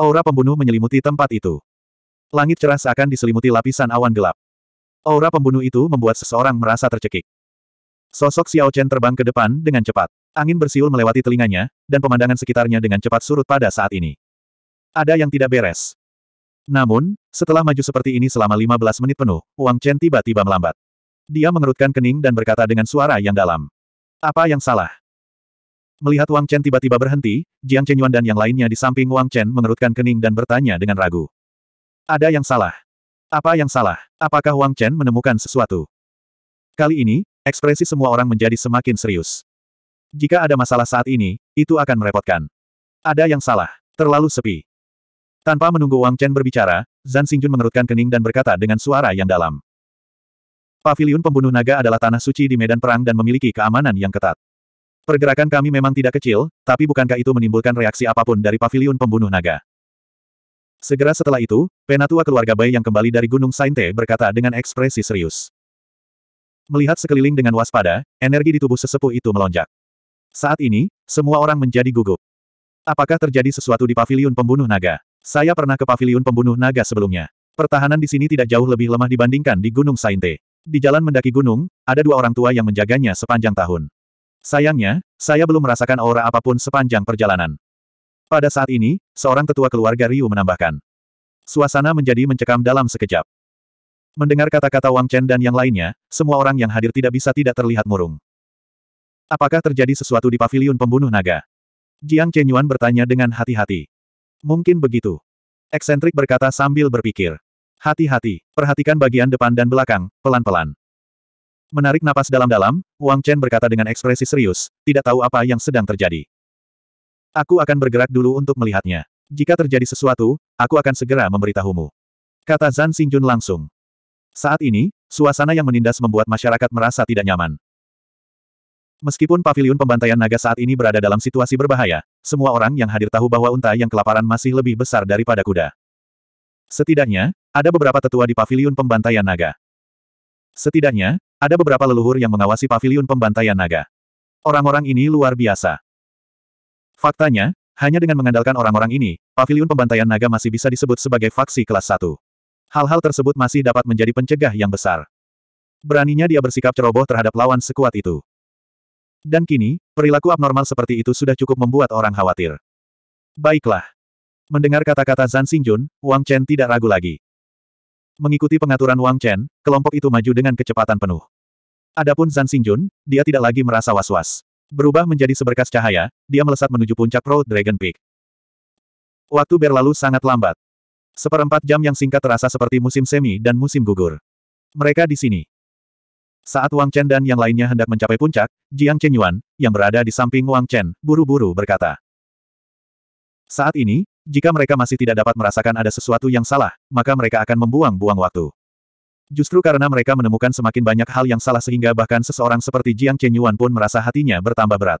Aura pembunuh menyelimuti tempat itu. Langit cerah seakan diselimuti lapisan awan gelap. Aura pembunuh itu membuat seseorang merasa tercekik. Sosok Xiao Chen terbang ke depan dengan cepat. Angin bersiul melewati telinganya, dan pemandangan sekitarnya dengan cepat surut pada saat ini. Ada yang tidak beres. Namun, setelah maju seperti ini selama 15 menit penuh, Wang Chen tiba-tiba melambat. Dia mengerutkan kening dan berkata dengan suara yang dalam. Apa yang salah? Melihat Wang Chen tiba-tiba berhenti, Jiang Chenyuan dan yang lainnya di samping Wang Chen mengerutkan kening dan bertanya dengan ragu. Ada yang salah. Apa yang salah? Apakah Wang Chen menemukan sesuatu? Kali ini, ekspresi semua orang menjadi semakin serius. Jika ada masalah saat ini, itu akan merepotkan. Ada yang salah. Terlalu sepi. Tanpa menunggu Wang Chen berbicara, Zan Xingjun mengerutkan kening dan berkata dengan suara yang dalam. Pavilion pembunuh naga adalah tanah suci di medan perang dan memiliki keamanan yang ketat. Pergerakan kami memang tidak kecil, tapi bukankah itu menimbulkan reaksi apapun dari Pavilion pembunuh naga? Segera setelah itu, penatua keluarga Bai yang kembali dari Gunung Sainte berkata dengan ekspresi serius. Melihat sekeliling dengan waspada, energi di tubuh sesepuh itu melonjak. Saat ini, semua orang menjadi gugup. Apakah terjadi sesuatu di Pavilion pembunuh naga? Saya pernah ke paviliun pembunuh naga sebelumnya. Pertahanan di sini tidak jauh lebih lemah dibandingkan di Gunung Sainte. Di jalan mendaki gunung, ada dua orang tua yang menjaganya sepanjang tahun. Sayangnya, saya belum merasakan aura apapun sepanjang perjalanan. Pada saat ini, seorang tetua keluarga Ryu menambahkan. Suasana menjadi mencekam dalam sekejap. Mendengar kata-kata Wang Chen dan yang lainnya, semua orang yang hadir tidak bisa tidak terlihat murung. Apakah terjadi sesuatu di paviliun pembunuh naga? Jiang Chenyuan bertanya dengan hati-hati. Mungkin begitu. Eksentrik berkata sambil berpikir. Hati-hati, perhatikan bagian depan dan belakang, pelan-pelan. Menarik napas dalam-dalam, Wang Chen berkata dengan ekspresi serius, tidak tahu apa yang sedang terjadi. Aku akan bergerak dulu untuk melihatnya. Jika terjadi sesuatu, aku akan segera memberitahumu. Kata Zan Xingjun langsung. Saat ini, suasana yang menindas membuat masyarakat merasa tidak nyaman. Meskipun pavilion pembantaian naga saat ini berada dalam situasi berbahaya, semua orang yang hadir tahu bahwa unta yang kelaparan masih lebih besar daripada kuda. Setidaknya, ada beberapa tetua di pavilion pembantaian naga. Setidaknya, ada beberapa leluhur yang mengawasi pavilion pembantaian naga. Orang-orang ini luar biasa. Faktanya, hanya dengan mengandalkan orang-orang ini, pavilion pembantaian naga masih bisa disebut sebagai faksi kelas 1. Hal-hal tersebut masih dapat menjadi pencegah yang besar. Beraninya dia bersikap ceroboh terhadap lawan sekuat itu. Dan kini, perilaku abnormal seperti itu sudah cukup membuat orang khawatir. Baiklah. Mendengar kata-kata Zan Xingjun, Wang Chen tidak ragu lagi. Mengikuti pengaturan Wang Chen, kelompok itu maju dengan kecepatan penuh. Adapun Zan Xingjun, dia tidak lagi merasa was-was. Berubah menjadi seberkas cahaya, dia melesat menuju puncak Road Dragon Peak. Waktu berlalu sangat lambat. Seperempat jam yang singkat terasa seperti musim semi dan musim gugur. Mereka di sini. Saat Wang Chen dan yang lainnya hendak mencapai puncak, Jiang Chen Yuan, yang berada di samping Wang Chen, buru-buru berkata. Saat ini, jika mereka masih tidak dapat merasakan ada sesuatu yang salah, maka mereka akan membuang-buang waktu. Justru karena mereka menemukan semakin banyak hal yang salah sehingga bahkan seseorang seperti Jiang Chen Yuan pun merasa hatinya bertambah berat.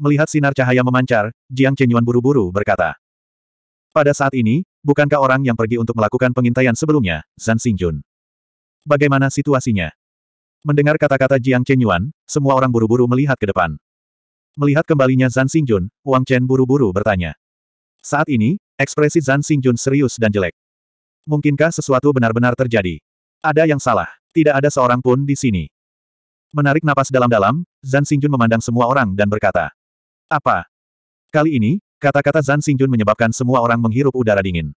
Melihat sinar cahaya memancar, Jiang Chen Yuan buru-buru berkata. Pada saat ini, bukankah orang yang pergi untuk melakukan pengintaian sebelumnya, Zan Xingjun? Bagaimana situasinya? Mendengar kata-kata Jiang Chen Yuan, semua orang buru-buru melihat ke depan. Melihat kembalinya Zan Xingjun, Wang Chen buru-buru bertanya. Saat ini, ekspresi Zan Xingjun serius dan jelek. Mungkinkah sesuatu benar-benar terjadi? Ada yang salah. Tidak ada seorang pun di sini. Menarik napas dalam-dalam, Zan Xingjun memandang semua orang dan berkata. Apa? Kali ini, kata-kata Zan Xingjun menyebabkan semua orang menghirup udara dingin.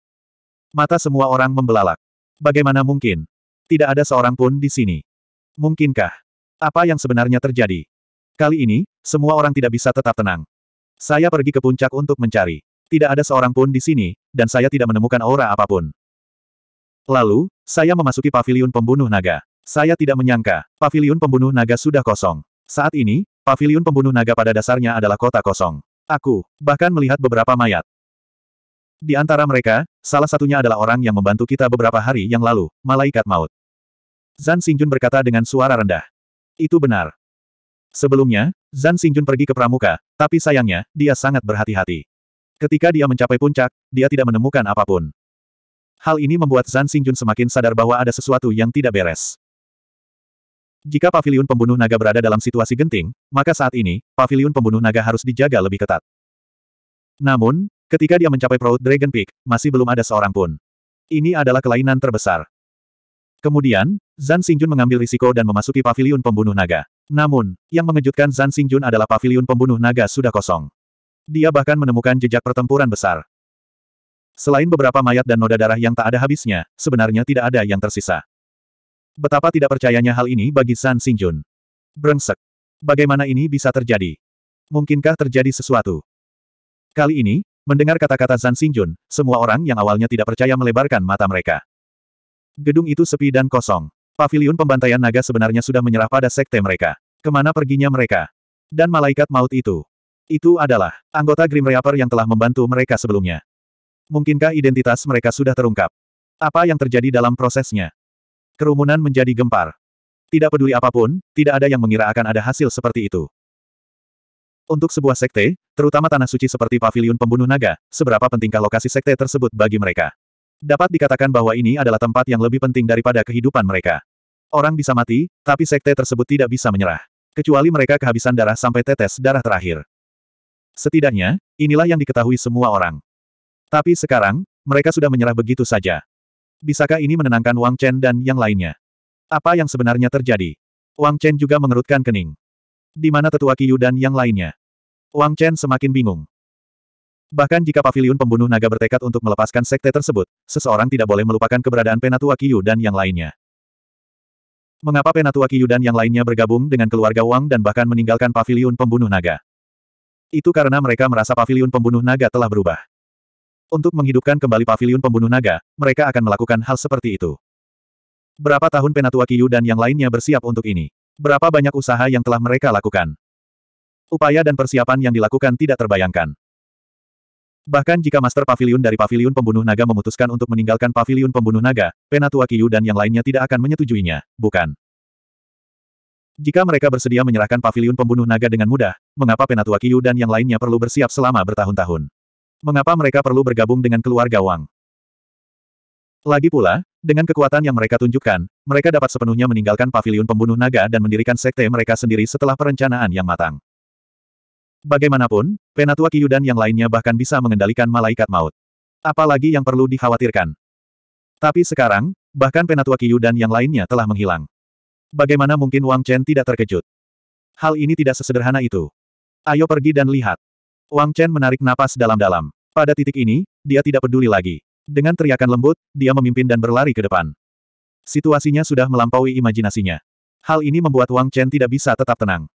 Mata semua orang membelalak. Bagaimana mungkin? Tidak ada seorang pun di sini. Mungkinkah? Apa yang sebenarnya terjadi? Kali ini, semua orang tidak bisa tetap tenang. Saya pergi ke puncak untuk mencari. Tidak ada seorang pun di sini, dan saya tidak menemukan aura apapun. Lalu, saya memasuki paviliun pembunuh naga. Saya tidak menyangka, paviliun pembunuh naga sudah kosong. Saat ini, paviliun pembunuh naga pada dasarnya adalah kota kosong. Aku, bahkan melihat beberapa mayat. Di antara mereka, salah satunya adalah orang yang membantu kita beberapa hari yang lalu, malaikat maut. Zan Xingjun berkata dengan suara rendah. Itu benar. Sebelumnya, Zan Xingjun pergi ke pramuka, tapi sayangnya, dia sangat berhati-hati. Ketika dia mencapai puncak, dia tidak menemukan apapun. Hal ini membuat Zan Xingjun semakin sadar bahwa ada sesuatu yang tidak beres. Jika pavilion pembunuh naga berada dalam situasi genting, maka saat ini, pavilion pembunuh naga harus dijaga lebih ketat. Namun, ketika dia mencapai Proud Dragon Peak, masih belum ada seorang pun. Ini adalah kelainan terbesar. Kemudian, Zan Xingjun mengambil risiko dan memasuki paviliun pembunuh naga. Namun, yang mengejutkan Zan Xingjun adalah paviliun pembunuh naga sudah kosong. Dia bahkan menemukan jejak pertempuran besar. Selain beberapa mayat dan noda darah yang tak ada habisnya, sebenarnya tidak ada yang tersisa. Betapa tidak percayanya hal ini bagi Zan Xingjun. Brengsek. Bagaimana ini bisa terjadi? Mungkinkah terjadi sesuatu? Kali ini, mendengar kata-kata Zan Xingjun, semua orang yang awalnya tidak percaya melebarkan mata mereka. Gedung itu sepi dan kosong. Paviliun pembantaian naga sebenarnya sudah menyerah pada sekte mereka. Kemana perginya mereka? Dan malaikat maut itu. Itu adalah anggota Grim Reaper yang telah membantu mereka sebelumnya. Mungkinkah identitas mereka sudah terungkap? Apa yang terjadi dalam prosesnya? Kerumunan menjadi gempar. Tidak peduli apapun, tidak ada yang mengira akan ada hasil seperti itu. Untuk sebuah sekte, terutama tanah suci seperti paviliun pembunuh naga, seberapa pentingkah lokasi sekte tersebut bagi mereka? Dapat dikatakan bahwa ini adalah tempat yang lebih penting daripada kehidupan mereka. Orang bisa mati, tapi sekte tersebut tidak bisa menyerah. Kecuali mereka kehabisan darah sampai tetes darah terakhir. Setidaknya, inilah yang diketahui semua orang. Tapi sekarang, mereka sudah menyerah begitu saja. Bisakah ini menenangkan Wang Chen dan yang lainnya? Apa yang sebenarnya terjadi? Wang Chen juga mengerutkan kening. Di mana tetua Yu dan yang lainnya? Wang Chen semakin bingung. Bahkan jika pavilion pembunuh naga bertekad untuk melepaskan sekte tersebut, seseorang tidak boleh melupakan keberadaan Penatua Kiyu dan yang lainnya. Mengapa Penatua Kiyu dan yang lainnya bergabung dengan keluarga Wang dan bahkan meninggalkan pavilion pembunuh naga? Itu karena mereka merasa pavilion pembunuh naga telah berubah. Untuk menghidupkan kembali pavilion pembunuh naga, mereka akan melakukan hal seperti itu. Berapa tahun Penatua Kiyu dan yang lainnya bersiap untuk ini? Berapa banyak usaha yang telah mereka lakukan? Upaya dan persiapan yang dilakukan tidak terbayangkan. Bahkan jika Master Pavilion dari Pavilion Pembunuh Naga memutuskan untuk meninggalkan Pavilion Pembunuh Naga, Penatua Kiyu dan yang lainnya tidak akan menyetujuinya, bukan? Jika mereka bersedia menyerahkan Pavilion Pembunuh Naga dengan mudah, mengapa Penatua Kiyu dan yang lainnya perlu bersiap selama bertahun-tahun? Mengapa mereka perlu bergabung dengan keluarga Wang? Lagi pula, dengan kekuatan yang mereka tunjukkan, mereka dapat sepenuhnya meninggalkan Pavilion pembunuh naga dan mendirikan sekte mereka sendiri setelah perencanaan yang matang. Bagaimanapun, Penatua Kiyu dan yang lainnya bahkan bisa mengendalikan malaikat maut. Apalagi yang perlu dikhawatirkan. Tapi sekarang, bahkan Penatua Kiyu dan yang lainnya telah menghilang. Bagaimana mungkin Wang Chen tidak terkejut? Hal ini tidak sesederhana itu. Ayo pergi dan lihat. Wang Chen menarik napas dalam-dalam. Pada titik ini, dia tidak peduli lagi. Dengan teriakan lembut, dia memimpin dan berlari ke depan. Situasinya sudah melampaui imajinasinya. Hal ini membuat Wang Chen tidak bisa tetap tenang.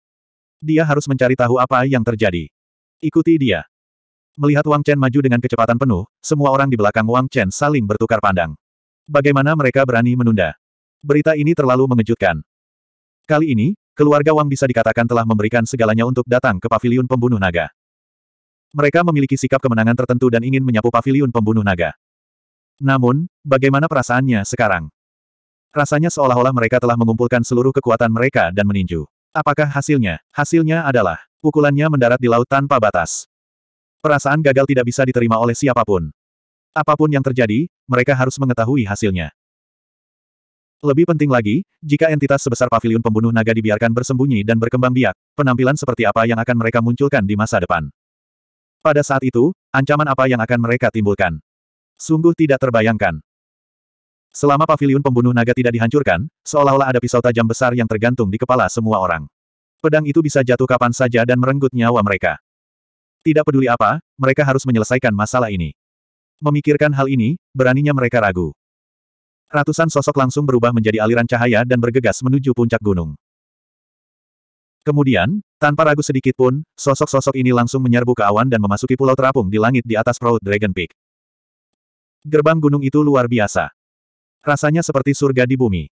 Dia harus mencari tahu apa yang terjadi. Ikuti dia. Melihat Wang Chen maju dengan kecepatan penuh, semua orang di belakang Wang Chen saling bertukar pandang. Bagaimana mereka berani menunda? Berita ini terlalu mengejutkan. Kali ini, keluarga Wang bisa dikatakan telah memberikan segalanya untuk datang ke paviliun pembunuh naga. Mereka memiliki sikap kemenangan tertentu dan ingin menyapu paviliun pembunuh naga. Namun, bagaimana perasaannya sekarang? Rasanya seolah-olah mereka telah mengumpulkan seluruh kekuatan mereka dan meninju. Apakah hasilnya? Hasilnya adalah, pukulannya mendarat di laut tanpa batas. Perasaan gagal tidak bisa diterima oleh siapapun. Apapun yang terjadi, mereka harus mengetahui hasilnya. Lebih penting lagi, jika entitas sebesar Pavilion pembunuh naga dibiarkan bersembunyi dan berkembang biak, penampilan seperti apa yang akan mereka munculkan di masa depan. Pada saat itu, ancaman apa yang akan mereka timbulkan? Sungguh tidak terbayangkan. Selama pavilion pembunuh naga tidak dihancurkan, seolah-olah ada pisau tajam besar yang tergantung di kepala semua orang. Pedang itu bisa jatuh kapan saja dan merenggut nyawa mereka. Tidak peduli apa, mereka harus menyelesaikan masalah ini. Memikirkan hal ini, beraninya mereka ragu. Ratusan sosok langsung berubah menjadi aliran cahaya dan bergegas menuju puncak gunung. Kemudian, tanpa ragu sedikit pun, sosok-sosok ini langsung menyerbu ke awan dan memasuki pulau terapung di langit di atas Proud Dragon Peak. Gerbang gunung itu luar biasa. Rasanya seperti surga di bumi.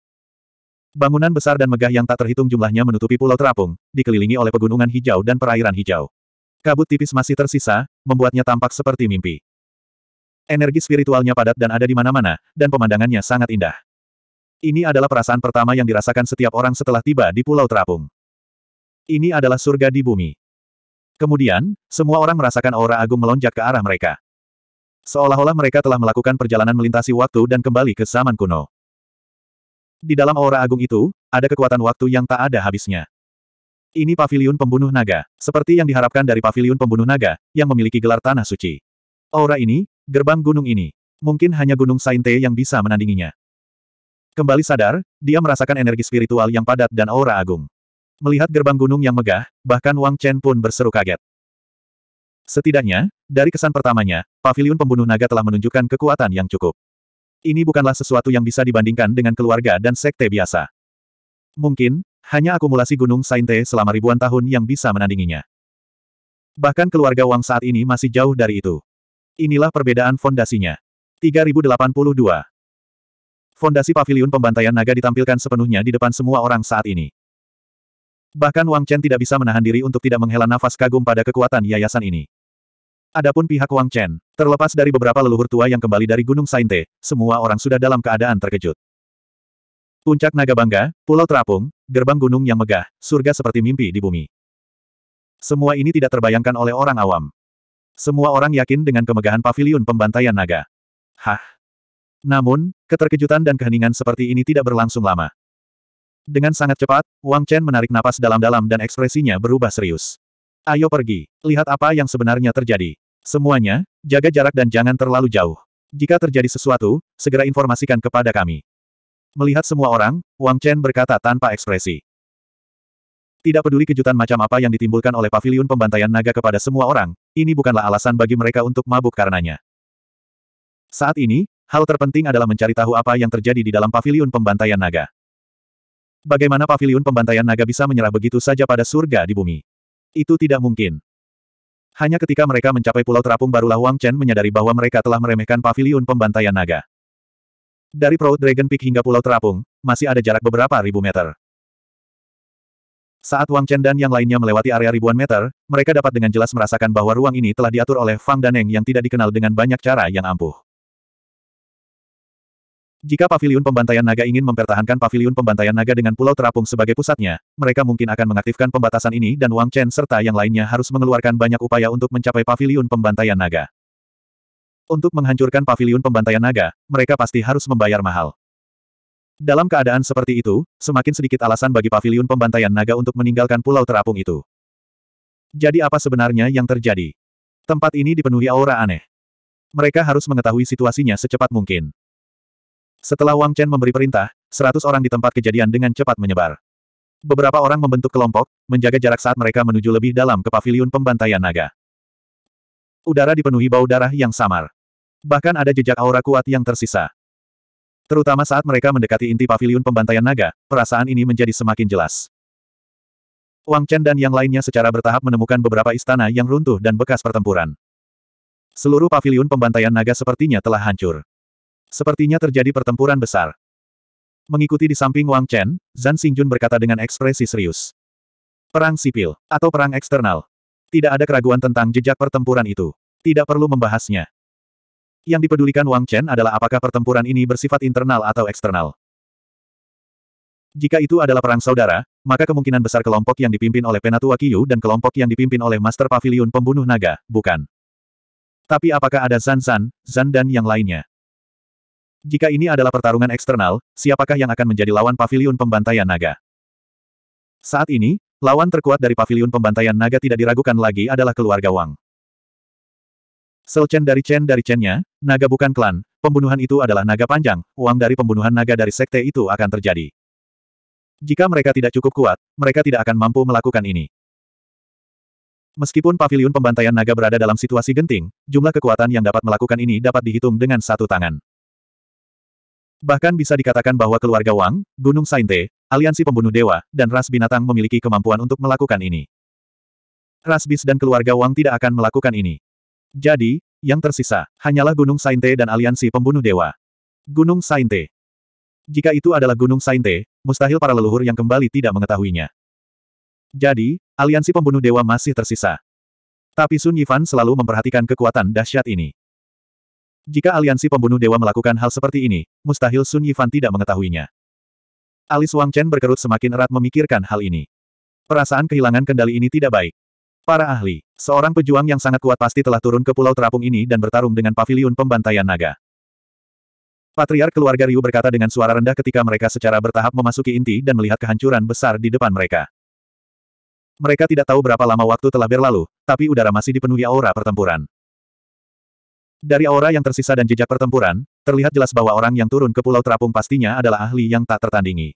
Bangunan besar dan megah yang tak terhitung jumlahnya menutupi pulau terapung, dikelilingi oleh pegunungan hijau dan perairan hijau. Kabut tipis masih tersisa, membuatnya tampak seperti mimpi. Energi spiritualnya padat dan ada di mana-mana, dan pemandangannya sangat indah. Ini adalah perasaan pertama yang dirasakan setiap orang setelah tiba di Pulau Terapung. Ini adalah surga di bumi. Kemudian, semua orang merasakan aura agung melonjak ke arah mereka. Seolah-olah mereka telah melakukan perjalanan melintasi waktu dan kembali ke zaman kuno. Di dalam aura agung itu, ada kekuatan waktu yang tak ada habisnya. Ini pavilion pembunuh naga, seperti yang diharapkan dari pavilion pembunuh naga, yang memiliki gelar tanah suci. Aura ini, gerbang gunung ini, mungkin hanya gunung Sainte yang bisa menandinginya. Kembali sadar, dia merasakan energi spiritual yang padat dan aura agung. Melihat gerbang gunung yang megah, bahkan Wang Chen pun berseru kaget. Setidaknya, dari kesan pertamanya, pavilion pembunuh naga telah menunjukkan kekuatan yang cukup. Ini bukanlah sesuatu yang bisa dibandingkan dengan keluarga dan sekte biasa. Mungkin, hanya akumulasi gunung Sainte selama ribuan tahun yang bisa menandinginya. Bahkan keluarga Wang saat ini masih jauh dari itu. Inilah perbedaan fondasinya. 3082 Fondasi pavilion pembantaian naga ditampilkan sepenuhnya di depan semua orang saat ini. Bahkan Wang Chen tidak bisa menahan diri untuk tidak menghela nafas kagum pada kekuatan yayasan ini. Adapun pihak Wang Chen, terlepas dari beberapa leluhur tua yang kembali dari Gunung Sainte, semua orang sudah dalam keadaan terkejut. Puncak Naga Bangga, Pulau Terapung, gerbang gunung yang megah, surga seperti mimpi di bumi. Semua ini tidak terbayangkan oleh orang awam. Semua orang yakin dengan kemegahan paviliun pembantaian naga. Hah? Namun, keterkejutan dan keheningan seperti ini tidak berlangsung lama. Dengan sangat cepat, Wang Chen menarik napas dalam-dalam dan ekspresinya berubah serius. Ayo pergi, lihat apa yang sebenarnya terjadi. Semuanya, jaga jarak dan jangan terlalu jauh. Jika terjadi sesuatu, segera informasikan kepada kami. Melihat semua orang, Wang Chen berkata tanpa ekspresi. Tidak peduli kejutan macam apa yang ditimbulkan oleh paviliun pembantaian naga kepada semua orang, ini bukanlah alasan bagi mereka untuk mabuk karenanya. Saat ini, hal terpenting adalah mencari tahu apa yang terjadi di dalam paviliun pembantaian naga. Bagaimana paviliun pembantaian naga bisa menyerah begitu saja pada surga di bumi? Itu tidak mungkin. Hanya ketika mereka mencapai pulau terapung barulah Wang Chen menyadari bahwa mereka telah meremehkan pavilion pembantaian naga. Dari Proud Dragon Peak hingga pulau terapung, masih ada jarak beberapa ribu meter. Saat Wang Chen dan yang lainnya melewati area ribuan meter, mereka dapat dengan jelas merasakan bahwa ruang ini telah diatur oleh Fang Daneng yang tidak dikenal dengan banyak cara yang ampuh. Jika paviliun pembantaian naga ingin mempertahankan paviliun pembantaian naga dengan Pulau Terapung sebagai pusatnya, mereka mungkin akan mengaktifkan pembatasan ini dan Wang Chen serta yang lainnya harus mengeluarkan banyak upaya untuk mencapai paviliun pembantaian naga. Untuk menghancurkan paviliun pembantaian naga, mereka pasti harus membayar mahal. Dalam keadaan seperti itu, semakin sedikit alasan bagi paviliun pembantaian naga untuk meninggalkan Pulau Terapung itu. Jadi apa sebenarnya yang terjadi? Tempat ini dipenuhi aura aneh. Mereka harus mengetahui situasinya secepat mungkin. Setelah Wang Chen memberi perintah, seratus orang di tempat kejadian dengan cepat menyebar. Beberapa orang membentuk kelompok, menjaga jarak saat mereka menuju lebih dalam ke pavilion pembantaian naga. Udara dipenuhi bau darah yang samar. Bahkan ada jejak aura kuat yang tersisa. Terutama saat mereka mendekati inti pavilion pembantaian naga, perasaan ini menjadi semakin jelas. Wang Chen dan yang lainnya secara bertahap menemukan beberapa istana yang runtuh dan bekas pertempuran. Seluruh pavilion pembantaian naga sepertinya telah hancur. Sepertinya terjadi pertempuran besar. Mengikuti di samping Wang Chen, Zan Xingjun berkata dengan ekspresi serius. Perang sipil, atau perang eksternal. Tidak ada keraguan tentang jejak pertempuran itu. Tidak perlu membahasnya. Yang dipedulikan Wang Chen adalah apakah pertempuran ini bersifat internal atau eksternal. Jika itu adalah perang saudara, maka kemungkinan besar kelompok yang dipimpin oleh Penatua Yu dan kelompok yang dipimpin oleh Master Pavilion Pembunuh Naga, bukan. Tapi apakah ada Zan Zan, Zan dan yang lainnya? Jika ini adalah pertarungan eksternal, siapakah yang akan menjadi lawan pavilion pembantaian naga? Saat ini, lawan terkuat dari pavilion pembantaian naga tidak diragukan lagi adalah keluarga Wang. Chen dari Chen dari Chennya, naga bukan klan, pembunuhan itu adalah naga panjang, uang dari pembunuhan naga dari sekte itu akan terjadi. Jika mereka tidak cukup kuat, mereka tidak akan mampu melakukan ini. Meskipun pavilion pembantaian naga berada dalam situasi genting, jumlah kekuatan yang dapat melakukan ini dapat dihitung dengan satu tangan. Bahkan bisa dikatakan bahwa keluarga Wang, Gunung Sainte, aliansi pembunuh dewa, dan ras binatang memiliki kemampuan untuk melakukan ini. Ras bis dan keluarga Wang tidak akan melakukan ini. Jadi, yang tersisa, hanyalah Gunung Sainte dan aliansi pembunuh dewa. Gunung Sainte. Jika itu adalah Gunung Sainte, mustahil para leluhur yang kembali tidak mengetahuinya. Jadi, aliansi pembunuh dewa masih tersisa. Tapi Sun Yifan selalu memperhatikan kekuatan dahsyat ini. Jika aliansi pembunuh dewa melakukan hal seperti ini, mustahil Sun Yifan tidak mengetahuinya. Alis Wang Chen berkerut semakin erat memikirkan hal ini. Perasaan kehilangan kendali ini tidak baik. Para ahli, seorang pejuang yang sangat kuat pasti telah turun ke Pulau Terapung ini dan bertarung dengan paviliun pembantaian naga. Patriark keluarga Ryu berkata dengan suara rendah ketika mereka secara bertahap memasuki inti dan melihat kehancuran besar di depan mereka. Mereka tidak tahu berapa lama waktu telah berlalu, tapi udara masih dipenuhi aura pertempuran. Dari aura yang tersisa dan jejak pertempuran, terlihat jelas bahwa orang yang turun ke Pulau Terapung pastinya adalah ahli yang tak tertandingi.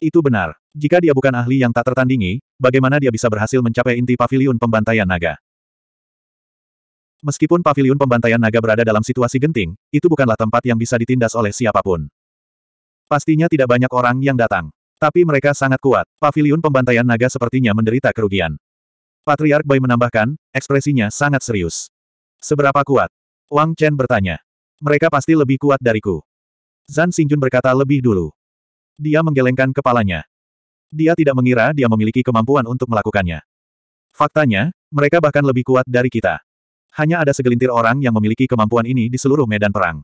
Itu benar. Jika dia bukan ahli yang tak tertandingi, bagaimana dia bisa berhasil mencapai inti paviliun pembantaian naga? Meskipun paviliun pembantaian naga berada dalam situasi genting, itu bukanlah tempat yang bisa ditindas oleh siapapun. Pastinya tidak banyak orang yang datang. Tapi mereka sangat kuat. Paviliun pembantaian naga sepertinya menderita kerugian. Patriark Bai menambahkan, ekspresinya sangat serius. Seberapa kuat? Wang Chen bertanya. Mereka pasti lebih kuat dariku. Zan Xingjun berkata lebih dulu. Dia menggelengkan kepalanya. Dia tidak mengira dia memiliki kemampuan untuk melakukannya. Faktanya, mereka bahkan lebih kuat dari kita. Hanya ada segelintir orang yang memiliki kemampuan ini di seluruh medan perang.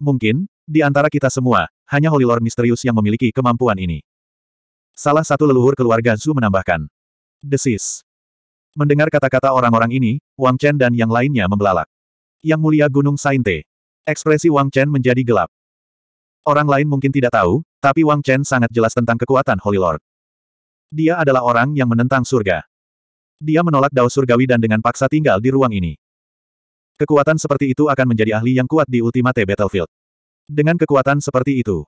Mungkin, di antara kita semua, hanya Holy Lord misterius yang memiliki kemampuan ini. Salah satu leluhur keluarga Zhu menambahkan. Desis. Mendengar kata-kata orang-orang ini, Wang Chen dan yang lainnya membelalak. Yang Mulia Gunung Sainte. Ekspresi Wang Chen menjadi gelap. Orang lain mungkin tidak tahu, tapi Wang Chen sangat jelas tentang kekuatan Holy Lord. Dia adalah orang yang menentang surga. Dia menolak dao surgawi dan dengan paksa tinggal di ruang ini. Kekuatan seperti itu akan menjadi ahli yang kuat di Ultimate Battlefield. Dengan kekuatan seperti itu,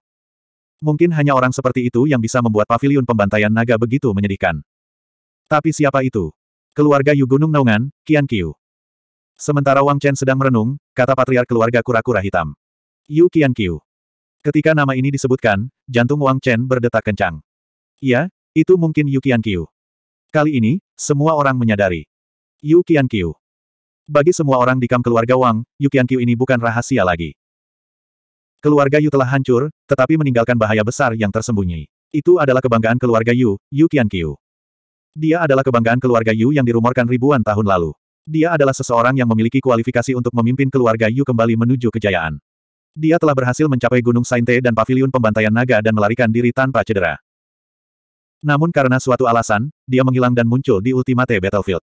mungkin hanya orang seperti itu yang bisa membuat pavilion pembantaian naga begitu menyedihkan. Tapi siapa itu? Keluarga Yu Gunung Naungan, Qian Qiu. Sementara Wang Chen sedang merenung, kata patriar keluarga kura-kura hitam. Yu Qiankyu. Ketika nama ini disebutkan, jantung Wang Chen berdetak kencang. Ya, itu mungkin Yu Qiankyu. Kali ini, semua orang menyadari. Yu Qiankyu. Bagi semua orang di kam keluarga Wang, Yu Qiankyu ini bukan rahasia lagi. Keluarga Yu telah hancur, tetapi meninggalkan bahaya besar yang tersembunyi. Itu adalah kebanggaan keluarga Yu, Yu Qiankyu. Dia adalah kebanggaan keluarga Yu yang dirumorkan ribuan tahun lalu. Dia adalah seseorang yang memiliki kualifikasi untuk memimpin keluarga Yu kembali menuju kejayaan. Dia telah berhasil mencapai Gunung Sainte dan Paviliun Pembantaian Naga dan melarikan diri tanpa cedera. Namun karena suatu alasan, dia menghilang dan muncul di Ultimate Battlefield.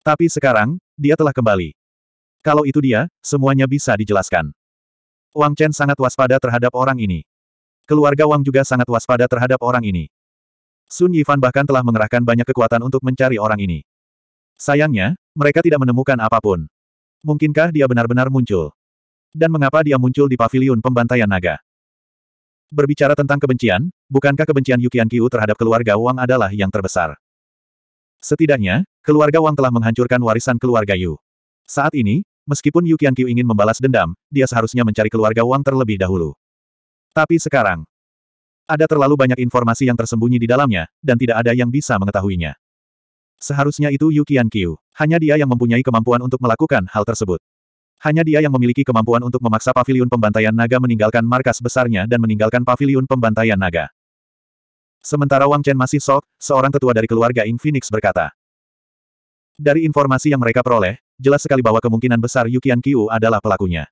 Tapi sekarang, dia telah kembali. Kalau itu dia, semuanya bisa dijelaskan. Wang Chen sangat waspada terhadap orang ini. Keluarga Wang juga sangat waspada terhadap orang ini. Sun Yifan bahkan telah mengerahkan banyak kekuatan untuk mencari orang ini. Sayangnya, mereka tidak menemukan apapun. Mungkinkah dia benar-benar muncul? Dan mengapa dia muncul di paviliun pembantaian naga? Berbicara tentang kebencian, bukankah kebencian Yukian Kiu terhadap keluarga Wang adalah yang terbesar? Setidaknya, keluarga Wang telah menghancurkan warisan keluarga Yu. Saat ini, meskipun Yukian Kiu ingin membalas dendam, dia seharusnya mencari keluarga Wang terlebih dahulu. Tapi sekarang, ada terlalu banyak informasi yang tersembunyi di dalamnya, dan tidak ada yang bisa mengetahuinya. Seharusnya itu Yu Qiu, Hanya dia yang mempunyai kemampuan untuk melakukan hal tersebut. Hanya dia yang memiliki kemampuan untuk memaksa pavilion pembantaian naga meninggalkan markas besarnya dan meninggalkan pavilion pembantaian naga. Sementara Wang Chen masih sok, seorang tetua dari keluarga Ing Phoenix berkata. Dari informasi yang mereka peroleh, jelas sekali bahwa kemungkinan besar Yukian Qiu adalah pelakunya.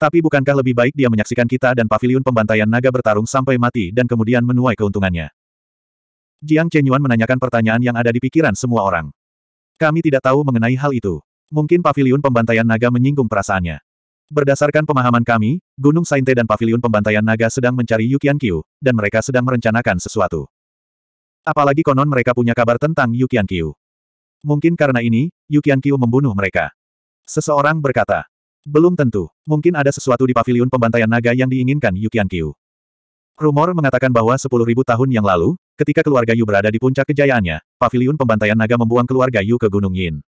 Tapi bukankah lebih baik dia menyaksikan kita dan pavilion pembantaian naga bertarung sampai mati dan kemudian menuai keuntungannya? Jiang Chenyuan menanyakan pertanyaan yang ada di pikiran semua orang. Kami tidak tahu mengenai hal itu. Mungkin pavilion pembantaian naga menyinggung perasaannya. Berdasarkan pemahaman kami, Gunung Sainte dan pavilion pembantaian naga sedang mencari Yukian Qiu, dan mereka sedang merencanakan sesuatu. Apalagi konon mereka punya kabar tentang Yukian Qiu. Mungkin karena ini, Yukian Qiu membunuh mereka. Seseorang berkata, belum tentu, mungkin ada sesuatu di pavilion pembantaian naga yang diinginkan Yukian Qiu. Rumor mengatakan bahwa 10.000 tahun yang lalu, ketika keluarga Yu berada di puncak kejayaannya, pavilion pembantaian naga membuang keluarga Yu ke Gunung Yin.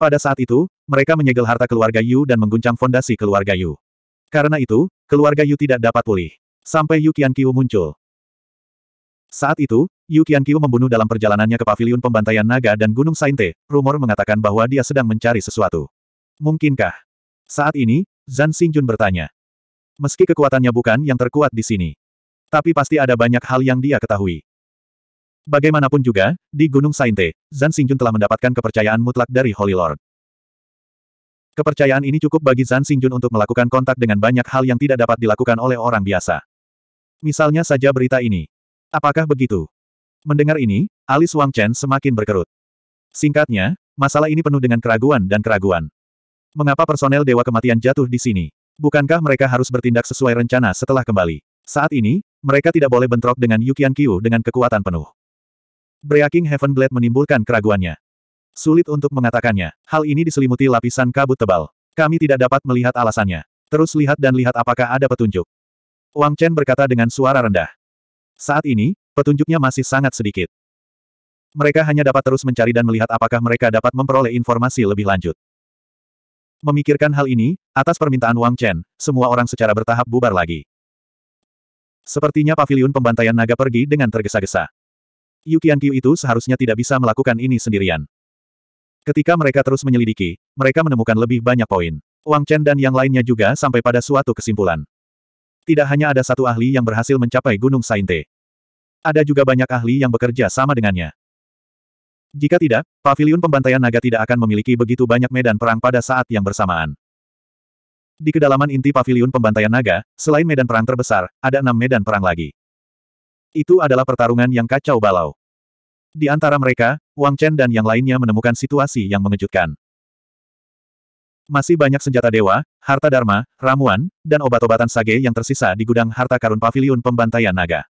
Pada saat itu, mereka menyegel harta keluarga Yu dan mengguncang fondasi keluarga Yu. Karena itu, keluarga Yu tidak dapat pulih. Sampai Yu Qiankyu muncul. Saat itu, Yu Qiankyu membunuh dalam perjalanannya ke pavilion pembantaian naga dan Gunung Sainte, rumor mengatakan bahwa dia sedang mencari sesuatu. Mungkinkah? Saat ini, Zan Xingjun bertanya. Meski kekuatannya bukan yang terkuat di sini, tapi pasti ada banyak hal yang dia ketahui. Bagaimanapun juga, di Gunung Sainte, Zan Xingjun telah mendapatkan kepercayaan mutlak dari Holy Lord. Kepercayaan ini cukup bagi Zan Xingjun untuk melakukan kontak dengan banyak hal yang tidak dapat dilakukan oleh orang biasa. Misalnya saja berita ini. Apakah begitu? Mendengar ini, alis Wang Chen semakin berkerut. Singkatnya, masalah ini penuh dengan keraguan dan keraguan. Mengapa personel Dewa Kematian jatuh di sini? Bukankah mereka harus bertindak sesuai rencana setelah kembali? Saat ini, mereka tidak boleh bentrok dengan Yukian Kyu dengan kekuatan penuh. Breaking Heaven Blade menimbulkan keraguannya. Sulit untuk mengatakannya, hal ini diselimuti lapisan kabut tebal. Kami tidak dapat melihat alasannya. Terus lihat dan lihat apakah ada petunjuk. Wang Chen berkata dengan suara rendah. Saat ini, petunjuknya masih sangat sedikit. Mereka hanya dapat terus mencari dan melihat apakah mereka dapat memperoleh informasi lebih lanjut. Memikirkan hal ini, atas permintaan Wang Chen, semua orang secara bertahap bubar lagi. Sepertinya paviliun pembantaian naga pergi dengan tergesa-gesa. Yukian Qianqiu itu seharusnya tidak bisa melakukan ini sendirian. Ketika mereka terus menyelidiki, mereka menemukan lebih banyak poin. Wang Chen dan yang lainnya juga sampai pada suatu kesimpulan. Tidak hanya ada satu ahli yang berhasil mencapai Gunung Sainte. Ada juga banyak ahli yang bekerja sama dengannya. Jika tidak, paviliun pembantaian naga tidak akan memiliki begitu banyak medan perang pada saat yang bersamaan. Di kedalaman inti paviliun pembantaian naga, selain medan perang terbesar, ada enam medan perang lagi. Itu adalah pertarungan yang kacau balau. Di antara mereka, Wang Chen dan yang lainnya menemukan situasi yang mengejutkan. Masih banyak senjata dewa, harta dharma, ramuan, dan obat-obatan sage yang tersisa di gudang harta karun paviliun pembantaian naga.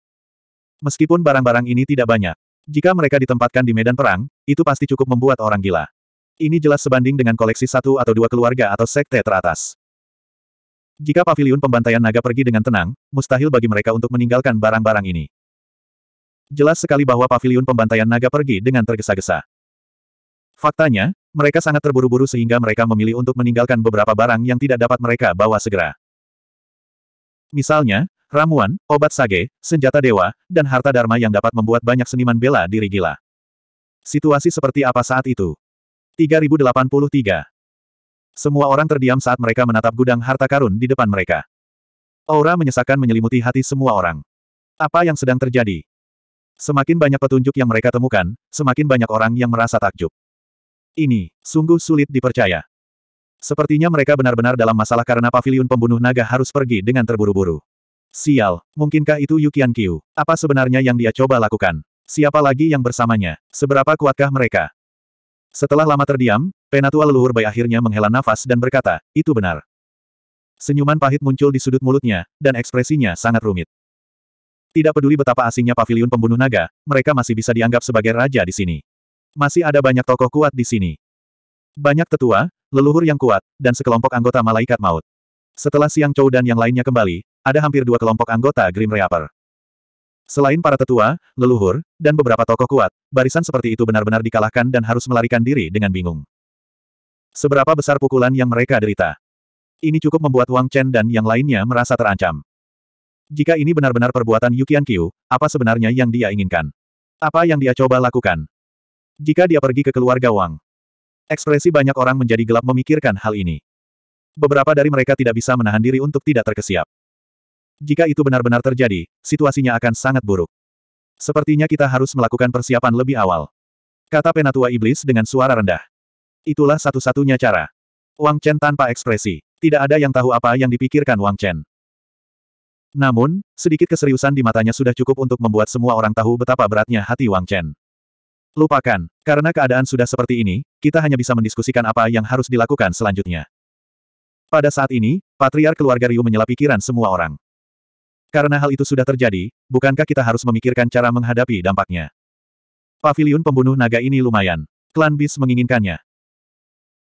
Meskipun barang-barang ini tidak banyak, jika mereka ditempatkan di medan perang, itu pasti cukup membuat orang gila. Ini jelas sebanding dengan koleksi satu atau dua keluarga atau sekte teratas. Jika pavilion pembantaian naga pergi dengan tenang, mustahil bagi mereka untuk meninggalkan barang-barang ini. Jelas sekali bahwa pavilion pembantaian naga pergi dengan tergesa-gesa. Faktanya, mereka sangat terburu-buru sehingga mereka memilih untuk meninggalkan beberapa barang yang tidak dapat mereka bawa segera. Misalnya, ramuan, obat sage, senjata dewa, dan harta dharma yang dapat membuat banyak seniman bela diri gila. Situasi seperti apa saat itu? 3083 semua orang terdiam saat mereka menatap gudang harta karun di depan mereka. Aura menyesakkan menyelimuti hati semua orang. Apa yang sedang terjadi? Semakin banyak petunjuk yang mereka temukan, semakin banyak orang yang merasa takjub. Ini, sungguh sulit dipercaya. Sepertinya mereka benar-benar dalam masalah karena pavilion pembunuh naga harus pergi dengan terburu-buru. Sial, mungkinkah itu Yukian Kyu? Apa sebenarnya yang dia coba lakukan? Siapa lagi yang bersamanya? Seberapa kuatkah mereka? Setelah lama terdiam, Penatua leluhur Bai akhirnya menghela nafas dan berkata, itu benar. Senyuman pahit muncul di sudut mulutnya, dan ekspresinya sangat rumit. Tidak peduli betapa asingnya paviliun pembunuh naga, mereka masih bisa dianggap sebagai raja di sini. Masih ada banyak tokoh kuat di sini. Banyak tetua, leluhur yang kuat, dan sekelompok anggota malaikat maut. Setelah Siang Chou dan yang lainnya kembali, ada hampir dua kelompok anggota Grim Reaper. Selain para tetua, leluhur, dan beberapa tokoh kuat, barisan seperti itu benar-benar dikalahkan dan harus melarikan diri dengan bingung. Seberapa besar pukulan yang mereka derita. Ini cukup membuat Wang Chen dan yang lainnya merasa terancam. Jika ini benar-benar perbuatan Yukian Qiu, apa sebenarnya yang dia inginkan? Apa yang dia coba lakukan? Jika dia pergi ke keluarga Wang, ekspresi banyak orang menjadi gelap memikirkan hal ini. Beberapa dari mereka tidak bisa menahan diri untuk tidak terkesiap. Jika itu benar-benar terjadi, situasinya akan sangat buruk. Sepertinya kita harus melakukan persiapan lebih awal. Kata penatua iblis dengan suara rendah. Itulah satu-satunya cara. Wang Chen tanpa ekspresi. Tidak ada yang tahu apa yang dipikirkan Wang Chen. Namun, sedikit keseriusan di matanya sudah cukup untuk membuat semua orang tahu betapa beratnya hati Wang Chen. Lupakan, karena keadaan sudah seperti ini, kita hanya bisa mendiskusikan apa yang harus dilakukan selanjutnya. Pada saat ini, Patriar keluarga Ryu menyela pikiran semua orang. Karena hal itu sudah terjadi, bukankah kita harus memikirkan cara menghadapi dampaknya? Paviliun pembunuh naga ini lumayan. Klan Bis menginginkannya.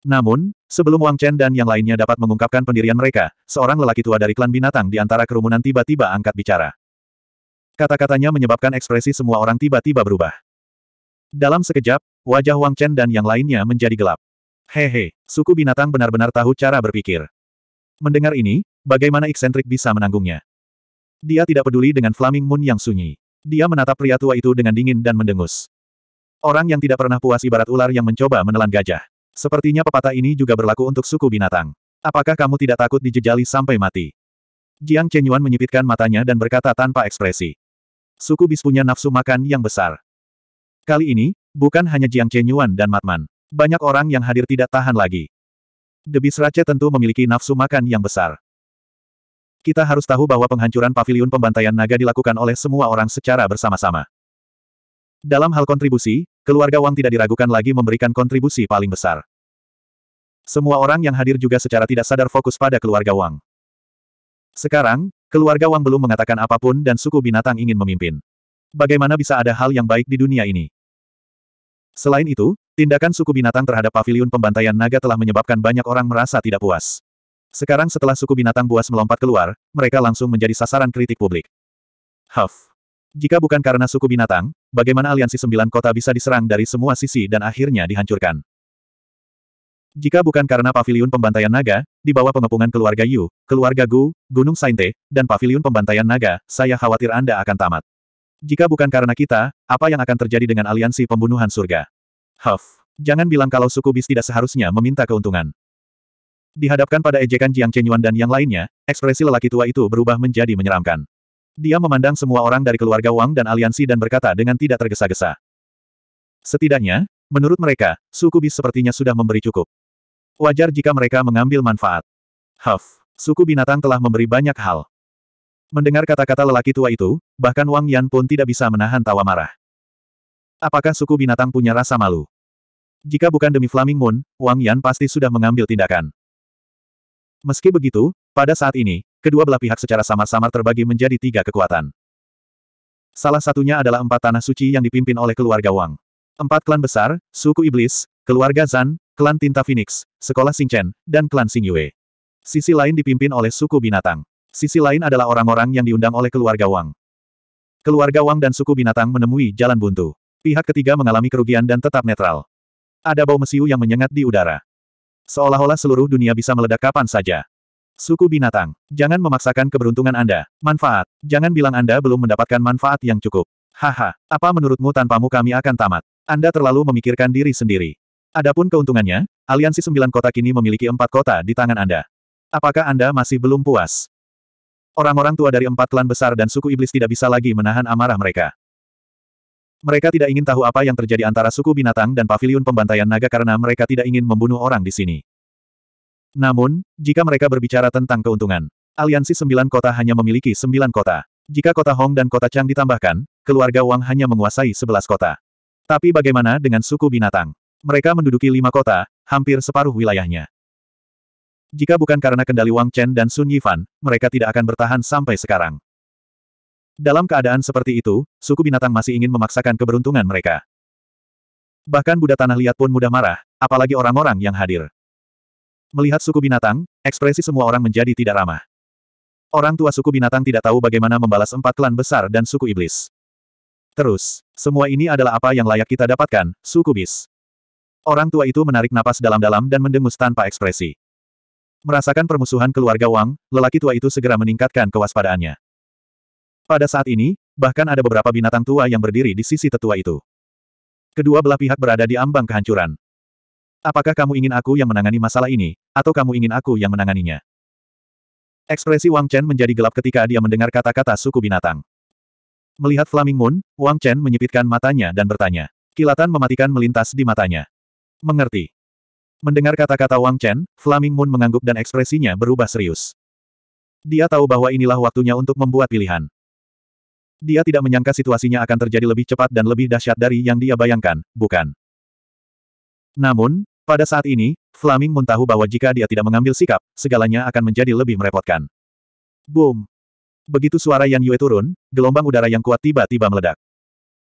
Namun, sebelum Wang Chen dan yang lainnya dapat mengungkapkan pendirian mereka, seorang lelaki tua dari klan binatang di antara kerumunan tiba-tiba angkat bicara. Kata-katanya menyebabkan ekspresi semua orang tiba-tiba berubah. Dalam sekejap, wajah Wang Chen dan yang lainnya menjadi gelap. Hehe, suku binatang benar-benar tahu cara berpikir. Mendengar ini, bagaimana eksentrik bisa menanggungnya? Dia tidak peduli dengan Flaming Moon yang sunyi. Dia menatap pria tua itu dengan dingin dan mendengus. Orang yang tidak pernah puas ibarat ular yang mencoba menelan gajah. Sepertinya pepatah ini juga berlaku untuk suku binatang. Apakah kamu tidak takut dijejali sampai mati? Jiang Chenyuan menyipitkan matanya dan berkata tanpa ekspresi. Suku bis punya nafsu makan yang besar. Kali ini, bukan hanya Jiang Chenyuan dan Matman. Banyak orang yang hadir tidak tahan lagi. Debis Rache tentu memiliki nafsu makan yang besar. Kita harus tahu bahwa penghancuran pavilion pembantaian naga dilakukan oleh semua orang secara bersama-sama. Dalam hal kontribusi, keluarga Wang tidak diragukan lagi memberikan kontribusi paling besar. Semua orang yang hadir juga secara tidak sadar fokus pada keluarga Wang. Sekarang, keluarga Wang belum mengatakan apapun dan suku binatang ingin memimpin. Bagaimana bisa ada hal yang baik di dunia ini? Selain itu, tindakan suku binatang terhadap pavilion pembantaian naga telah menyebabkan banyak orang merasa tidak puas. Sekarang setelah suku binatang buas melompat keluar, mereka langsung menjadi sasaran kritik publik. Huff. Jika bukan karena suku binatang, bagaimana aliansi sembilan kota bisa diserang dari semua sisi dan akhirnya dihancurkan? Jika bukan karena paviliun pembantaian naga, di bawah pengepungan keluarga Yu, keluarga Gu, Gunung Sainte, dan paviliun pembantaian naga, saya khawatir Anda akan tamat. Jika bukan karena kita, apa yang akan terjadi dengan aliansi pembunuhan surga? Huff, jangan bilang kalau suku bis tidak seharusnya meminta keuntungan. Dihadapkan pada ejekan Jiang Chenyuan dan yang lainnya, ekspresi lelaki tua itu berubah menjadi menyeramkan. Dia memandang semua orang dari keluarga Wang dan aliansi dan berkata dengan tidak tergesa-gesa. Setidaknya, menurut mereka, suku bis sepertinya sudah memberi cukup. Wajar jika mereka mengambil manfaat. Huff, suku binatang telah memberi banyak hal. Mendengar kata-kata lelaki tua itu, bahkan Wang Yan pun tidak bisa menahan tawa marah. Apakah suku binatang punya rasa malu? Jika bukan demi Flaming Moon, Wang Yan pasti sudah mengambil tindakan. Meski begitu, pada saat ini, kedua belah pihak secara samar-samar terbagi menjadi tiga kekuatan. Salah satunya adalah empat tanah suci yang dipimpin oleh keluarga Wang. Empat klan besar, suku iblis, keluarga Zan, klan Tinta Phoenix, sekolah Xingchen, dan klan Xingyue. Sisi lain dipimpin oleh suku binatang. Sisi lain adalah orang-orang yang diundang oleh keluarga Wang. Keluarga Wang dan suku binatang menemui jalan buntu. Pihak ketiga mengalami kerugian dan tetap netral. Ada bau mesiu yang menyengat di udara. Seolah-olah seluruh dunia bisa meledak kapan saja. Suku binatang. Jangan memaksakan keberuntungan Anda. Manfaat. Jangan bilang Anda belum mendapatkan manfaat yang cukup. Haha, apa menurutmu tanpamu kami akan tamat? Anda terlalu memikirkan diri sendiri. Adapun keuntungannya, aliansi sembilan kota kini memiliki empat kota di tangan Anda. Apakah Anda masih belum puas? Orang-orang tua dari empat klan besar dan suku iblis tidak bisa lagi menahan amarah mereka. Mereka tidak ingin tahu apa yang terjadi antara suku binatang dan paviliun pembantaian naga karena mereka tidak ingin membunuh orang di sini. Namun, jika mereka berbicara tentang keuntungan, aliansi sembilan kota hanya memiliki sembilan kota. Jika kota Hong dan kota Chang ditambahkan, keluarga Wang hanya menguasai sebelas kota. Tapi bagaimana dengan suku binatang? Mereka menduduki lima kota, hampir separuh wilayahnya. Jika bukan karena kendali Wang Chen dan Sun Yifan, mereka tidak akan bertahan sampai sekarang. Dalam keadaan seperti itu, suku binatang masih ingin memaksakan keberuntungan mereka. Bahkan Buddha Tanah Liat pun mudah marah, apalagi orang-orang yang hadir. Melihat suku binatang, ekspresi semua orang menjadi tidak ramah. Orang tua suku binatang tidak tahu bagaimana membalas empat klan besar dan suku iblis. Terus, semua ini adalah apa yang layak kita dapatkan, suku bis. Orang tua itu menarik napas dalam-dalam dan mendengus tanpa ekspresi. Merasakan permusuhan keluarga Wang, lelaki tua itu segera meningkatkan kewaspadaannya. Pada saat ini, bahkan ada beberapa binatang tua yang berdiri di sisi tetua itu. Kedua belah pihak berada di ambang kehancuran. Apakah kamu ingin aku yang menangani masalah ini, atau kamu ingin aku yang menanganinya? Ekspresi Wang Chen menjadi gelap ketika dia mendengar kata-kata suku binatang. Melihat Flaming Moon, Wang Chen menyipitkan matanya dan bertanya. Kilatan mematikan melintas di matanya. Mengerti. Mendengar kata-kata Wang Chen, Flaming Moon mengangguk dan ekspresinya berubah serius. Dia tahu bahwa inilah waktunya untuk membuat pilihan. Dia tidak menyangka situasinya akan terjadi lebih cepat dan lebih dahsyat dari yang dia bayangkan, bukan? Namun, pada saat ini, Flaming Moon tahu bahwa jika dia tidak mengambil sikap, segalanya akan menjadi lebih merepotkan. Boom! Begitu suara Yan Yue turun, gelombang udara yang kuat tiba-tiba meledak.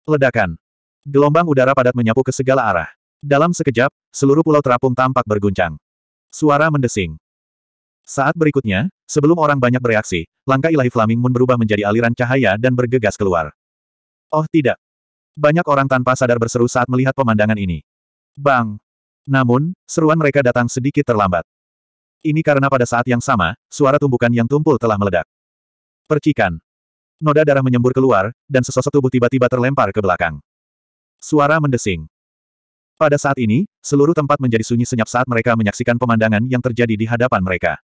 Ledakan. Gelombang udara padat menyapu ke segala arah. Dalam sekejap, seluruh pulau terapung tampak berguncang. Suara mendesing. Saat berikutnya, sebelum orang banyak bereaksi, langkah ilahi Flaming Moon berubah menjadi aliran cahaya dan bergegas keluar. Oh tidak! Banyak orang tanpa sadar berseru saat melihat pemandangan ini. Bang! Namun, seruan mereka datang sedikit terlambat. Ini karena pada saat yang sama, suara tumbukan yang tumpul telah meledak. Percikan. Noda darah menyembur keluar, dan sesosok tubuh tiba-tiba terlempar ke belakang. Suara mendesing. Pada saat ini, seluruh tempat menjadi sunyi senyap saat mereka menyaksikan pemandangan yang terjadi di hadapan mereka.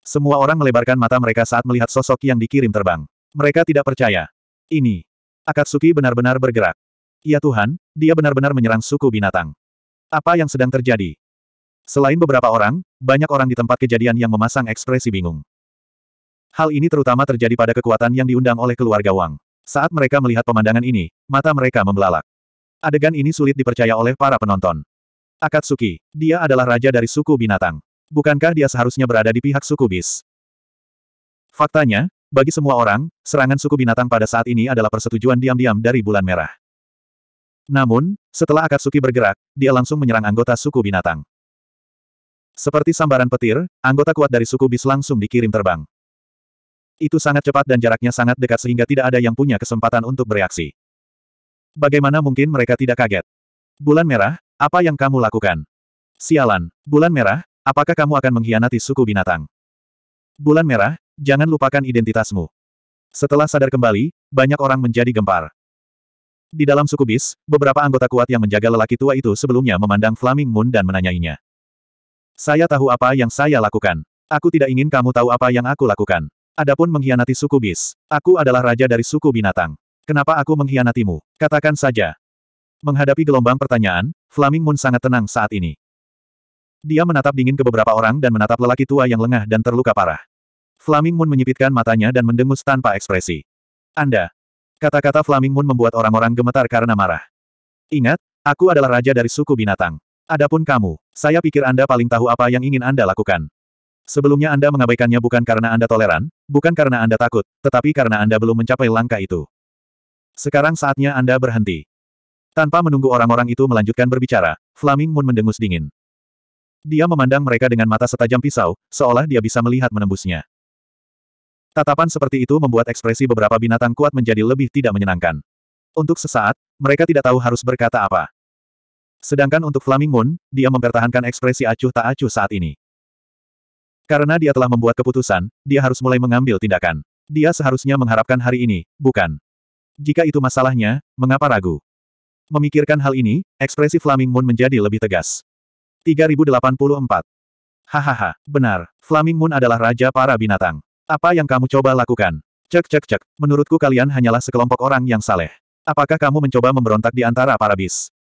Semua orang melebarkan mata mereka saat melihat sosok yang dikirim terbang. Mereka tidak percaya. Ini. Akatsuki benar-benar bergerak. Ya Tuhan, dia benar-benar menyerang suku binatang. Apa yang sedang terjadi? Selain beberapa orang, banyak orang di tempat kejadian yang memasang ekspresi bingung. Hal ini terutama terjadi pada kekuatan yang diundang oleh keluarga Wang. Saat mereka melihat pemandangan ini, mata mereka membelalak. Adegan ini sulit dipercaya oleh para penonton. Akatsuki, dia adalah raja dari suku binatang. Bukankah dia seharusnya berada di pihak suku bis? Faktanya, bagi semua orang, serangan suku binatang pada saat ini adalah persetujuan diam-diam dari bulan merah. Namun, setelah Akatsuki bergerak, dia langsung menyerang anggota suku binatang. Seperti sambaran petir, anggota kuat dari suku bis langsung dikirim terbang. Itu sangat cepat dan jaraknya sangat dekat sehingga tidak ada yang punya kesempatan untuk bereaksi. Bagaimana mungkin mereka tidak kaget? Bulan Merah, apa yang kamu lakukan? Sialan, Bulan Merah, apakah kamu akan mengkhianati suku binatang? Bulan Merah, jangan lupakan identitasmu. Setelah sadar kembali, banyak orang menjadi gempar. Di dalam suku bis, beberapa anggota kuat yang menjaga lelaki tua itu sebelumnya memandang Flaming Moon dan menanyainya. Saya tahu apa yang saya lakukan. Aku tidak ingin kamu tahu apa yang aku lakukan. Adapun mengkhianati suku bis, aku adalah raja dari suku binatang. Kenapa aku mengkhianatimu? Katakan saja. Menghadapi gelombang pertanyaan, Flaming Moon sangat tenang saat ini. Dia menatap dingin ke beberapa orang dan menatap lelaki tua yang lengah dan terluka parah. Flaming Moon menyipitkan matanya dan mendengus tanpa ekspresi. Anda, Kata-kata Flaming Moon membuat orang-orang gemetar karena marah. Ingat, aku adalah raja dari suku binatang. Adapun kamu, saya pikir Anda paling tahu apa yang ingin Anda lakukan. Sebelumnya Anda mengabaikannya bukan karena Anda toleran, bukan karena Anda takut, tetapi karena Anda belum mencapai langkah itu. Sekarang saatnya Anda berhenti. Tanpa menunggu orang-orang itu melanjutkan berbicara, Flaming Moon mendengus dingin. Dia memandang mereka dengan mata setajam pisau, seolah dia bisa melihat menembusnya. Tatapan seperti itu membuat ekspresi beberapa binatang kuat menjadi lebih tidak menyenangkan. Untuk sesaat, mereka tidak tahu harus berkata apa. Sedangkan untuk Flaming Moon, dia mempertahankan ekspresi acuh tak acuh saat ini. Karena dia telah membuat keputusan, dia harus mulai mengambil tindakan. Dia seharusnya mengharapkan hari ini, bukan? Jika itu masalahnya, mengapa ragu? Memikirkan hal ini, ekspresi Flaming Moon menjadi lebih tegas. 3084. Hahaha, benar, Flaming Moon adalah raja para binatang. Apa yang kamu coba lakukan? Cek cek cek, menurutku kalian hanyalah sekelompok orang yang saleh. Apakah kamu mencoba memberontak di antara para bis?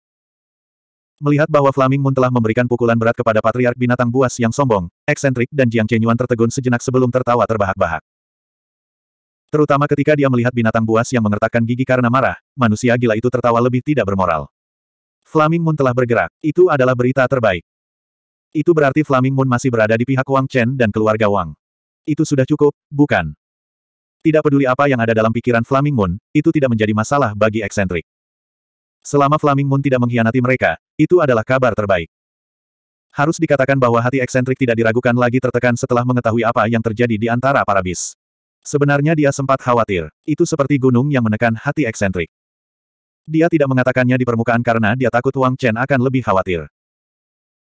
Melihat bahwa Flaming Moon telah memberikan pukulan berat kepada patriark binatang buas yang sombong, eksentrik dan Jiang Chenyuan tertegun sejenak sebelum tertawa terbahak-bahak. Terutama ketika dia melihat binatang buas yang mengertakkan gigi karena marah, manusia gila itu tertawa lebih tidak bermoral. Flaming Moon telah bergerak, itu adalah berita terbaik. Itu berarti Flaming Moon masih berada di pihak Wang Chen dan keluarga Wang itu sudah cukup, bukan? Tidak peduli apa yang ada dalam pikiran Flaming Moon, itu tidak menjadi masalah bagi eksentrik. Selama Flaming Moon tidak mengkhianati mereka, itu adalah kabar terbaik. Harus dikatakan bahwa hati eksentrik tidak diragukan lagi tertekan setelah mengetahui apa yang terjadi di antara para bis. Sebenarnya dia sempat khawatir, itu seperti gunung yang menekan hati eksentrik. Dia tidak mengatakannya di permukaan karena dia takut Wang Chen akan lebih khawatir.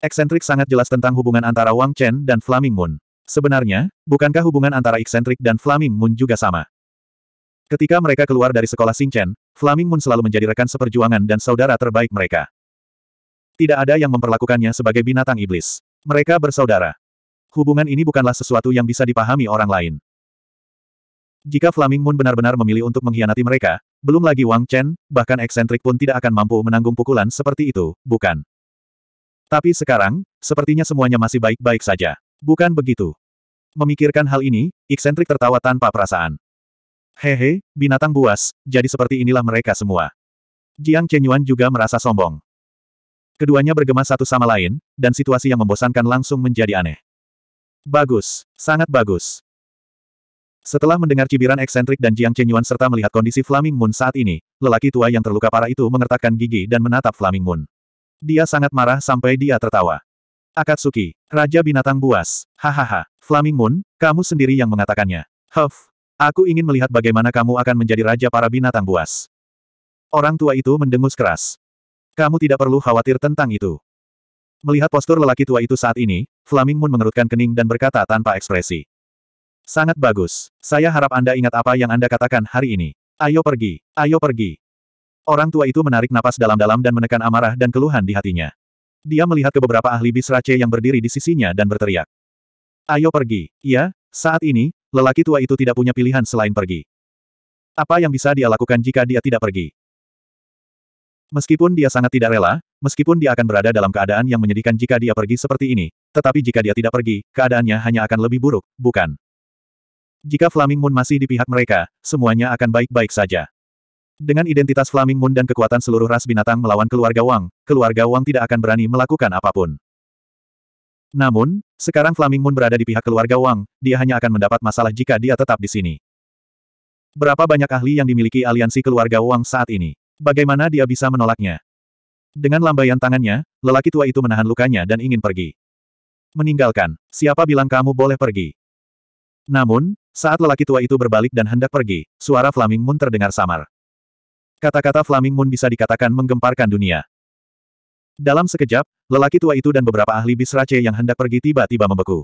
Eksentrik sangat jelas tentang hubungan antara Wang Chen dan Flaming Moon. Sebenarnya, bukankah hubungan antara eksentrik dan Flaming Moon juga sama? Ketika mereka keluar dari sekolah Xingchen, Flaming Moon selalu menjadi rekan seperjuangan dan saudara terbaik mereka. Tidak ada yang memperlakukannya sebagai binatang iblis. Mereka bersaudara. Hubungan ini bukanlah sesuatu yang bisa dipahami orang lain. Jika Flaming Moon benar-benar memilih untuk mengkhianati mereka, belum lagi Wang Chen, bahkan eksentrik pun tidak akan mampu menanggung pukulan seperti itu, bukan? Tapi sekarang, sepertinya semuanya masih baik-baik saja. Bukan begitu. Memikirkan hal ini, eksentrik tertawa tanpa perasaan. Hehe, binatang buas, jadi seperti inilah mereka semua. Jiang Chenyuan juga merasa sombong. Keduanya bergema satu sama lain, dan situasi yang membosankan langsung menjadi aneh. Bagus, sangat bagus. Setelah mendengar cibiran eksentrik dan Jiang Chenyuan serta melihat kondisi Flaming Moon saat ini, lelaki tua yang terluka parah itu mengertakkan gigi dan menatap Flaming Moon. Dia sangat marah sampai dia tertawa. Akatsuki, Raja Binatang Buas, hahaha. Flaming Moon, kamu sendiri yang mengatakannya. Huff, aku ingin melihat bagaimana kamu akan menjadi raja para binatang buas. Orang tua itu mendengus keras. Kamu tidak perlu khawatir tentang itu. Melihat postur lelaki tua itu saat ini, Flaming Moon mengerutkan kening dan berkata tanpa ekspresi. Sangat bagus. Saya harap Anda ingat apa yang Anda katakan hari ini. Ayo pergi, ayo pergi. Orang tua itu menarik napas dalam-dalam dan menekan amarah dan keluhan di hatinya. Dia melihat ke beberapa ahli bisrace yang berdiri di sisinya dan berteriak. Ayo pergi. Ya, saat ini, lelaki tua itu tidak punya pilihan selain pergi. Apa yang bisa dia lakukan jika dia tidak pergi? Meskipun dia sangat tidak rela, meskipun dia akan berada dalam keadaan yang menyedihkan jika dia pergi seperti ini, tetapi jika dia tidak pergi, keadaannya hanya akan lebih buruk, bukan? Jika Flaming Moon masih di pihak mereka, semuanya akan baik-baik saja. Dengan identitas Flaming Moon dan kekuatan seluruh ras binatang melawan keluarga Wang, keluarga Wang tidak akan berani melakukan apapun. Namun, sekarang Flaming Moon berada di pihak keluarga Wang, dia hanya akan mendapat masalah jika dia tetap di sini. Berapa banyak ahli yang dimiliki aliansi keluarga Wang saat ini? Bagaimana dia bisa menolaknya? Dengan lambaian tangannya, lelaki tua itu menahan lukanya dan ingin pergi. Meninggalkan, siapa bilang kamu boleh pergi? Namun, saat lelaki tua itu berbalik dan hendak pergi, suara Flaming Moon terdengar samar. Kata-kata Flaming Moon bisa dikatakan menggemparkan dunia. Dalam sekejap, lelaki tua itu dan beberapa ahli bisrace yang hendak pergi tiba-tiba membeku.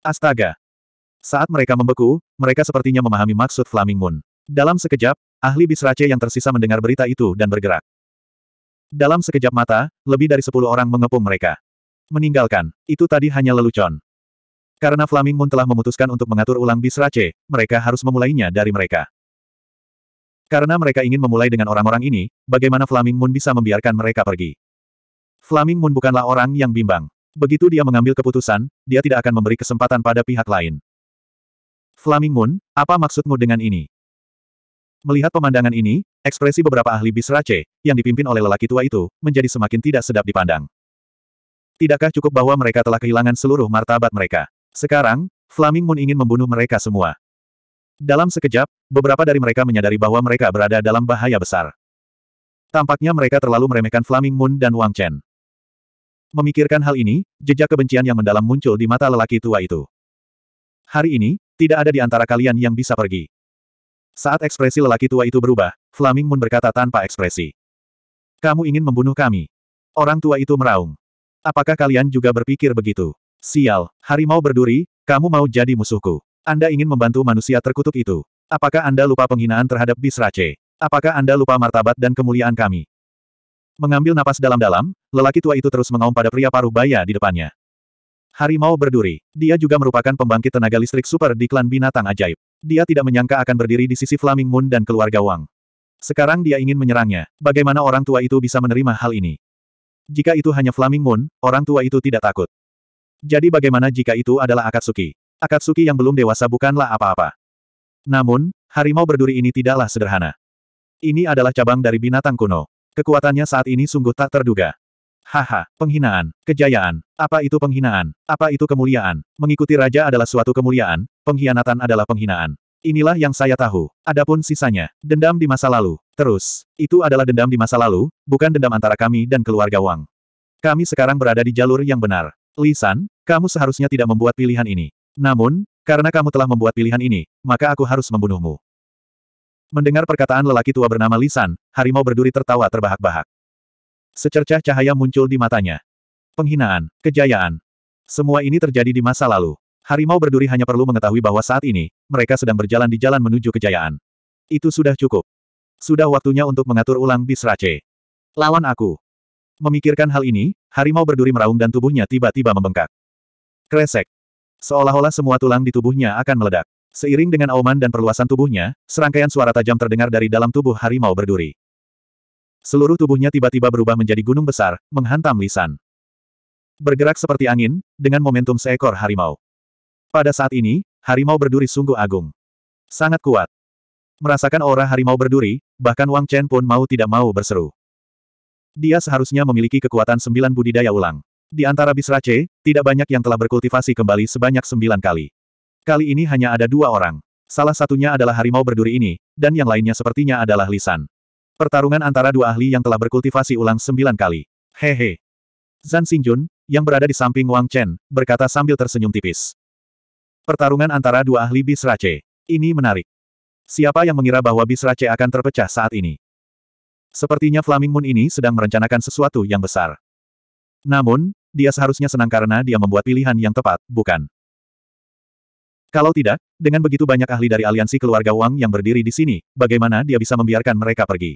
Astaga! Saat mereka membeku, mereka sepertinya memahami maksud Flaming Moon. Dalam sekejap, ahli bisrace yang tersisa mendengar berita itu dan bergerak. Dalam sekejap mata, lebih dari sepuluh orang mengepung mereka. Meninggalkan, itu tadi hanya lelucon. Karena Flaming Moon telah memutuskan untuk mengatur ulang bisrace, mereka harus memulainya dari mereka. Karena mereka ingin memulai dengan orang-orang ini, bagaimana Flaming Moon bisa membiarkan mereka pergi? Flaming Moon bukanlah orang yang bimbang. Begitu dia mengambil keputusan, dia tidak akan memberi kesempatan pada pihak lain. Flaming Moon, apa maksudmu dengan ini? Melihat pemandangan ini, ekspresi beberapa ahli bis yang dipimpin oleh lelaki tua itu, menjadi semakin tidak sedap dipandang. Tidakkah cukup bahwa mereka telah kehilangan seluruh martabat mereka? Sekarang, Flaming Moon ingin membunuh mereka semua. Dalam sekejap, beberapa dari mereka menyadari bahwa mereka berada dalam bahaya besar. Tampaknya mereka terlalu meremehkan Flaming Moon dan Wang Chen. Memikirkan hal ini, jejak kebencian yang mendalam muncul di mata lelaki tua itu. Hari ini, tidak ada di antara kalian yang bisa pergi. Saat ekspresi lelaki tua itu berubah, Flaming Moon berkata tanpa ekspresi. Kamu ingin membunuh kami. Orang tua itu meraung. Apakah kalian juga berpikir begitu? Sial, harimau berduri, kamu mau jadi musuhku. Anda ingin membantu manusia terkutuk itu. Apakah Anda lupa penghinaan terhadap Bisrace? Apakah Anda lupa martabat dan kemuliaan kami? Mengambil napas dalam-dalam, lelaki tua itu terus mengaum pada pria paruh baya di depannya. Harimau berduri. Dia juga merupakan pembangkit tenaga listrik super di klan binatang ajaib. Dia tidak menyangka akan berdiri di sisi Flaming Moon dan keluarga Wang. Sekarang dia ingin menyerangnya. Bagaimana orang tua itu bisa menerima hal ini? Jika itu hanya Flaming Moon, orang tua itu tidak takut. Jadi bagaimana jika itu adalah Akatsuki? Akatsuki yang belum dewasa bukanlah apa-apa. Namun, harimau berduri ini tidaklah sederhana. Ini adalah cabang dari binatang kuno. Kekuatannya saat ini sungguh tak terduga. Haha, penghinaan, kejayaan, apa itu penghinaan, apa itu kemuliaan, mengikuti raja adalah suatu kemuliaan, pengkhianatan adalah penghinaan. Inilah yang saya tahu. Adapun sisanya, dendam di masa lalu. Terus, itu adalah dendam di masa lalu, bukan dendam antara kami dan keluarga Wang. Kami sekarang berada di jalur yang benar. Lisan, kamu seharusnya tidak membuat pilihan ini. Namun, karena kamu telah membuat pilihan ini, maka aku harus membunuhmu. Mendengar perkataan lelaki tua bernama Lisan, harimau berduri tertawa terbahak-bahak. Secercah cahaya muncul di matanya. Penghinaan, kejayaan. Semua ini terjadi di masa lalu. Harimau berduri hanya perlu mengetahui bahwa saat ini, mereka sedang berjalan di jalan menuju kejayaan. Itu sudah cukup. Sudah waktunya untuk mengatur ulang Bisrace. Lawan aku. Memikirkan hal ini, harimau berduri meraung dan tubuhnya tiba-tiba membengkak. Kresek. Seolah-olah semua tulang di tubuhnya akan meledak. Seiring dengan auman dan perluasan tubuhnya, serangkaian suara tajam terdengar dari dalam tubuh harimau berduri. Seluruh tubuhnya tiba-tiba berubah menjadi gunung besar, menghantam lisan. Bergerak seperti angin, dengan momentum seekor harimau. Pada saat ini, harimau berduri sungguh agung. Sangat kuat. Merasakan aura harimau berduri, bahkan Wang Chen pun mau tidak mau berseru. Dia seharusnya memiliki kekuatan sembilan budidaya ulang. Di antara Bisrace, tidak banyak yang telah berkultivasi kembali sebanyak sembilan kali. Kali ini hanya ada dua orang. Salah satunya adalah harimau berduri ini, dan yang lainnya sepertinya adalah lisan. Pertarungan antara dua ahli yang telah berkultivasi ulang sembilan kali. Hehe. Zan Xingjun, yang berada di samping Wang Chen, berkata sambil tersenyum tipis. Pertarungan antara dua ahli Bisrace. Ini menarik. Siapa yang mengira bahwa Bisrace akan terpecah saat ini? Sepertinya Flaming Moon ini sedang merencanakan sesuatu yang besar. Namun, dia seharusnya senang karena dia membuat pilihan yang tepat, bukan? Kalau tidak, dengan begitu banyak ahli dari aliansi keluarga Wang yang berdiri di sini, bagaimana dia bisa membiarkan mereka pergi?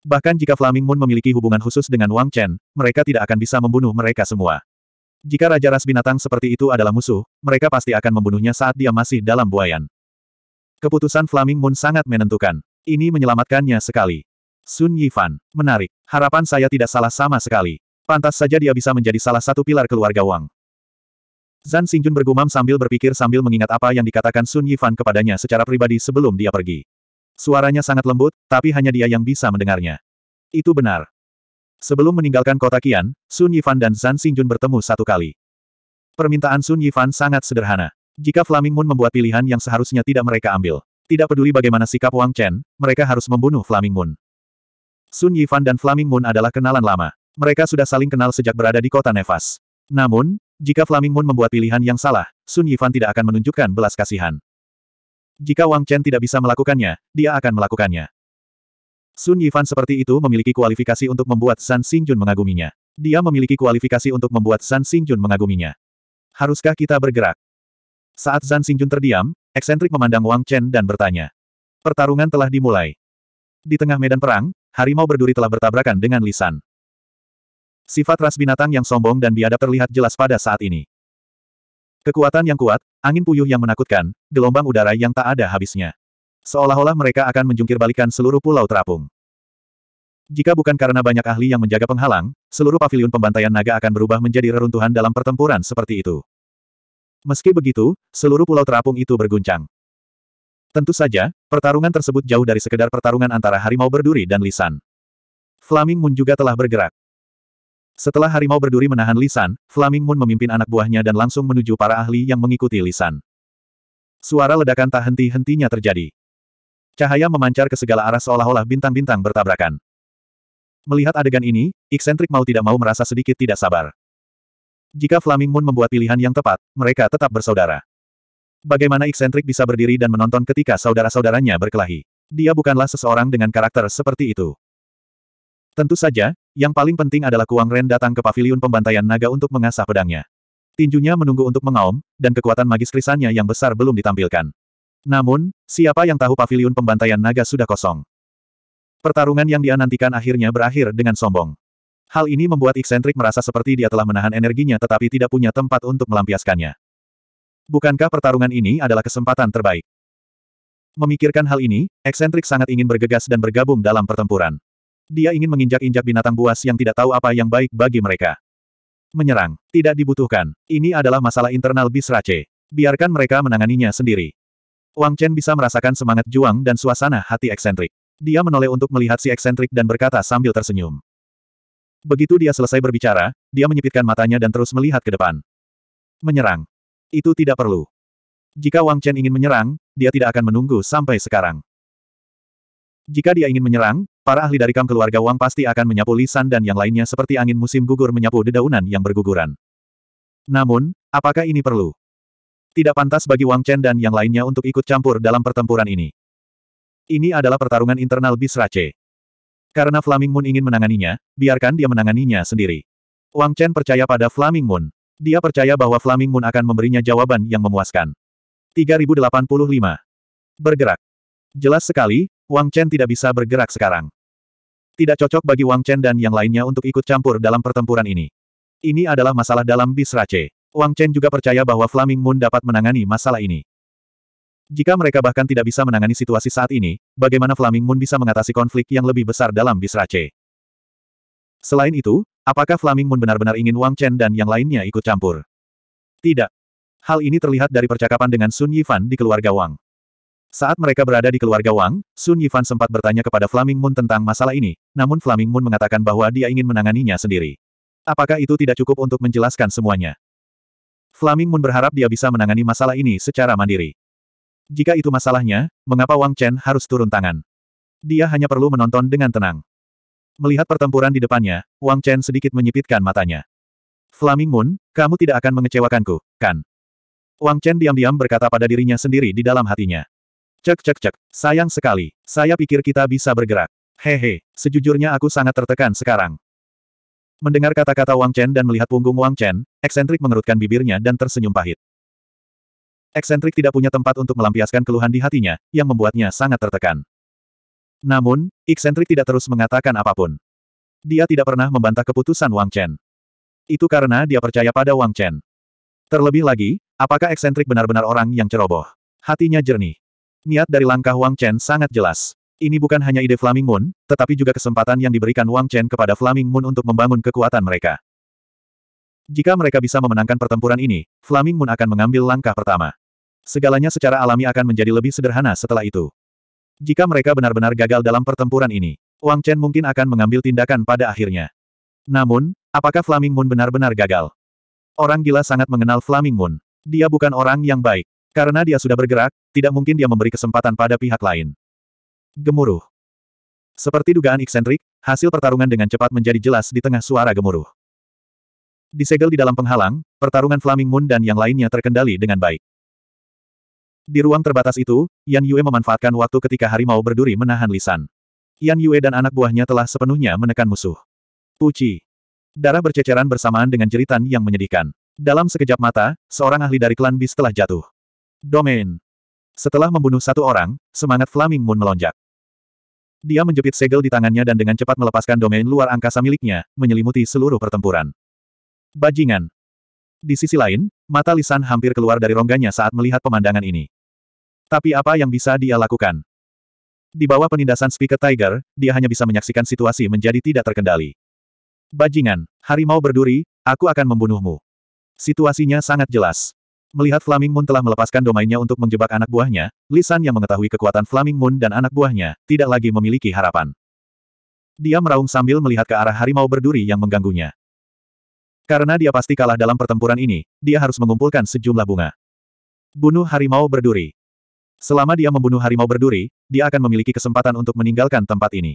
Bahkan jika Flaming Moon memiliki hubungan khusus dengan Wang Chen, mereka tidak akan bisa membunuh mereka semua. Jika Raja Ras Binatang seperti itu adalah musuh, mereka pasti akan membunuhnya saat dia masih dalam buayan. Keputusan Flaming Moon sangat menentukan. Ini menyelamatkannya sekali. Sun Yifan, menarik. Harapan saya tidak salah sama sekali. Pantas saja dia bisa menjadi salah satu pilar keluarga Wang. Zan Xingjun bergumam sambil berpikir sambil mengingat apa yang dikatakan Sun Yifan kepadanya secara pribadi sebelum dia pergi. Suaranya sangat lembut, tapi hanya dia yang bisa mendengarnya. Itu benar. Sebelum meninggalkan kota Qian, Sun Yifan dan Zan Xingjun bertemu satu kali. Permintaan Sun Yifan sangat sederhana. Jika Flaming Moon membuat pilihan yang seharusnya tidak mereka ambil, tidak peduli bagaimana sikap Wang Chen, mereka harus membunuh Flaming Moon. Sun Yifan dan Flaming Moon adalah kenalan lama. Mereka sudah saling kenal sejak berada di kota Nevas. Namun, jika Flaming Moon membuat pilihan yang salah, Sun Yifan tidak akan menunjukkan belas kasihan. Jika Wang Chen tidak bisa melakukannya, dia akan melakukannya. Sun Yifan seperti itu memiliki kualifikasi untuk membuat San Jun mengaguminya. Dia memiliki kualifikasi untuk membuat San Jun mengaguminya. Haruskah kita bergerak? Saat San Jun terdiam, eksentrik memandang Wang Chen dan bertanya. Pertarungan telah dimulai. Di tengah medan perang, harimau berduri telah bertabrakan dengan lisan. Sifat ras binatang yang sombong dan biadab terlihat jelas pada saat ini. Kekuatan yang kuat, angin puyuh yang menakutkan, gelombang udara yang tak ada habisnya. Seolah-olah mereka akan menjungkirbalikan seluruh pulau terapung. Jika bukan karena banyak ahli yang menjaga penghalang, seluruh pavilion pembantaian naga akan berubah menjadi reruntuhan dalam pertempuran seperti itu. Meski begitu, seluruh pulau terapung itu berguncang. Tentu saja, pertarungan tersebut jauh dari sekedar pertarungan antara harimau berduri dan lisan. Flaming Moon juga telah bergerak. Setelah harimau berduri menahan Lisan, Flaming Moon memimpin anak buahnya dan langsung menuju para ahli yang mengikuti Lisan. Suara ledakan tak henti-hentinya terjadi. Cahaya memancar ke segala arah seolah-olah bintang-bintang bertabrakan. Melihat adegan ini, eksentrik mau tidak mau merasa sedikit tidak sabar. Jika Flaming Moon membuat pilihan yang tepat, mereka tetap bersaudara. Bagaimana eksentrik bisa berdiri dan menonton ketika saudara-saudaranya berkelahi? Dia bukanlah seseorang dengan karakter seperti itu. Tentu saja, yang paling penting adalah Kuang Ren datang ke paviliun pembantaian naga untuk mengasah pedangnya. Tinjunya menunggu untuk mengaum, dan kekuatan magis krisannya yang besar belum ditampilkan. Namun, siapa yang tahu paviliun pembantaian naga sudah kosong? Pertarungan yang dia nantikan akhirnya berakhir dengan sombong. Hal ini membuat eksentrik merasa seperti dia telah menahan energinya tetapi tidak punya tempat untuk melampiaskannya. Bukankah pertarungan ini adalah kesempatan terbaik? Memikirkan hal ini, eksentrik sangat ingin bergegas dan bergabung dalam pertempuran. Dia ingin menginjak-injak binatang buas yang tidak tahu apa yang baik bagi mereka. Menyerang. Tidak dibutuhkan. Ini adalah masalah internal Bisrace. Biarkan mereka menanganinya sendiri. Wang Chen bisa merasakan semangat juang dan suasana hati eksentrik. Dia menoleh untuk melihat si eksentrik dan berkata sambil tersenyum. Begitu dia selesai berbicara, dia menyipitkan matanya dan terus melihat ke depan. Menyerang. Itu tidak perlu. Jika Wang Chen ingin menyerang, dia tidak akan menunggu sampai sekarang. Jika dia ingin menyerang, Para ahli dari kam keluarga Wang pasti akan menyapu lisan dan yang lainnya seperti angin musim gugur menyapu dedaunan yang berguguran. Namun, apakah ini perlu? Tidak pantas bagi Wang Chen dan yang lainnya untuk ikut campur dalam pertempuran ini. Ini adalah pertarungan internal Bisrace. Karena Flaming Moon ingin menanganinya, biarkan dia menanganinya sendiri. Wang Chen percaya pada Flaming Moon. Dia percaya bahwa Flaming Moon akan memberinya jawaban yang memuaskan. 3085. Bergerak. Jelas sekali, Wang Chen tidak bisa bergerak sekarang. Tidak cocok bagi Wang Chen dan yang lainnya untuk ikut campur dalam pertempuran ini. Ini adalah masalah dalam bis Rache. Wang Chen juga percaya bahwa Flaming Moon dapat menangani masalah ini. Jika mereka bahkan tidak bisa menangani situasi saat ini, bagaimana Flaming Moon bisa mengatasi konflik yang lebih besar dalam bis Rache? Selain itu, apakah Flaming Moon benar-benar ingin Wang Chen dan yang lainnya ikut campur? Tidak. Hal ini terlihat dari percakapan dengan Sun Yifan di keluarga Wang. Saat mereka berada di keluarga Wang, Sun Yifan sempat bertanya kepada Flaming Moon tentang masalah ini, namun Flaming Moon mengatakan bahwa dia ingin menanganinya sendiri. Apakah itu tidak cukup untuk menjelaskan semuanya? Flaming Moon berharap dia bisa menangani masalah ini secara mandiri. Jika itu masalahnya, mengapa Wang Chen harus turun tangan? Dia hanya perlu menonton dengan tenang. Melihat pertempuran di depannya, Wang Chen sedikit menyipitkan matanya. Flaming Moon, kamu tidak akan mengecewakanku, kan? Wang Chen diam-diam berkata pada dirinya sendiri di dalam hatinya. Cek cek cek, sayang sekali, saya pikir kita bisa bergerak. Hehe, sejujurnya aku sangat tertekan sekarang. Mendengar kata-kata Wang Chen dan melihat punggung Wang Chen, eksentrik mengerutkan bibirnya dan tersenyum pahit. Eksentrik tidak punya tempat untuk melampiaskan keluhan di hatinya, yang membuatnya sangat tertekan. Namun, eksentrik tidak terus mengatakan apapun. Dia tidak pernah membantah keputusan Wang Chen. Itu karena dia percaya pada Wang Chen. Terlebih lagi, apakah eksentrik benar-benar orang yang ceroboh? Hatinya jernih. Niat dari langkah Wang Chen sangat jelas. Ini bukan hanya ide Flaming Moon, tetapi juga kesempatan yang diberikan Wang Chen kepada Flaming Moon untuk membangun kekuatan mereka. Jika mereka bisa memenangkan pertempuran ini, Flaming Moon akan mengambil langkah pertama. Segalanya secara alami akan menjadi lebih sederhana setelah itu. Jika mereka benar-benar gagal dalam pertempuran ini, Wang Chen mungkin akan mengambil tindakan pada akhirnya. Namun, apakah Flaming Moon benar-benar gagal? Orang gila sangat mengenal Flaming Moon. Dia bukan orang yang baik. Karena dia sudah bergerak, tidak mungkin dia memberi kesempatan pada pihak lain. Gemuruh. Seperti dugaan eksentrik, hasil pertarungan dengan cepat menjadi jelas di tengah suara gemuruh. Disegel di dalam penghalang, pertarungan Flaming Moon dan yang lainnya terkendali dengan baik. Di ruang terbatas itu, Yan Yue memanfaatkan waktu ketika harimau berduri menahan lisan. Yan Yue dan anak buahnya telah sepenuhnya menekan musuh. Puci. Darah berceceran bersamaan dengan jeritan yang menyedihkan. Dalam sekejap mata, seorang ahli dari klan Bis telah jatuh. Domain. Setelah membunuh satu orang, semangat Flaming Moon melonjak. Dia menjepit segel di tangannya dan dengan cepat melepaskan domain luar angkasa miliknya, menyelimuti seluruh pertempuran. Bajingan. Di sisi lain, mata Lisan hampir keluar dari rongganya saat melihat pemandangan ini. Tapi apa yang bisa dia lakukan? Di bawah penindasan Speaker Tiger, dia hanya bisa menyaksikan situasi menjadi tidak terkendali. Bajingan, harimau berduri, aku akan membunuhmu. Situasinya sangat jelas. Melihat Flaming Moon telah melepaskan domainnya untuk menjebak anak buahnya, Lisan yang mengetahui kekuatan Flaming Moon dan anak buahnya, tidak lagi memiliki harapan. Dia meraung sambil melihat ke arah harimau berduri yang mengganggunya. Karena dia pasti kalah dalam pertempuran ini, dia harus mengumpulkan sejumlah bunga. Bunuh harimau berduri. Selama dia membunuh harimau berduri, dia akan memiliki kesempatan untuk meninggalkan tempat ini.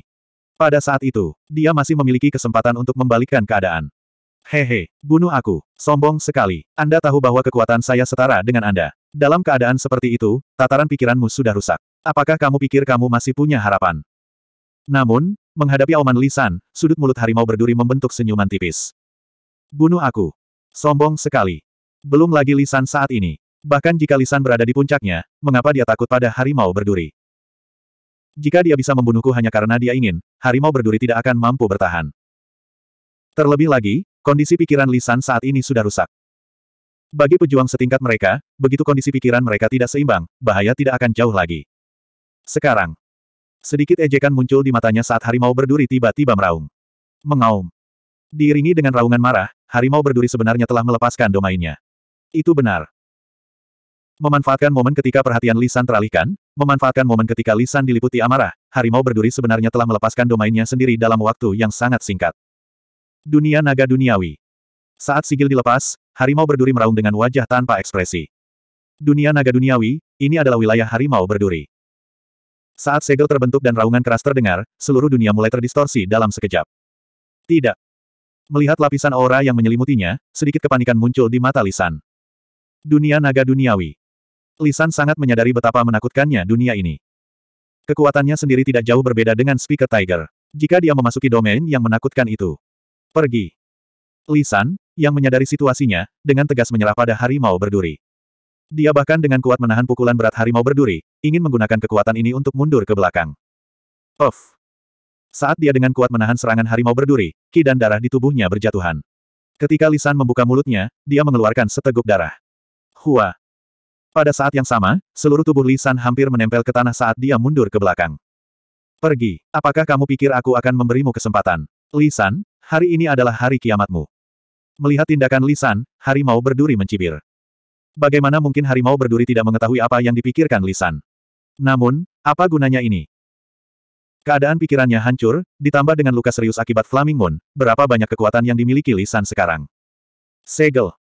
Pada saat itu, dia masih memiliki kesempatan untuk membalikkan keadaan. Hehe, bunuh aku. Sombong sekali. Anda tahu bahwa kekuatan saya setara dengan Anda. Dalam keadaan seperti itu, tataran pikiranmu sudah rusak. Apakah kamu pikir kamu masih punya harapan? Namun, menghadapi auman lisan, sudut mulut harimau berduri membentuk senyuman tipis. Bunuh aku. Sombong sekali. Belum lagi lisan saat ini. Bahkan jika lisan berada di puncaknya, mengapa dia takut pada harimau berduri? Jika dia bisa membunuhku hanya karena dia ingin, harimau berduri tidak akan mampu bertahan. Terlebih lagi, Kondisi pikiran Lisan saat ini sudah rusak. Bagi pejuang setingkat mereka, begitu kondisi pikiran mereka tidak seimbang, bahaya tidak akan jauh lagi. Sekarang, sedikit ejekan muncul di matanya saat harimau berduri tiba-tiba meraung. Mengaum. Diiringi dengan raungan marah, harimau berduri sebenarnya telah melepaskan domainnya. Itu benar. Memanfaatkan momen ketika perhatian Lisan teralihkan, memanfaatkan momen ketika Lisan diliputi amarah, harimau berduri sebenarnya telah melepaskan domainnya sendiri dalam waktu yang sangat singkat. Dunia naga duniawi. Saat sigil dilepas, harimau berduri meraung dengan wajah tanpa ekspresi. Dunia naga duniawi, ini adalah wilayah harimau berduri. Saat segel terbentuk dan raungan keras terdengar, seluruh dunia mulai terdistorsi dalam sekejap. Tidak. Melihat lapisan aura yang menyelimutinya, sedikit kepanikan muncul di mata Lisan. Dunia naga duniawi. Lisan sangat menyadari betapa menakutkannya dunia ini. Kekuatannya sendiri tidak jauh berbeda dengan Speaker Tiger. Jika dia memasuki domain yang menakutkan itu, Pergi. Lisan, yang menyadari situasinya, dengan tegas menyerah pada harimau berduri. Dia bahkan dengan kuat menahan pukulan berat harimau berduri, ingin menggunakan kekuatan ini untuk mundur ke belakang. Of, Saat dia dengan kuat menahan serangan harimau berduri, ki dan darah di tubuhnya berjatuhan. Ketika Lisan membuka mulutnya, dia mengeluarkan seteguk darah. Hua. Pada saat yang sama, seluruh tubuh Lisan hampir menempel ke tanah saat dia mundur ke belakang. Pergi, apakah kamu pikir aku akan memberimu kesempatan? Lisan, hari ini adalah hari kiamatmu. Melihat tindakan lisan, harimau berduri mencibir. Bagaimana mungkin harimau berduri tidak mengetahui apa yang dipikirkan lisan? Namun, apa gunanya ini? Keadaan pikirannya hancur, ditambah dengan luka serius akibat Flaming Moon, berapa banyak kekuatan yang dimiliki lisan sekarang. Segel.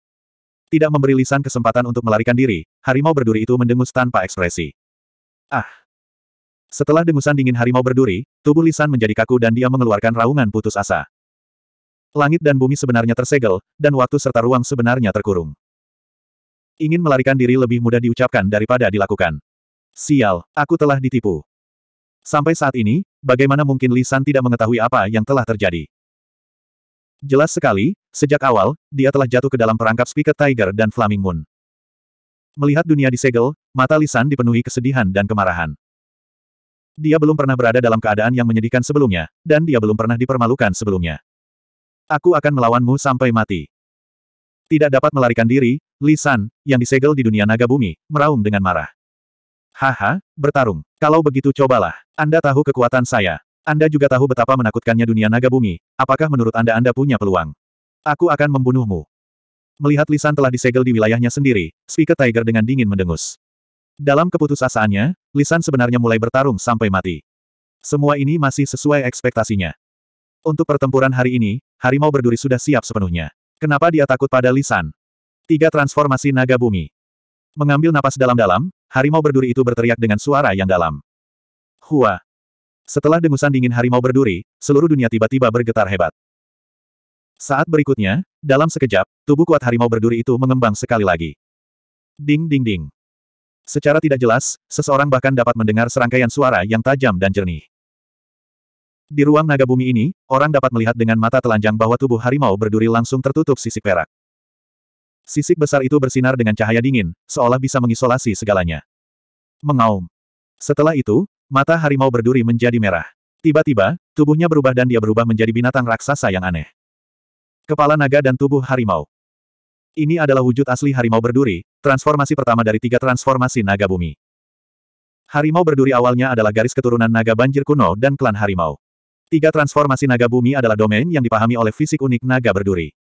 Tidak memberi lisan kesempatan untuk melarikan diri, harimau berduri itu mendengus tanpa ekspresi. Ah. Setelah dengusan dingin harimau berduri, tubuh lisan menjadi kaku dan dia mengeluarkan raungan putus asa. Langit dan bumi sebenarnya tersegel, dan waktu serta ruang sebenarnya terkurung. Ingin melarikan diri lebih mudah diucapkan daripada dilakukan. Sial, aku telah ditipu. Sampai saat ini, bagaimana mungkin Lisan tidak mengetahui apa yang telah terjadi? Jelas sekali, sejak awal, dia telah jatuh ke dalam perangkap Speaker Tiger dan Flaming Moon. Melihat dunia disegel, mata Lisan dipenuhi kesedihan dan kemarahan. Dia belum pernah berada dalam keadaan yang menyedihkan sebelumnya, dan dia belum pernah dipermalukan sebelumnya. Aku akan melawanmu sampai mati. Tidak dapat melarikan diri, Lisan yang disegel di dunia naga bumi, meraung dengan marah. Haha, bertarung. Kalau begitu cobalah. Anda tahu kekuatan saya. Anda juga tahu betapa menakutkannya dunia naga bumi. Apakah menurut Anda Anda punya peluang? Aku akan membunuhmu. Melihat Lisan telah disegel di wilayahnya sendiri, Speaker Tiger dengan dingin mendengus. Dalam keputusasaannya, Lisan sebenarnya mulai bertarung sampai mati. Semua ini masih sesuai ekspektasinya. Untuk pertempuran hari ini, harimau berduri sudah siap sepenuhnya. Kenapa dia takut pada lisan? Tiga transformasi naga bumi. Mengambil napas dalam-dalam, harimau berduri itu berteriak dengan suara yang dalam. Hua. Setelah dengusan dingin harimau berduri, seluruh dunia tiba-tiba bergetar hebat. Saat berikutnya, dalam sekejap, tubuh kuat harimau berduri itu mengembang sekali lagi. Ding ding ding. Secara tidak jelas, seseorang bahkan dapat mendengar serangkaian suara yang tajam dan jernih. Di ruang naga bumi ini, orang dapat melihat dengan mata telanjang bahwa tubuh harimau berduri langsung tertutup sisik perak. Sisik besar itu bersinar dengan cahaya dingin, seolah bisa mengisolasi segalanya. Mengaum. Setelah itu, mata harimau berduri menjadi merah. Tiba-tiba, tubuhnya berubah dan dia berubah menjadi binatang raksasa yang aneh. Kepala naga dan tubuh harimau. Ini adalah wujud asli harimau berduri, transformasi pertama dari tiga transformasi naga bumi. Harimau berduri awalnya adalah garis keturunan naga banjir kuno dan klan harimau. Tiga transformasi naga bumi adalah domain yang dipahami oleh fisik unik naga berduri.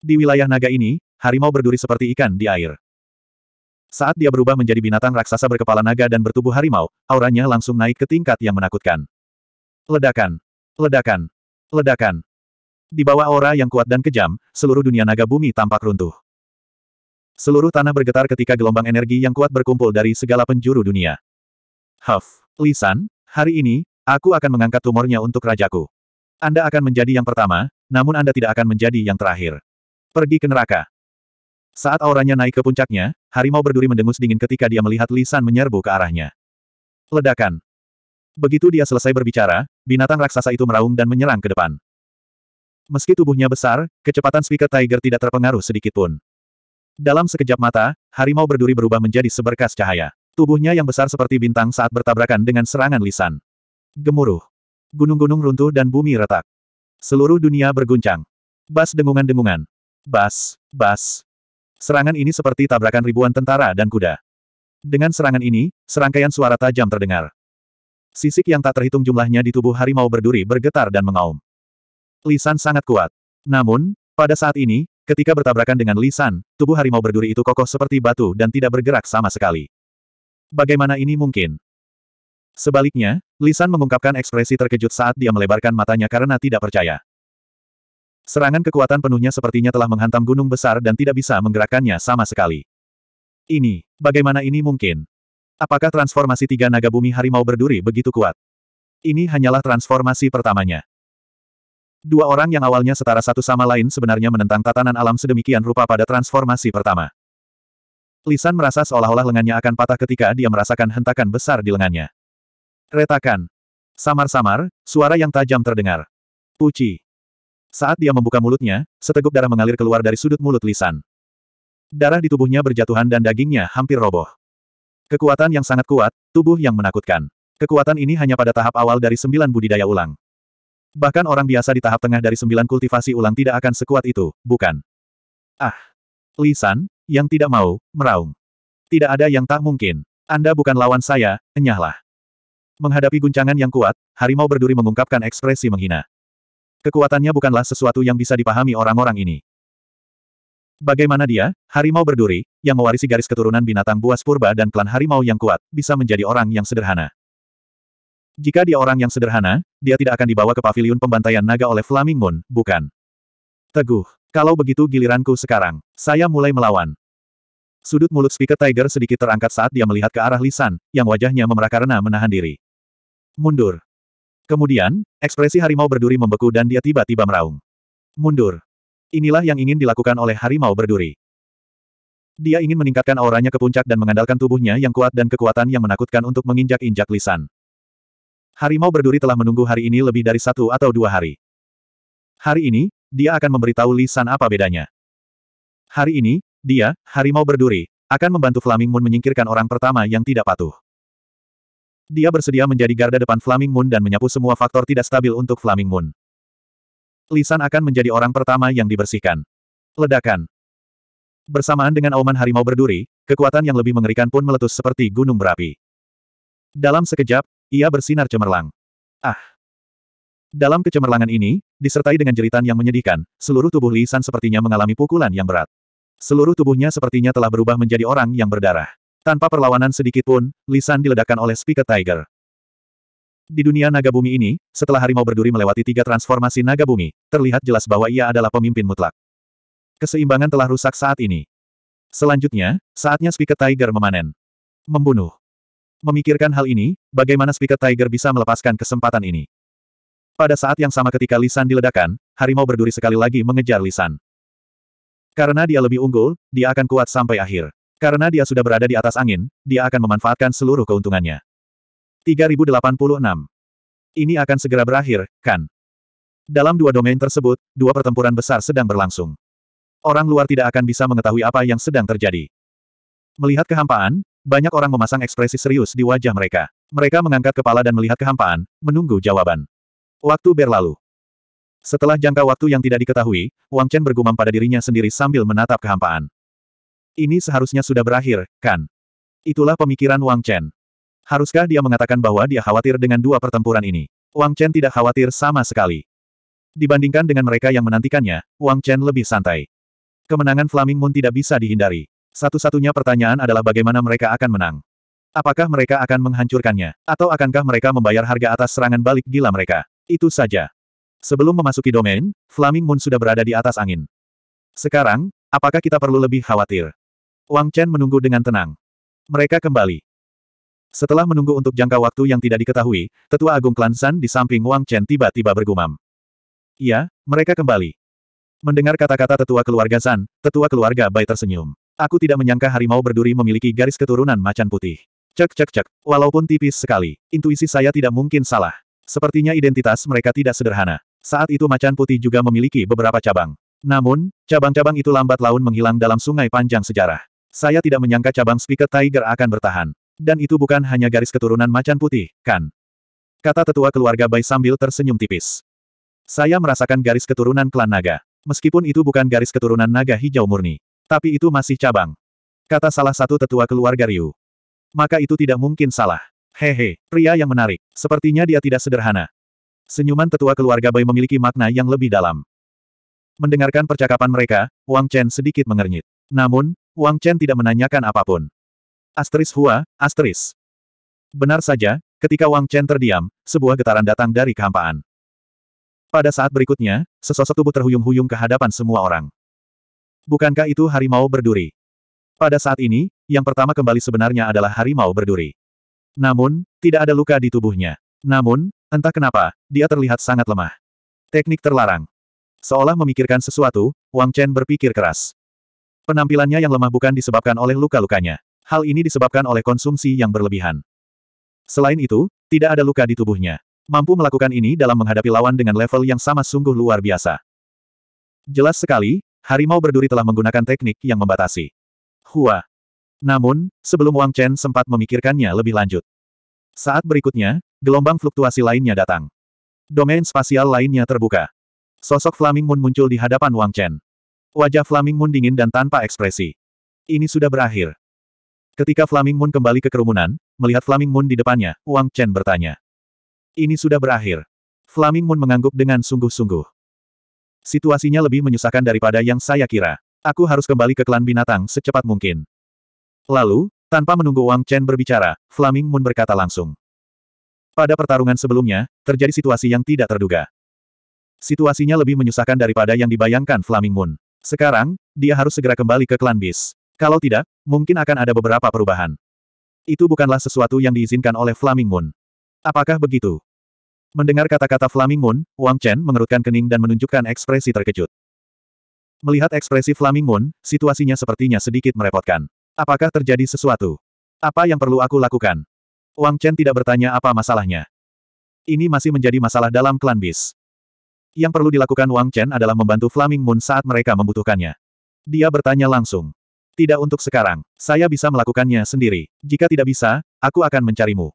Di wilayah naga ini, harimau berduri seperti ikan di air. Saat dia berubah menjadi binatang raksasa berkepala naga dan bertubuh harimau, auranya langsung naik ke tingkat yang menakutkan. Ledakan. Ledakan. Ledakan. Di bawah aura yang kuat dan kejam, seluruh dunia naga bumi tampak runtuh. Seluruh tanah bergetar ketika gelombang energi yang kuat berkumpul dari segala penjuru dunia. Huff, Lisan, hari ini, Aku akan mengangkat tumornya untuk rajaku. Anda akan menjadi yang pertama, namun Anda tidak akan menjadi yang terakhir. Pergi ke neraka. Saat auranya naik ke puncaknya, harimau berduri mendengus dingin ketika dia melihat Lisan menyerbu ke arahnya. Ledakan. Begitu dia selesai berbicara, binatang raksasa itu meraung dan menyerang ke depan. Meski tubuhnya besar, kecepatan speaker Tiger tidak terpengaruh sedikit pun. Dalam sekejap mata, harimau berduri berubah menjadi seberkas cahaya. Tubuhnya yang besar seperti bintang saat bertabrakan dengan serangan lisan. Gemuruh. Gunung-gunung runtuh dan bumi retak. Seluruh dunia berguncang. Bas dengungan-dengungan. Bas, bas. Serangan ini seperti tabrakan ribuan tentara dan kuda. Dengan serangan ini, serangkaian suara tajam terdengar. Sisik yang tak terhitung jumlahnya di tubuh harimau berduri bergetar dan mengaum. Lisan sangat kuat. Namun, pada saat ini, ketika bertabrakan dengan lisan, tubuh harimau berduri itu kokoh seperti batu dan tidak bergerak sama sekali. Bagaimana ini mungkin? Sebaliknya, Lisan mengungkapkan ekspresi terkejut saat dia melebarkan matanya karena tidak percaya. Serangan kekuatan penuhnya sepertinya telah menghantam gunung besar dan tidak bisa menggerakkannya sama sekali. Ini, bagaimana ini mungkin? Apakah transformasi tiga naga bumi harimau berduri begitu kuat? Ini hanyalah transformasi pertamanya. Dua orang yang awalnya setara satu sama lain sebenarnya menentang tatanan alam sedemikian rupa pada transformasi pertama. Lisan merasa seolah-olah lengannya akan patah ketika dia merasakan hentakan besar di lengannya. Retakan. Samar-samar, suara yang tajam terdengar. Uci. Saat dia membuka mulutnya, seteguk darah mengalir keluar dari sudut mulut lisan. Darah di tubuhnya berjatuhan dan dagingnya hampir roboh. Kekuatan yang sangat kuat, tubuh yang menakutkan. Kekuatan ini hanya pada tahap awal dari sembilan budidaya ulang. Bahkan orang biasa di tahap tengah dari sembilan kultivasi ulang tidak akan sekuat itu, bukan? Ah! Lisan, yang tidak mau, meraung. Tidak ada yang tak mungkin. Anda bukan lawan saya, enyahlah. Menghadapi guncangan yang kuat, harimau berduri mengungkapkan ekspresi menghina. Kekuatannya bukanlah sesuatu yang bisa dipahami orang-orang ini. Bagaimana dia, harimau berduri, yang mewarisi garis keturunan binatang buas purba dan klan harimau yang kuat, bisa menjadi orang yang sederhana. Jika dia orang yang sederhana, dia tidak akan dibawa ke pavilion pembantaian naga oleh Flaming Moon, bukan? Teguh. Kalau begitu giliranku sekarang. Saya mulai melawan. Sudut mulut speaker Tiger sedikit terangkat saat dia melihat ke arah Lisan, yang wajahnya memerah karena menahan diri. Mundur. Kemudian, ekspresi harimau berduri membeku dan dia tiba-tiba meraung. Mundur. Inilah yang ingin dilakukan oleh harimau berduri. Dia ingin meningkatkan auranya ke puncak dan mengandalkan tubuhnya yang kuat dan kekuatan yang menakutkan untuk menginjak-injak lisan. Harimau berduri telah menunggu hari ini lebih dari satu atau dua hari. Hari ini, dia akan memberitahu lisan apa bedanya. Hari ini, dia, harimau berduri, akan membantu Flaming Moon menyingkirkan orang pertama yang tidak patuh. Dia bersedia menjadi garda depan Flaming Moon dan menyapu semua faktor tidak stabil untuk Flaming Moon. Lisan akan menjadi orang pertama yang dibersihkan. Ledakan. Bersamaan dengan auman harimau berduri, kekuatan yang lebih mengerikan pun meletus seperti gunung berapi. Dalam sekejap, ia bersinar cemerlang. Ah! Dalam kecemerlangan ini, disertai dengan jeritan yang menyedihkan, seluruh tubuh Lisan sepertinya mengalami pukulan yang berat. Seluruh tubuhnya sepertinya telah berubah menjadi orang yang berdarah. Tanpa perlawanan sedikit pun, lisan diledakkan oleh Speaker Tiger. Di dunia naga bumi ini, setelah harimau berduri melewati tiga transformasi naga bumi, terlihat jelas bahwa ia adalah pemimpin mutlak. Keseimbangan telah rusak saat ini. Selanjutnya, saatnya Speaker Tiger memanen. Membunuh. Memikirkan hal ini, bagaimana Speaker Tiger bisa melepaskan kesempatan ini. Pada saat yang sama ketika lisan diledakkan, harimau berduri sekali lagi mengejar lisan. Karena dia lebih unggul, dia akan kuat sampai akhir. Karena dia sudah berada di atas angin, dia akan memanfaatkan seluruh keuntungannya. 3086. Ini akan segera berakhir, kan? Dalam dua domain tersebut, dua pertempuran besar sedang berlangsung. Orang luar tidak akan bisa mengetahui apa yang sedang terjadi. Melihat kehampaan, banyak orang memasang ekspresi serius di wajah mereka. Mereka mengangkat kepala dan melihat kehampaan, menunggu jawaban. Waktu berlalu. Setelah jangka waktu yang tidak diketahui, Wang Chen bergumam pada dirinya sendiri sambil menatap kehampaan. Ini seharusnya sudah berakhir, kan? Itulah pemikiran Wang Chen. Haruskah dia mengatakan bahwa dia khawatir dengan dua pertempuran ini? Wang Chen tidak khawatir sama sekali. Dibandingkan dengan mereka yang menantikannya, Wang Chen lebih santai. Kemenangan Flaming Moon tidak bisa dihindari. Satu-satunya pertanyaan adalah bagaimana mereka akan menang. Apakah mereka akan menghancurkannya, atau akankah mereka membayar harga atas serangan balik gila mereka? Itu saja. Sebelum memasuki domain, Flaming Moon sudah berada di atas angin. Sekarang, apakah kita perlu lebih khawatir? Wang Chen menunggu dengan tenang. Mereka kembali. Setelah menunggu untuk jangka waktu yang tidak diketahui, Tetua Agung Klan San di samping Wang Chen tiba-tiba bergumam. Iya, mereka kembali. Mendengar kata-kata tetua keluarga San, tetua keluarga Bai tersenyum. Aku tidak menyangka harimau berduri memiliki garis keturunan macan putih. Cek cek cek, walaupun tipis sekali, intuisi saya tidak mungkin salah. Sepertinya identitas mereka tidak sederhana. Saat itu macan putih juga memiliki beberapa cabang. Namun, cabang-cabang itu lambat laun menghilang dalam sungai panjang sejarah. Saya tidak menyangka cabang Speaker Tiger akan bertahan. Dan itu bukan hanya garis keturunan macan putih, kan? Kata tetua keluarga Bai sambil tersenyum tipis. Saya merasakan garis keturunan klan naga. Meskipun itu bukan garis keturunan naga hijau murni. Tapi itu masih cabang. Kata salah satu tetua keluarga Ryu. Maka itu tidak mungkin salah. Hehe, pria yang menarik. Sepertinya dia tidak sederhana. Senyuman tetua keluarga Bai memiliki makna yang lebih dalam. Mendengarkan percakapan mereka, Wang Chen sedikit mengernyit. Namun, Wang Chen tidak menanyakan apapun. Asteris Hua, asteris. Benar saja, ketika Wang Chen terdiam, sebuah getaran datang dari kehampaan. Pada saat berikutnya, sesosok tubuh terhuyung-huyung ke hadapan semua orang. Bukankah itu harimau berduri? Pada saat ini, yang pertama kembali sebenarnya adalah harimau berduri. Namun, tidak ada luka di tubuhnya. Namun, entah kenapa, dia terlihat sangat lemah. Teknik terlarang. Seolah memikirkan sesuatu, Wang Chen berpikir keras. Penampilannya yang lemah bukan disebabkan oleh luka-lukanya. Hal ini disebabkan oleh konsumsi yang berlebihan. Selain itu, tidak ada luka di tubuhnya. Mampu melakukan ini dalam menghadapi lawan dengan level yang sama sungguh luar biasa. Jelas sekali, harimau berduri telah menggunakan teknik yang membatasi. Hua. Namun, sebelum Wang Chen sempat memikirkannya lebih lanjut. Saat berikutnya, gelombang fluktuasi lainnya datang. Domain spasial lainnya terbuka. Sosok Flaming Moon muncul di hadapan Wang Chen. Wajah Flaming Moon dingin dan tanpa ekspresi. Ini sudah berakhir. Ketika Flaming Moon kembali ke kerumunan, melihat Flaming Moon di depannya, Wang Chen bertanya. Ini sudah berakhir. Flaming Moon mengangguk dengan sungguh-sungguh. Situasinya lebih menyusahkan daripada yang saya kira. Aku harus kembali ke klan binatang secepat mungkin. Lalu, tanpa menunggu Wang Chen berbicara, Flaming Moon berkata langsung. Pada pertarungan sebelumnya, terjadi situasi yang tidak terduga. Situasinya lebih menyusahkan daripada yang dibayangkan Flaming Moon. Sekarang, dia harus segera kembali ke klan bis. Kalau tidak, mungkin akan ada beberapa perubahan. Itu bukanlah sesuatu yang diizinkan oleh Flaming Moon. Apakah begitu? Mendengar kata-kata Flaming Moon, Wang Chen mengerutkan kening dan menunjukkan ekspresi terkejut. Melihat ekspresi Flaming Moon, situasinya sepertinya sedikit merepotkan. Apakah terjadi sesuatu? Apa yang perlu aku lakukan? Wang Chen tidak bertanya apa masalahnya. Ini masih menjadi masalah dalam klan bis. Yang perlu dilakukan Wang Chen adalah membantu Flaming Moon saat mereka membutuhkannya. Dia bertanya langsung. Tidak untuk sekarang, saya bisa melakukannya sendiri. Jika tidak bisa, aku akan mencarimu.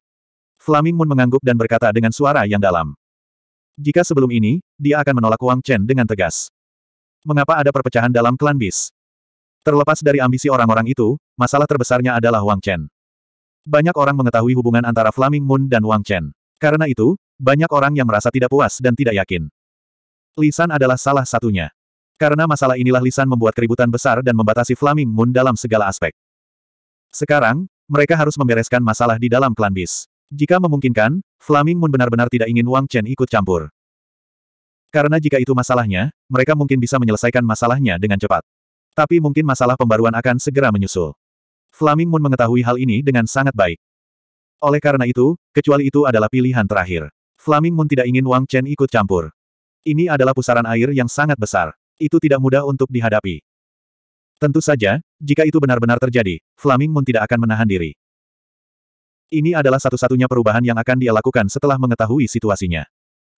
Flaming Moon mengangguk dan berkata dengan suara yang dalam. Jika sebelum ini, dia akan menolak Wang Chen dengan tegas. Mengapa ada perpecahan dalam klan bis? Terlepas dari ambisi orang-orang itu, masalah terbesarnya adalah Wang Chen. Banyak orang mengetahui hubungan antara Flaming Moon dan Wang Chen. Karena itu, banyak orang yang merasa tidak puas dan tidak yakin. Lisan adalah salah satunya. Karena masalah inilah Lisan membuat keributan besar dan membatasi Flaming Moon dalam segala aspek. Sekarang, mereka harus membereskan masalah di dalam klan bis. Jika memungkinkan, Flaming Moon benar-benar tidak ingin Wang Chen ikut campur. Karena jika itu masalahnya, mereka mungkin bisa menyelesaikan masalahnya dengan cepat. Tapi mungkin masalah pembaruan akan segera menyusul. Flaming Moon mengetahui hal ini dengan sangat baik. Oleh karena itu, kecuali itu adalah pilihan terakhir. Flaming Moon tidak ingin Wang Chen ikut campur. Ini adalah pusaran air yang sangat besar. Itu tidak mudah untuk dihadapi. Tentu saja, jika itu benar-benar terjadi, Flaming Moon tidak akan menahan diri. Ini adalah satu-satunya perubahan yang akan dia lakukan setelah mengetahui situasinya.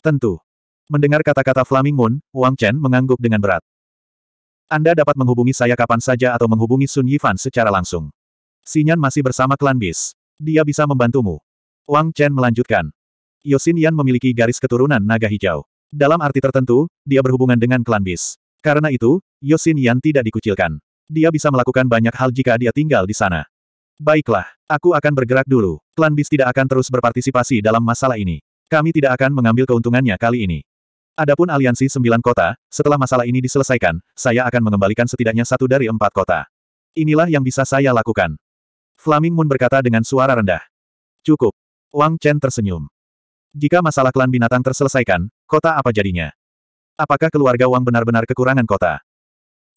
Tentu. Mendengar kata-kata Flaming Moon, Wang Chen mengangguk dengan berat. Anda dapat menghubungi saya kapan saja atau menghubungi Sun Yifan secara langsung. Sinyan masih bersama klan Bis. Dia bisa membantumu. Wang Chen melanjutkan. Yosin Yan memiliki garis keturunan naga hijau. Dalam arti tertentu, dia berhubungan dengan klan bis. Karena itu, Yosin Yan tidak dikucilkan. Dia bisa melakukan banyak hal jika dia tinggal di sana. Baiklah, aku akan bergerak dulu. Klan bis tidak akan terus berpartisipasi dalam masalah ini. Kami tidak akan mengambil keuntungannya kali ini. Adapun aliansi sembilan kota, setelah masalah ini diselesaikan, saya akan mengembalikan setidaknya satu dari empat kota. Inilah yang bisa saya lakukan. Flaming Moon berkata dengan suara rendah. Cukup. Wang Chen tersenyum. Jika masalah klan binatang terselesaikan, kota apa jadinya? Apakah keluarga Wang benar-benar kekurangan kota?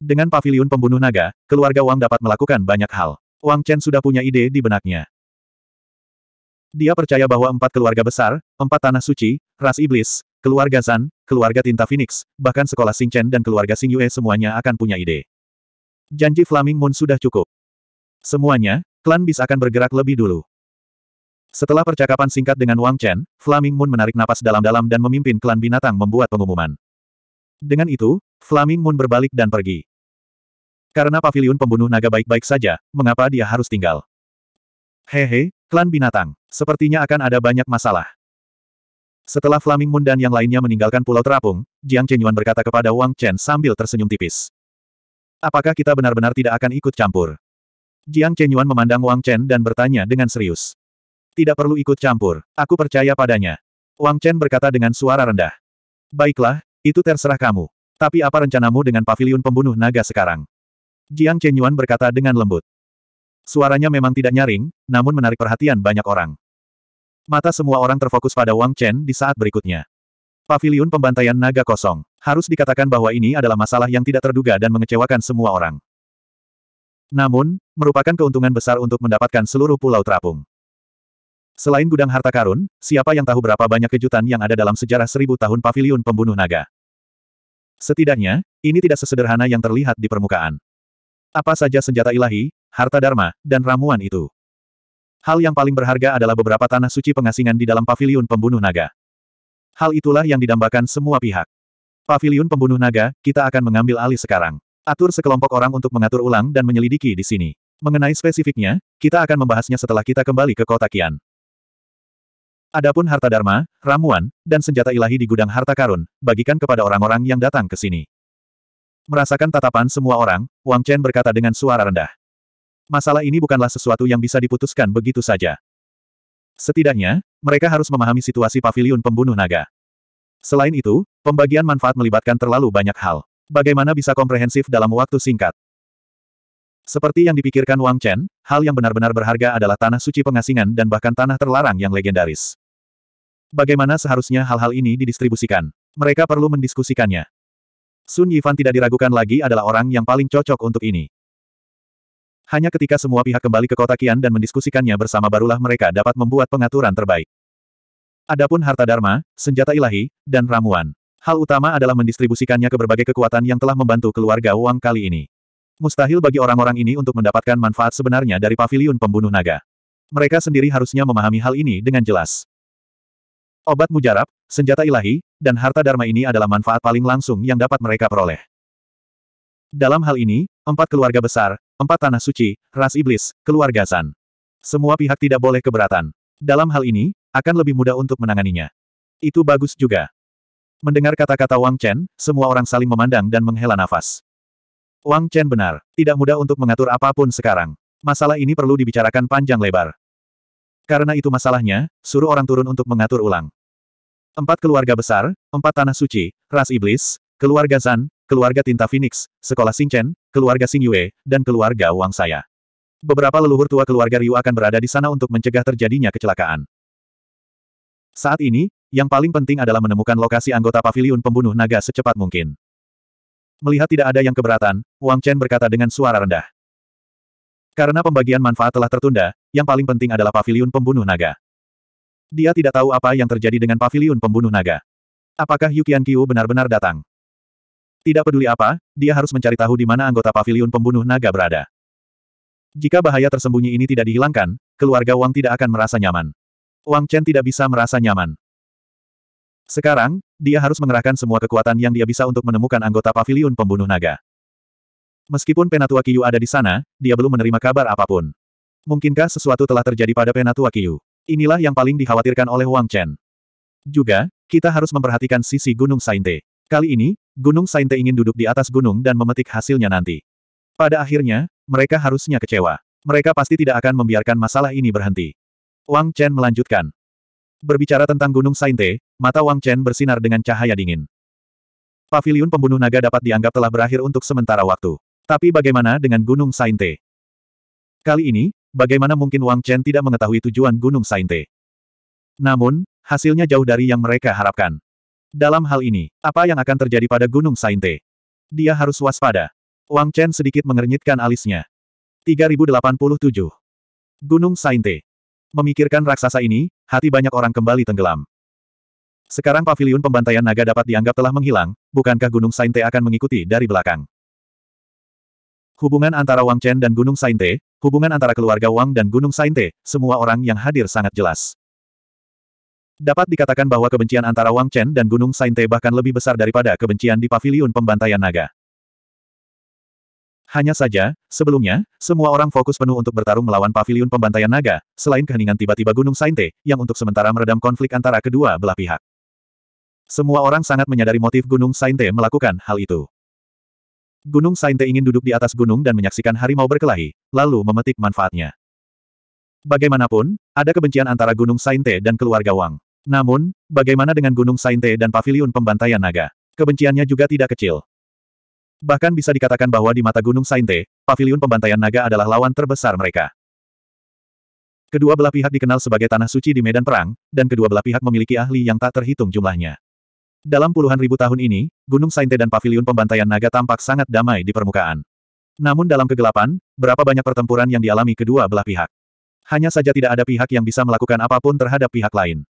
Dengan pavilion pembunuh naga, keluarga Wang dapat melakukan banyak hal. Wang Chen sudah punya ide di benaknya. Dia percaya bahwa empat keluarga besar, empat tanah suci, ras iblis, keluarga Zan, keluarga tinta Phoenix, bahkan sekolah Sing Chen dan keluarga Sing Yue semuanya akan punya ide. Janji Flaming Moon sudah cukup. Semuanya, klan bis akan bergerak lebih dulu. Setelah percakapan singkat dengan Wang Chen, Flaming Moon menarik napas dalam-dalam dan memimpin klan binatang membuat pengumuman. Dengan itu, Flaming Moon berbalik dan pergi. Karena pavilion pembunuh naga baik-baik saja, mengapa dia harus tinggal? Hehe, klan binatang, sepertinya akan ada banyak masalah. Setelah Flaming Moon dan yang lainnya meninggalkan Pulau Terapung, Jiang Yuan berkata kepada Wang Chen sambil tersenyum tipis. Apakah kita benar-benar tidak akan ikut campur? Jiang Yuan memandang Wang Chen dan bertanya dengan serius. Tidak perlu ikut campur, aku percaya padanya. Wang Chen berkata dengan suara rendah. Baiklah, itu terserah kamu. Tapi apa rencanamu dengan paviliun pembunuh naga sekarang? Jiang Chen Yuan berkata dengan lembut. Suaranya memang tidak nyaring, namun menarik perhatian banyak orang. Mata semua orang terfokus pada Wang Chen di saat berikutnya. Paviliun pembantaian naga kosong. Harus dikatakan bahwa ini adalah masalah yang tidak terduga dan mengecewakan semua orang. Namun, merupakan keuntungan besar untuk mendapatkan seluruh pulau terapung. Selain gudang harta karun, siapa yang tahu berapa banyak kejutan yang ada dalam sejarah seribu tahun pavilion pembunuh naga? Setidaknya, ini tidak sesederhana yang terlihat di permukaan. Apa saja senjata ilahi, harta dharma, dan ramuan itu. Hal yang paling berharga adalah beberapa tanah suci pengasingan di dalam pavilion pembunuh naga. Hal itulah yang didambakan semua pihak. Pavilion pembunuh naga, kita akan mengambil alih sekarang. Atur sekelompok orang untuk mengatur ulang dan menyelidiki di sini. Mengenai spesifiknya, kita akan membahasnya setelah kita kembali ke kota Kian. Adapun harta dharma, ramuan, dan senjata ilahi di gudang harta karun, bagikan kepada orang-orang yang datang ke sini. Merasakan tatapan semua orang, Wang Chen berkata dengan suara rendah. Masalah ini bukanlah sesuatu yang bisa diputuskan begitu saja. Setidaknya, mereka harus memahami situasi pavilion pembunuh naga. Selain itu, pembagian manfaat melibatkan terlalu banyak hal. Bagaimana bisa komprehensif dalam waktu singkat? Seperti yang dipikirkan Wang Chen, hal yang benar-benar berharga adalah tanah suci pengasingan dan bahkan tanah terlarang yang legendaris. Bagaimana seharusnya hal-hal ini didistribusikan? Mereka perlu mendiskusikannya. Sun Yifan tidak diragukan lagi adalah orang yang paling cocok untuk ini. Hanya ketika semua pihak kembali ke kota Kian dan mendiskusikannya bersama barulah mereka dapat membuat pengaturan terbaik. Adapun harta dharma, senjata ilahi, dan ramuan. Hal utama adalah mendistribusikannya ke berbagai kekuatan yang telah membantu keluarga Wang kali ini. Mustahil bagi orang-orang ini untuk mendapatkan manfaat sebenarnya dari paviliun pembunuh naga. Mereka sendiri harusnya memahami hal ini dengan jelas. Obat mujarab, senjata ilahi, dan harta dharma ini adalah manfaat paling langsung yang dapat mereka peroleh. Dalam hal ini, empat keluarga besar, empat tanah suci, ras iblis, keluarga San, Semua pihak tidak boleh keberatan. Dalam hal ini, akan lebih mudah untuk menanganinya. Itu bagus juga. Mendengar kata-kata Wang Chen, semua orang saling memandang dan menghela nafas. Wang Chen benar, tidak mudah untuk mengatur apapun sekarang. Masalah ini perlu dibicarakan panjang lebar. Karena itu masalahnya, suruh orang turun untuk mengatur ulang. Empat keluarga besar, empat tanah suci, ras iblis, keluarga Zan, keluarga Tinta Phoenix, sekolah Chen, keluarga Sing Yue, dan keluarga Wang Saya. Beberapa leluhur tua keluarga Ryu akan berada di sana untuk mencegah terjadinya kecelakaan. Saat ini, yang paling penting adalah menemukan lokasi anggota paviliun pembunuh naga secepat mungkin. Melihat tidak ada yang keberatan, Wang Chen berkata dengan suara rendah. Karena pembagian manfaat telah tertunda, yang paling penting adalah pavilion pembunuh naga. Dia tidak tahu apa yang terjadi dengan pavilion pembunuh naga. Apakah Yukian Qiu benar-benar datang? Tidak peduli apa, dia harus mencari tahu di mana anggota pavilion pembunuh naga berada. Jika bahaya tersembunyi ini tidak dihilangkan, keluarga Wang tidak akan merasa nyaman. Wang Chen tidak bisa merasa nyaman. Sekarang, dia harus mengerahkan semua kekuatan yang dia bisa untuk menemukan anggota pavilion pembunuh naga. Meskipun Penatua Kiyu ada di sana, dia belum menerima kabar apapun. Mungkinkah sesuatu telah terjadi pada Penatua Kiyu? Inilah yang paling dikhawatirkan oleh Wang Chen. Juga, kita harus memperhatikan sisi Gunung Sainte. Kali ini, Gunung Sainte ingin duduk di atas gunung dan memetik hasilnya nanti. Pada akhirnya, mereka harusnya kecewa. Mereka pasti tidak akan membiarkan masalah ini berhenti. Wang Chen melanjutkan. Berbicara tentang Gunung Sainte, mata Wang Chen bersinar dengan cahaya dingin. Paviliun pembunuh naga dapat dianggap telah berakhir untuk sementara waktu. Tapi bagaimana dengan Gunung Sainte? Kali ini, bagaimana mungkin Wang Chen tidak mengetahui tujuan Gunung Sainte? Namun, hasilnya jauh dari yang mereka harapkan. Dalam hal ini, apa yang akan terjadi pada Gunung Sainte? Dia harus waspada. Wang Chen sedikit mengernyitkan alisnya. 3087. Gunung Sainte. Memikirkan raksasa ini, hati banyak orang kembali tenggelam. Sekarang paviliun pembantaian naga dapat dianggap telah menghilang, bukankah Gunung Sainte akan mengikuti dari belakang? Hubungan antara Wang Chen dan Gunung Sainte, hubungan antara keluarga Wang dan Gunung Sainte, semua orang yang hadir sangat jelas. Dapat dikatakan bahwa kebencian antara Wang Chen dan Gunung Sainte bahkan lebih besar daripada kebencian di paviliun pembantaian naga. Hanya saja, sebelumnya, semua orang fokus penuh untuk bertarung melawan paviliun pembantaian naga, selain keheningan tiba-tiba Gunung Sainte, yang untuk sementara meredam konflik antara kedua belah pihak. Semua orang sangat menyadari motif Gunung Sainte melakukan hal itu. Gunung Sainte ingin duduk di atas gunung dan menyaksikan harimau berkelahi, lalu memetik manfaatnya. Bagaimanapun, ada kebencian antara Gunung Sainte dan keluarga Wang. Namun, bagaimana dengan Gunung Sainte dan paviliun pembantaian naga? Kebenciannya juga tidak kecil. Bahkan bisa dikatakan bahwa di mata Gunung Sainte, paviliun pembantaian naga adalah lawan terbesar mereka. Kedua belah pihak dikenal sebagai tanah suci di medan perang, dan kedua belah pihak memiliki ahli yang tak terhitung jumlahnya. Dalam puluhan ribu tahun ini, Gunung Sainte dan paviliun pembantaian naga tampak sangat damai di permukaan. Namun dalam kegelapan, berapa banyak pertempuran yang dialami kedua belah pihak. Hanya saja tidak ada pihak yang bisa melakukan apapun terhadap pihak lain.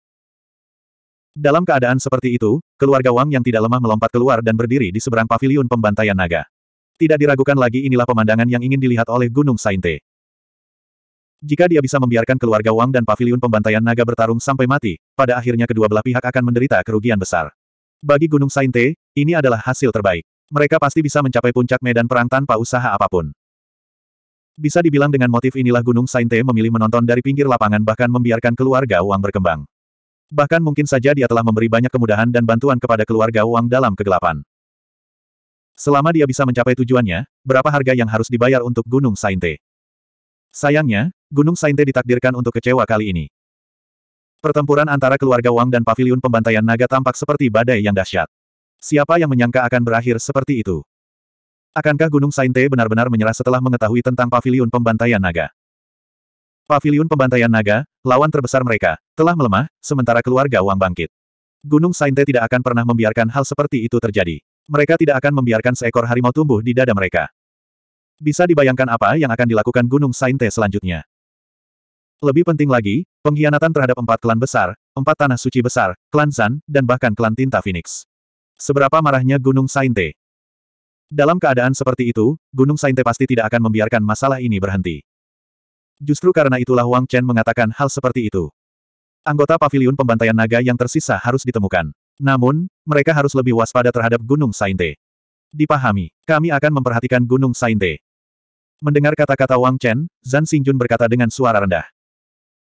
Dalam keadaan seperti itu, keluarga Wang yang tidak lemah melompat keluar dan berdiri di seberang paviliun pembantaian naga. Tidak diragukan lagi inilah pemandangan yang ingin dilihat oleh Gunung Sainte. Jika dia bisa membiarkan keluarga Wang dan paviliun pembantaian naga bertarung sampai mati, pada akhirnya kedua belah pihak akan menderita kerugian besar. Bagi Gunung Sainte, ini adalah hasil terbaik. Mereka pasti bisa mencapai puncak medan perang tanpa usaha apapun. Bisa dibilang dengan motif inilah Gunung Sainte memilih menonton dari pinggir lapangan bahkan membiarkan keluarga Wang berkembang. Bahkan mungkin saja dia telah memberi banyak kemudahan dan bantuan kepada keluarga Wang dalam kegelapan. Selama dia bisa mencapai tujuannya, berapa harga yang harus dibayar untuk Gunung Sainte? Sayangnya, Gunung Sainte ditakdirkan untuk kecewa kali ini. Pertempuran antara keluarga Wang dan paviliun pembantaian naga tampak seperti badai yang dahsyat. Siapa yang menyangka akan berakhir seperti itu? Akankah Gunung Sainte benar-benar menyerah setelah mengetahui tentang paviliun pembantaian naga? Pavilion Pembantaian Naga, lawan terbesar mereka, telah melemah, sementara keluarga Wang bangkit. Gunung Sainte tidak akan pernah membiarkan hal seperti itu terjadi. Mereka tidak akan membiarkan seekor harimau tumbuh di dada mereka. Bisa dibayangkan apa yang akan dilakukan Gunung Sainte selanjutnya. Lebih penting lagi, pengkhianatan terhadap empat klan besar, empat tanah suci besar, klan Zan, dan bahkan klan Tinta Phoenix. Seberapa marahnya Gunung Sainte? Dalam keadaan seperti itu, Gunung Sainte pasti tidak akan membiarkan masalah ini berhenti. Justru karena itulah Wang Chen mengatakan hal seperti itu. Anggota pavilion pembantaian naga yang tersisa harus ditemukan. Namun, mereka harus lebih waspada terhadap Gunung Sainte. Dipahami, kami akan memperhatikan Gunung Sainte. Mendengar kata-kata Wang Chen, Zan Xingjun berkata dengan suara rendah.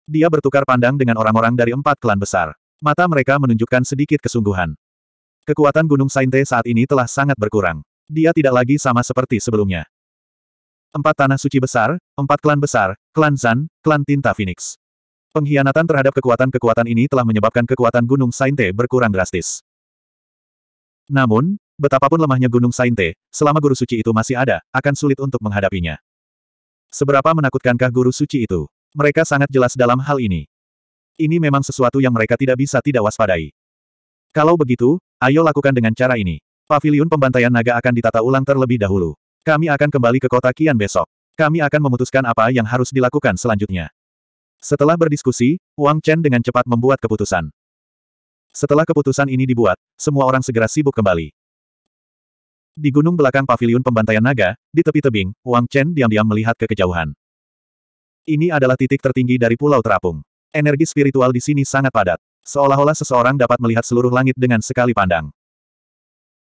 Dia bertukar pandang dengan orang-orang dari empat klan besar. Mata mereka menunjukkan sedikit kesungguhan. Kekuatan Gunung Sainte saat ini telah sangat berkurang. Dia tidak lagi sama seperti sebelumnya. Empat tanah suci besar, empat klan besar, klan Zan, klan Tinta Phoenix. Pengkhianatan terhadap kekuatan-kekuatan ini telah menyebabkan kekuatan Gunung Sainte berkurang drastis. Namun, betapapun lemahnya Gunung Sainte, selama guru suci itu masih ada, akan sulit untuk menghadapinya. Seberapa menakutkankah guru suci itu? Mereka sangat jelas dalam hal ini. Ini memang sesuatu yang mereka tidak bisa tidak waspadai. Kalau begitu, ayo lakukan dengan cara ini. Paviliun pembantaian naga akan ditata ulang terlebih dahulu. Kami akan kembali ke kota Kian besok. Kami akan memutuskan apa yang harus dilakukan selanjutnya. Setelah berdiskusi, Wang Chen dengan cepat membuat keputusan. Setelah keputusan ini dibuat, semua orang segera sibuk kembali. Di gunung belakang paviliun pembantaian naga, di tepi tebing, Wang Chen diam-diam melihat ke kejauhan. Ini adalah titik tertinggi dari Pulau Terapung. Energi spiritual di sini sangat padat. Seolah-olah seseorang dapat melihat seluruh langit dengan sekali pandang.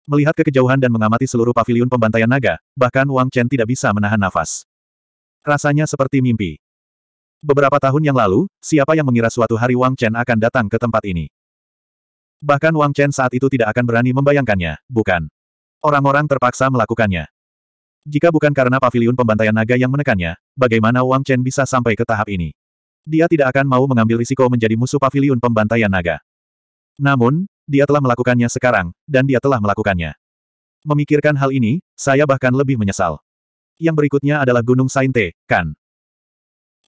Melihat ke kejauhan dan mengamati seluruh paviliun pembantaian naga, bahkan Wang Chen tidak bisa menahan nafas. Rasanya seperti mimpi. Beberapa tahun yang lalu, siapa yang mengira suatu hari Wang Chen akan datang ke tempat ini? Bahkan Wang Chen saat itu tidak akan berani membayangkannya, bukan? Orang-orang terpaksa melakukannya. Jika bukan karena paviliun pembantaian naga yang menekannya, bagaimana Wang Chen bisa sampai ke tahap ini? Dia tidak akan mau mengambil risiko menjadi musuh paviliun pembantaian naga. Namun, dia telah melakukannya sekarang, dan dia telah melakukannya. Memikirkan hal ini, saya bahkan lebih menyesal. Yang berikutnya adalah Gunung Sainte, kan?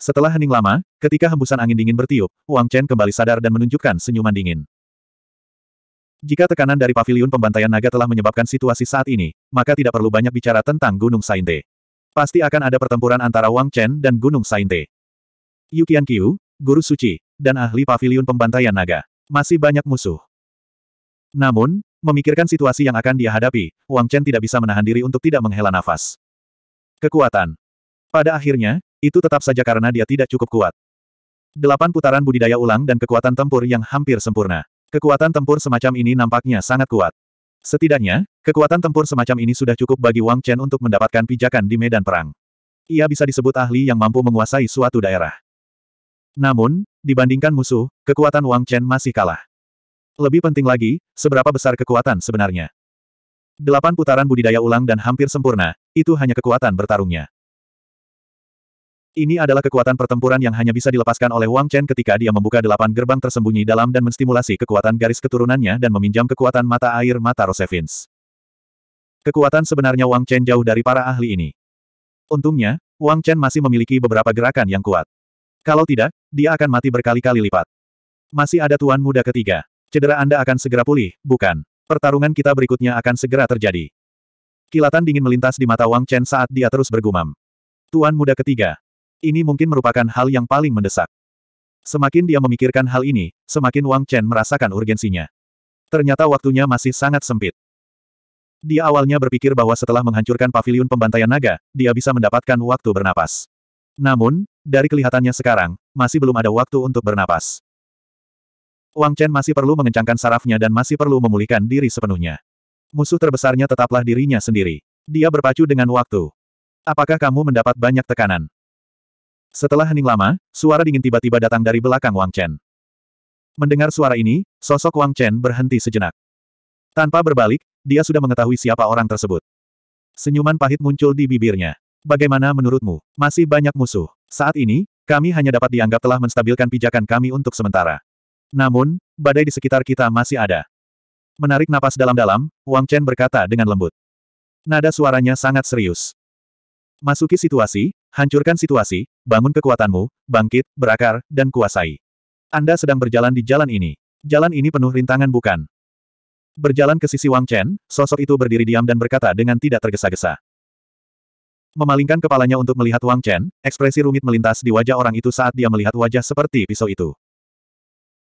Setelah hening lama, ketika hembusan angin dingin bertiup, Wang Chen kembali sadar dan menunjukkan senyuman dingin. Jika tekanan dari paviliun pembantaian naga telah menyebabkan situasi saat ini, maka tidak perlu banyak bicara tentang Gunung Sainte. Pasti akan ada pertempuran antara Wang Chen dan Gunung Sainte. Yu Qiu, Guru Suci, dan ahli paviliun pembantaian naga. Masih banyak musuh. Namun, memikirkan situasi yang akan dia hadapi, Wang Chen tidak bisa menahan diri untuk tidak menghela nafas. Kekuatan. Pada akhirnya, itu tetap saja karena dia tidak cukup kuat. Delapan putaran budidaya ulang dan kekuatan tempur yang hampir sempurna. Kekuatan tempur semacam ini nampaknya sangat kuat. Setidaknya, kekuatan tempur semacam ini sudah cukup bagi Wang Chen untuk mendapatkan pijakan di medan perang. Ia bisa disebut ahli yang mampu menguasai suatu daerah. Namun, dibandingkan musuh, kekuatan Wang Chen masih kalah. Lebih penting lagi, seberapa besar kekuatan sebenarnya. Delapan putaran budidaya ulang dan hampir sempurna, itu hanya kekuatan bertarungnya. Ini adalah kekuatan pertempuran yang hanya bisa dilepaskan oleh Wang Chen ketika dia membuka delapan gerbang tersembunyi dalam dan menstimulasi kekuatan garis keturunannya dan meminjam kekuatan mata air mata Rosevins. Kekuatan sebenarnya Wang Chen jauh dari para ahli ini. Untungnya, Wang Chen masih memiliki beberapa gerakan yang kuat. Kalau tidak, dia akan mati berkali-kali lipat. Masih ada tuan muda ketiga. Cedera Anda akan segera pulih, bukan? Pertarungan kita berikutnya akan segera terjadi. Kilatan dingin melintas di mata Wang Chen saat dia terus bergumam. Tuan muda ketiga. Ini mungkin merupakan hal yang paling mendesak. Semakin dia memikirkan hal ini, semakin Wang Chen merasakan urgensinya. Ternyata waktunya masih sangat sempit. Dia awalnya berpikir bahwa setelah menghancurkan paviliun pembantaian naga, dia bisa mendapatkan waktu bernapas. Namun, dari kelihatannya sekarang, masih belum ada waktu untuk bernapas. Wang Chen masih perlu mengencangkan sarafnya dan masih perlu memulihkan diri sepenuhnya. Musuh terbesarnya tetaplah dirinya sendiri. Dia berpacu dengan waktu. Apakah kamu mendapat banyak tekanan? Setelah hening lama, suara dingin tiba-tiba datang dari belakang Wang Chen. Mendengar suara ini, sosok Wang Chen berhenti sejenak. Tanpa berbalik, dia sudah mengetahui siapa orang tersebut. Senyuman pahit muncul di bibirnya. Bagaimana menurutmu? Masih banyak musuh. Saat ini, kami hanya dapat dianggap telah menstabilkan pijakan kami untuk sementara. Namun, badai di sekitar kita masih ada. Menarik napas dalam-dalam, Wang Chen berkata dengan lembut. Nada suaranya sangat serius. Masuki situasi, hancurkan situasi, bangun kekuatanmu, bangkit, berakar, dan kuasai. Anda sedang berjalan di jalan ini. Jalan ini penuh rintangan bukan? Berjalan ke sisi Wang Chen, sosok itu berdiri diam dan berkata dengan tidak tergesa-gesa. Memalingkan kepalanya untuk melihat Wang Chen, ekspresi rumit melintas di wajah orang itu saat dia melihat wajah seperti pisau itu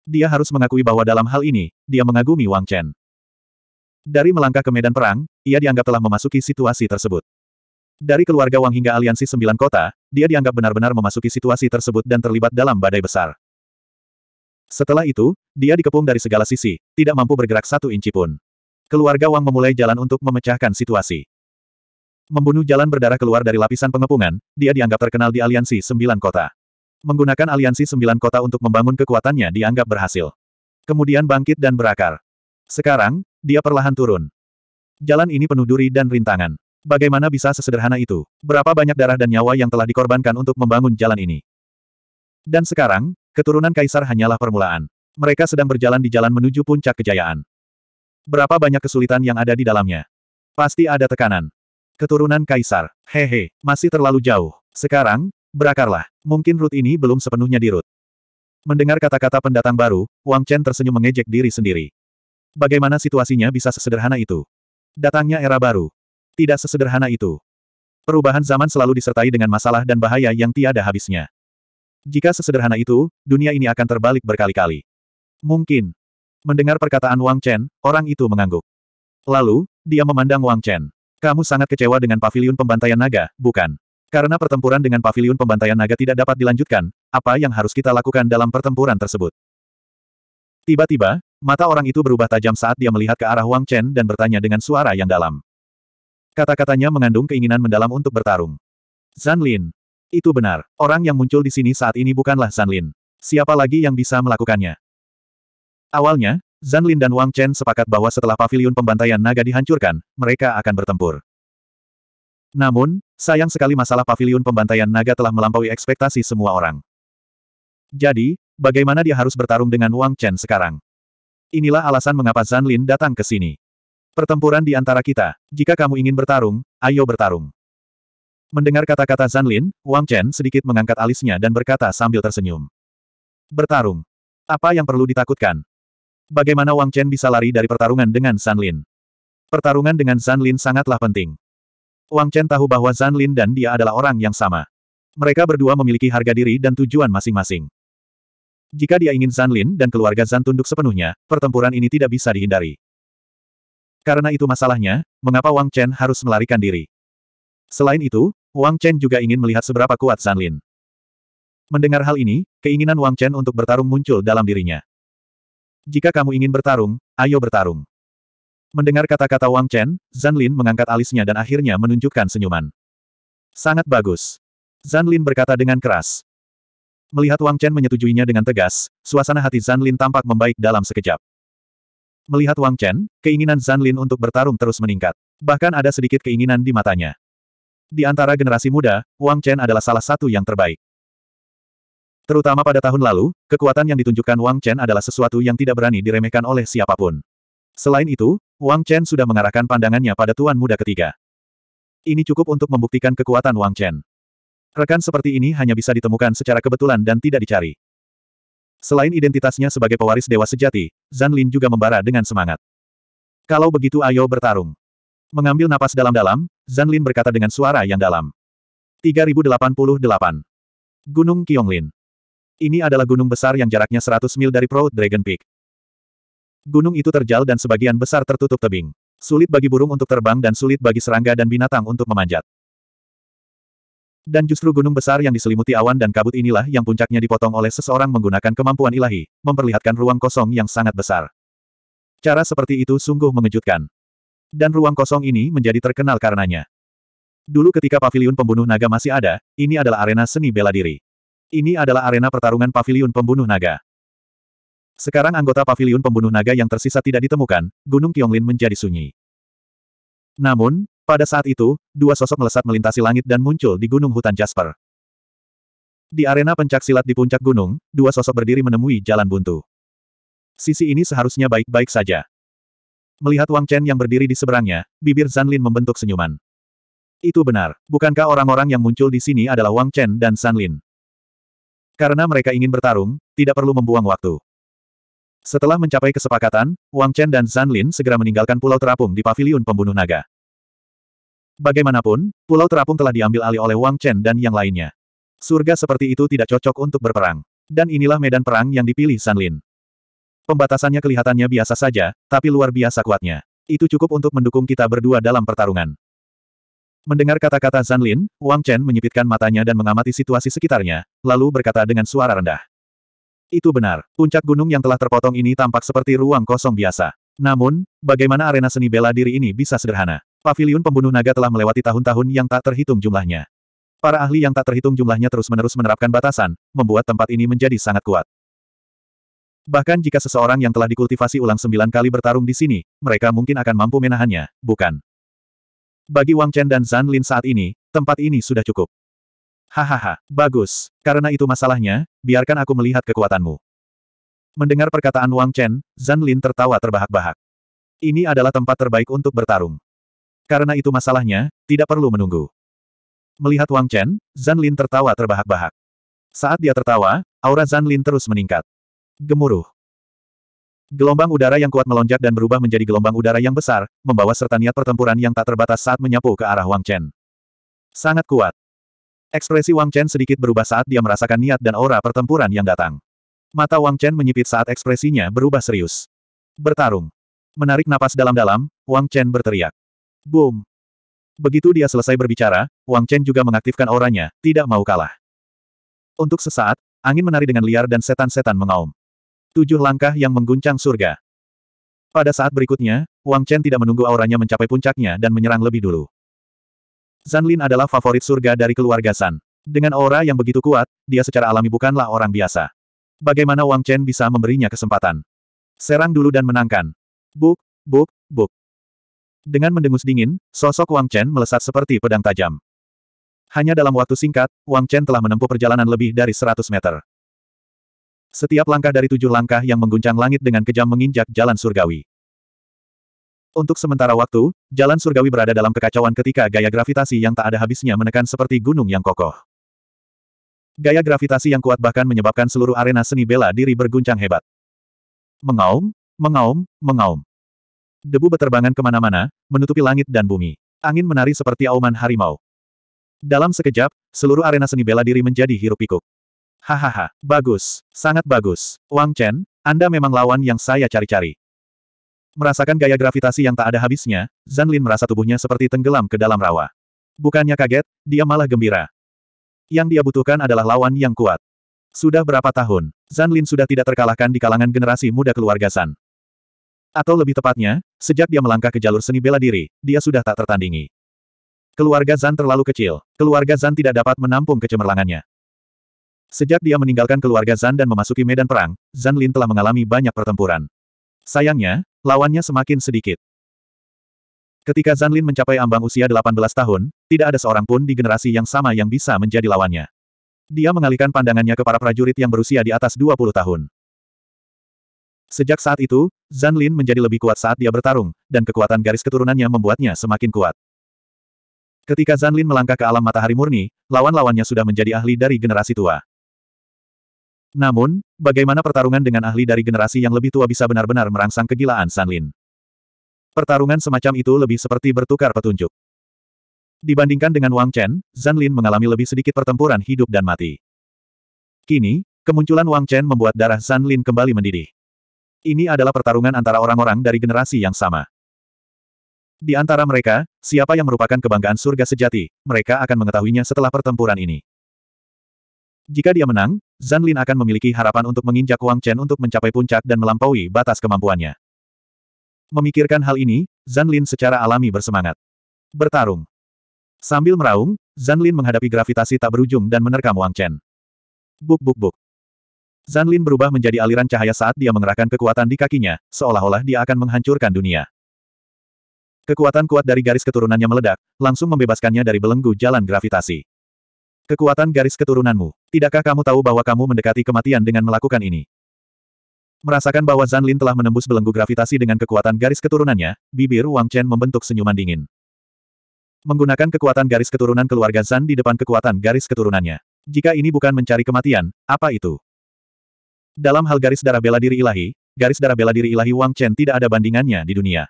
dia harus mengakui bahwa dalam hal ini, dia mengagumi Wang Chen. Dari melangkah ke medan perang, ia dianggap telah memasuki situasi tersebut. Dari keluarga Wang hingga aliansi sembilan kota, dia dianggap benar-benar memasuki situasi tersebut dan terlibat dalam badai besar. Setelah itu, dia dikepung dari segala sisi, tidak mampu bergerak satu inci pun. Keluarga Wang memulai jalan untuk memecahkan situasi. Membunuh jalan berdarah keluar dari lapisan pengepungan, dia dianggap terkenal di aliansi sembilan kota. Menggunakan aliansi sembilan kota untuk membangun kekuatannya dianggap berhasil. Kemudian bangkit dan berakar. Sekarang, dia perlahan turun. Jalan ini penuh duri dan rintangan. Bagaimana bisa sesederhana itu? Berapa banyak darah dan nyawa yang telah dikorbankan untuk membangun jalan ini? Dan sekarang, keturunan kaisar hanyalah permulaan. Mereka sedang berjalan di jalan menuju puncak kejayaan. Berapa banyak kesulitan yang ada di dalamnya? Pasti ada tekanan. Keturunan kaisar. Hehe, masih terlalu jauh. Sekarang, berakarlah. Mungkin Ruth ini belum sepenuhnya dirut. Mendengar kata-kata pendatang baru, Wang Chen tersenyum mengejek diri sendiri. Bagaimana situasinya bisa sesederhana itu? Datangnya era baru. Tidak sesederhana itu. Perubahan zaman selalu disertai dengan masalah dan bahaya yang tiada habisnya. Jika sesederhana itu, dunia ini akan terbalik berkali-kali. Mungkin. Mendengar perkataan Wang Chen, orang itu mengangguk. Lalu, dia memandang Wang Chen. Kamu sangat kecewa dengan pavilion pembantaian naga, bukan? Karena pertempuran dengan pavilion pembantaian naga tidak dapat dilanjutkan, apa yang harus kita lakukan dalam pertempuran tersebut? Tiba-tiba, mata orang itu berubah tajam saat dia melihat ke arah Wang Chen dan bertanya dengan suara yang dalam. Kata-katanya mengandung keinginan mendalam untuk bertarung. Zan Lin. Itu benar, orang yang muncul di sini saat ini bukanlah Zan Lin. Siapa lagi yang bisa melakukannya? Awalnya, Zan Lin dan Wang Chen sepakat bahwa setelah pavilion pembantaian naga dihancurkan, mereka akan bertempur. Namun, sayang sekali masalah pavilion pembantaian naga telah melampaui ekspektasi semua orang. Jadi, bagaimana dia harus bertarung dengan Wang Chen sekarang? Inilah alasan mengapa Zan Lin datang ke sini. Pertempuran di antara kita, jika kamu ingin bertarung, ayo bertarung. Mendengar kata-kata Zan Lin, Wang Chen sedikit mengangkat alisnya dan berkata sambil tersenyum. Bertarung. Apa yang perlu ditakutkan? Bagaimana Wang Chen bisa lari dari pertarungan dengan Zan Lin? Pertarungan dengan Zan Lin sangatlah penting. Wang Chen tahu bahwa Zan Lin dan dia adalah orang yang sama. Mereka berdua memiliki harga diri dan tujuan masing-masing. Jika dia ingin Zan Lin dan keluarga Zan tunduk sepenuhnya, pertempuran ini tidak bisa dihindari. Karena itu masalahnya, mengapa Wang Chen harus melarikan diri? Selain itu, Wang Chen juga ingin melihat seberapa kuat Zan Lin. Mendengar hal ini, keinginan Wang Chen untuk bertarung muncul dalam dirinya. Jika kamu ingin bertarung, ayo bertarung. Mendengar kata-kata Wang Chen, Zan Lin mengangkat alisnya dan akhirnya menunjukkan senyuman. Sangat bagus. Zan Lin berkata dengan keras. Melihat Wang Chen menyetujuinya dengan tegas, suasana hati Zan Lin tampak membaik dalam sekejap. Melihat Wang Chen, keinginan Zan Lin untuk bertarung terus meningkat. Bahkan ada sedikit keinginan di matanya. Di antara generasi muda, Wang Chen adalah salah satu yang terbaik. Terutama pada tahun lalu, kekuatan yang ditunjukkan Wang Chen adalah sesuatu yang tidak berani diremehkan oleh siapapun. Selain itu, Wang Chen sudah mengarahkan pandangannya pada tuan muda ketiga. Ini cukup untuk membuktikan kekuatan Wang Chen. Rekan seperti ini hanya bisa ditemukan secara kebetulan dan tidak dicari. Selain identitasnya sebagai pewaris dewa sejati, Zan Lin juga membara dengan semangat. Kalau begitu ayo bertarung. Mengambil napas dalam-dalam, Zan Lin berkata dengan suara yang dalam. 3088. Gunung Kyonglin. Ini adalah gunung besar yang jaraknya 100 mil dari Proud Dragon Peak. Gunung itu terjal dan sebagian besar tertutup tebing. Sulit bagi burung untuk terbang dan sulit bagi serangga dan binatang untuk memanjat. Dan justru gunung besar yang diselimuti awan dan kabut inilah yang puncaknya dipotong oleh seseorang menggunakan kemampuan ilahi, memperlihatkan ruang kosong yang sangat besar. Cara seperti itu sungguh mengejutkan. Dan ruang kosong ini menjadi terkenal karenanya. Dulu ketika pavilion pembunuh naga masih ada, ini adalah arena seni bela diri. Ini adalah arena pertarungan pavilion pembunuh naga. Sekarang anggota pavilion pembunuh naga yang tersisa tidak ditemukan, Gunung Kyonglin menjadi sunyi. Namun, pada saat itu, dua sosok melesat melintasi langit dan muncul di gunung hutan Jasper. Di arena pencak silat di puncak gunung, dua sosok berdiri menemui jalan buntu. Sisi ini seharusnya baik-baik saja. Melihat Wang Chen yang berdiri di seberangnya, bibir Lin membentuk senyuman. Itu benar, bukankah orang-orang yang muncul di sini adalah Wang Chen dan Lin? Karena mereka ingin bertarung, tidak perlu membuang waktu. Setelah mencapai kesepakatan, Wang Chen dan Zan Lin segera meninggalkan Pulau Terapung di Paviliun Pembunuh Naga. Bagaimanapun, Pulau Terapung telah diambil alih oleh Wang Chen dan yang lainnya. Surga seperti itu tidak cocok untuk berperang. Dan inilah medan perang yang dipilih San Lin. Pembatasannya kelihatannya biasa saja, tapi luar biasa kuatnya. Itu cukup untuk mendukung kita berdua dalam pertarungan. Mendengar kata-kata Zan Lin, Wang Chen menyipitkan matanya dan mengamati situasi sekitarnya, lalu berkata dengan suara rendah. Itu benar, puncak gunung yang telah terpotong ini tampak seperti ruang kosong biasa. Namun, bagaimana arena seni bela diri ini bisa sederhana? Paviliun pembunuh naga telah melewati tahun-tahun yang tak terhitung jumlahnya. Para ahli yang tak terhitung jumlahnya terus-menerus menerapkan batasan, membuat tempat ini menjadi sangat kuat. Bahkan jika seseorang yang telah dikultivasi ulang sembilan kali bertarung di sini, mereka mungkin akan mampu menahannya, bukan? Bagi Wang Chen dan Zan Lin saat ini, tempat ini sudah cukup. Hahaha, bagus. Karena itu masalahnya, biarkan aku melihat kekuatanmu. Mendengar perkataan Wang Chen, Zan Lin tertawa terbahak-bahak. Ini adalah tempat terbaik untuk bertarung. Karena itu masalahnya, tidak perlu menunggu. Melihat Wang Chen, Zan Lin tertawa terbahak-bahak. Saat dia tertawa, aura Zan Lin terus meningkat. Gemuruh. Gelombang udara yang kuat melonjak dan berubah menjadi gelombang udara yang besar, membawa serta niat pertempuran yang tak terbatas saat menyapu ke arah Wang Chen. Sangat kuat. Ekspresi Wang Chen sedikit berubah saat dia merasakan niat dan aura pertempuran yang datang. Mata Wang Chen menyipit saat ekspresinya berubah serius. Bertarung. Menarik napas dalam-dalam, Wang Chen berteriak. Boom. Begitu dia selesai berbicara, Wang Chen juga mengaktifkan auranya, tidak mau kalah. Untuk sesaat, angin menari dengan liar dan setan-setan mengaum. Tujuh langkah yang mengguncang surga. Pada saat berikutnya, Wang Chen tidak menunggu auranya mencapai puncaknya dan menyerang lebih dulu. Zanlin adalah favorit surga dari keluarga San. Dengan aura yang begitu kuat, dia secara alami bukanlah orang biasa. Bagaimana Wang Chen bisa memberinya kesempatan? Serang dulu dan menangkan. Buk, buk, buk. Dengan mendengus dingin, sosok Wang Chen melesat seperti pedang tajam. Hanya dalam waktu singkat, Wang Chen telah menempuh perjalanan lebih dari 100 meter. Setiap langkah dari tujuh langkah yang mengguncang langit dengan kejam menginjak jalan surgawi. Untuk sementara waktu, jalan surgawi berada dalam kekacauan ketika gaya gravitasi yang tak ada habisnya menekan seperti gunung yang kokoh. Gaya gravitasi yang kuat bahkan menyebabkan seluruh arena seni bela diri berguncang hebat. Mengaum, mengaum, mengaum. Debu beterbangan kemana-mana, menutupi langit dan bumi. Angin menari seperti auman harimau. Dalam sekejap, seluruh arena seni bela diri menjadi hirup pikuk. Hahaha, bagus, sangat bagus. Wang Chen, Anda memang lawan yang saya cari-cari. Merasakan gaya gravitasi yang tak ada habisnya, Zan Lin merasa tubuhnya seperti tenggelam ke dalam rawa. Bukannya kaget, dia malah gembira. Yang dia butuhkan adalah lawan yang kuat. Sudah berapa tahun, Zan Lin sudah tidak terkalahkan di kalangan generasi muda keluarga San. Atau lebih tepatnya, sejak dia melangkah ke jalur seni bela diri, dia sudah tak tertandingi. Keluarga Zan terlalu kecil, keluarga Zan tidak dapat menampung kecemerlangannya. Sejak dia meninggalkan keluarga Zan dan memasuki medan perang, Zan Lin telah mengalami banyak pertempuran. Sayangnya, lawannya semakin sedikit. Ketika Zanlin mencapai ambang usia 18 tahun, tidak ada seorang pun di generasi yang sama yang bisa menjadi lawannya. Dia mengalihkan pandangannya ke para prajurit yang berusia di atas 20 tahun. Sejak saat itu, Zanlin menjadi lebih kuat saat dia bertarung, dan kekuatan garis keturunannya membuatnya semakin kuat. Ketika Zanlin melangkah ke alam matahari murni, lawan-lawannya sudah menjadi ahli dari generasi tua. Namun, bagaimana pertarungan dengan ahli dari generasi yang lebih tua bisa benar-benar merangsang kegilaan Sanlin? Pertarungan semacam itu lebih seperti bertukar petunjuk. Dibandingkan dengan Wang Chen, Zan Lin mengalami lebih sedikit pertempuran hidup dan mati. Kini, kemunculan Wang Chen membuat darah Zan Lin kembali mendidih. Ini adalah pertarungan antara orang-orang dari generasi yang sama. Di antara mereka, siapa yang merupakan kebanggaan surga sejati, mereka akan mengetahuinya setelah pertempuran ini. Jika dia menang, Zan Lin akan memiliki harapan untuk menginjak Wang Chen untuk mencapai puncak dan melampaui batas kemampuannya. Memikirkan hal ini, Zan Lin secara alami bersemangat. Bertarung. Sambil meraung, Zan Lin menghadapi gravitasi tak berujung dan menerkam Wang Chen. Buk buk buk. Zan Lin berubah menjadi aliran cahaya saat dia mengerahkan kekuatan di kakinya, seolah-olah dia akan menghancurkan dunia. Kekuatan kuat dari garis keturunannya meledak, langsung membebaskannya dari belenggu jalan gravitasi. Kekuatan garis keturunanmu. Tidakkah kamu tahu bahwa kamu mendekati kematian dengan melakukan ini? Merasakan bahwa Zan Lin telah menembus belenggu gravitasi dengan kekuatan garis keturunannya, bibir Wang Chen membentuk senyuman dingin. Menggunakan kekuatan garis keturunan keluarga Zan di depan kekuatan garis keturunannya. Jika ini bukan mencari kematian, apa itu? Dalam hal garis darah bela diri ilahi, garis darah bela diri ilahi Wang Chen tidak ada bandingannya di dunia.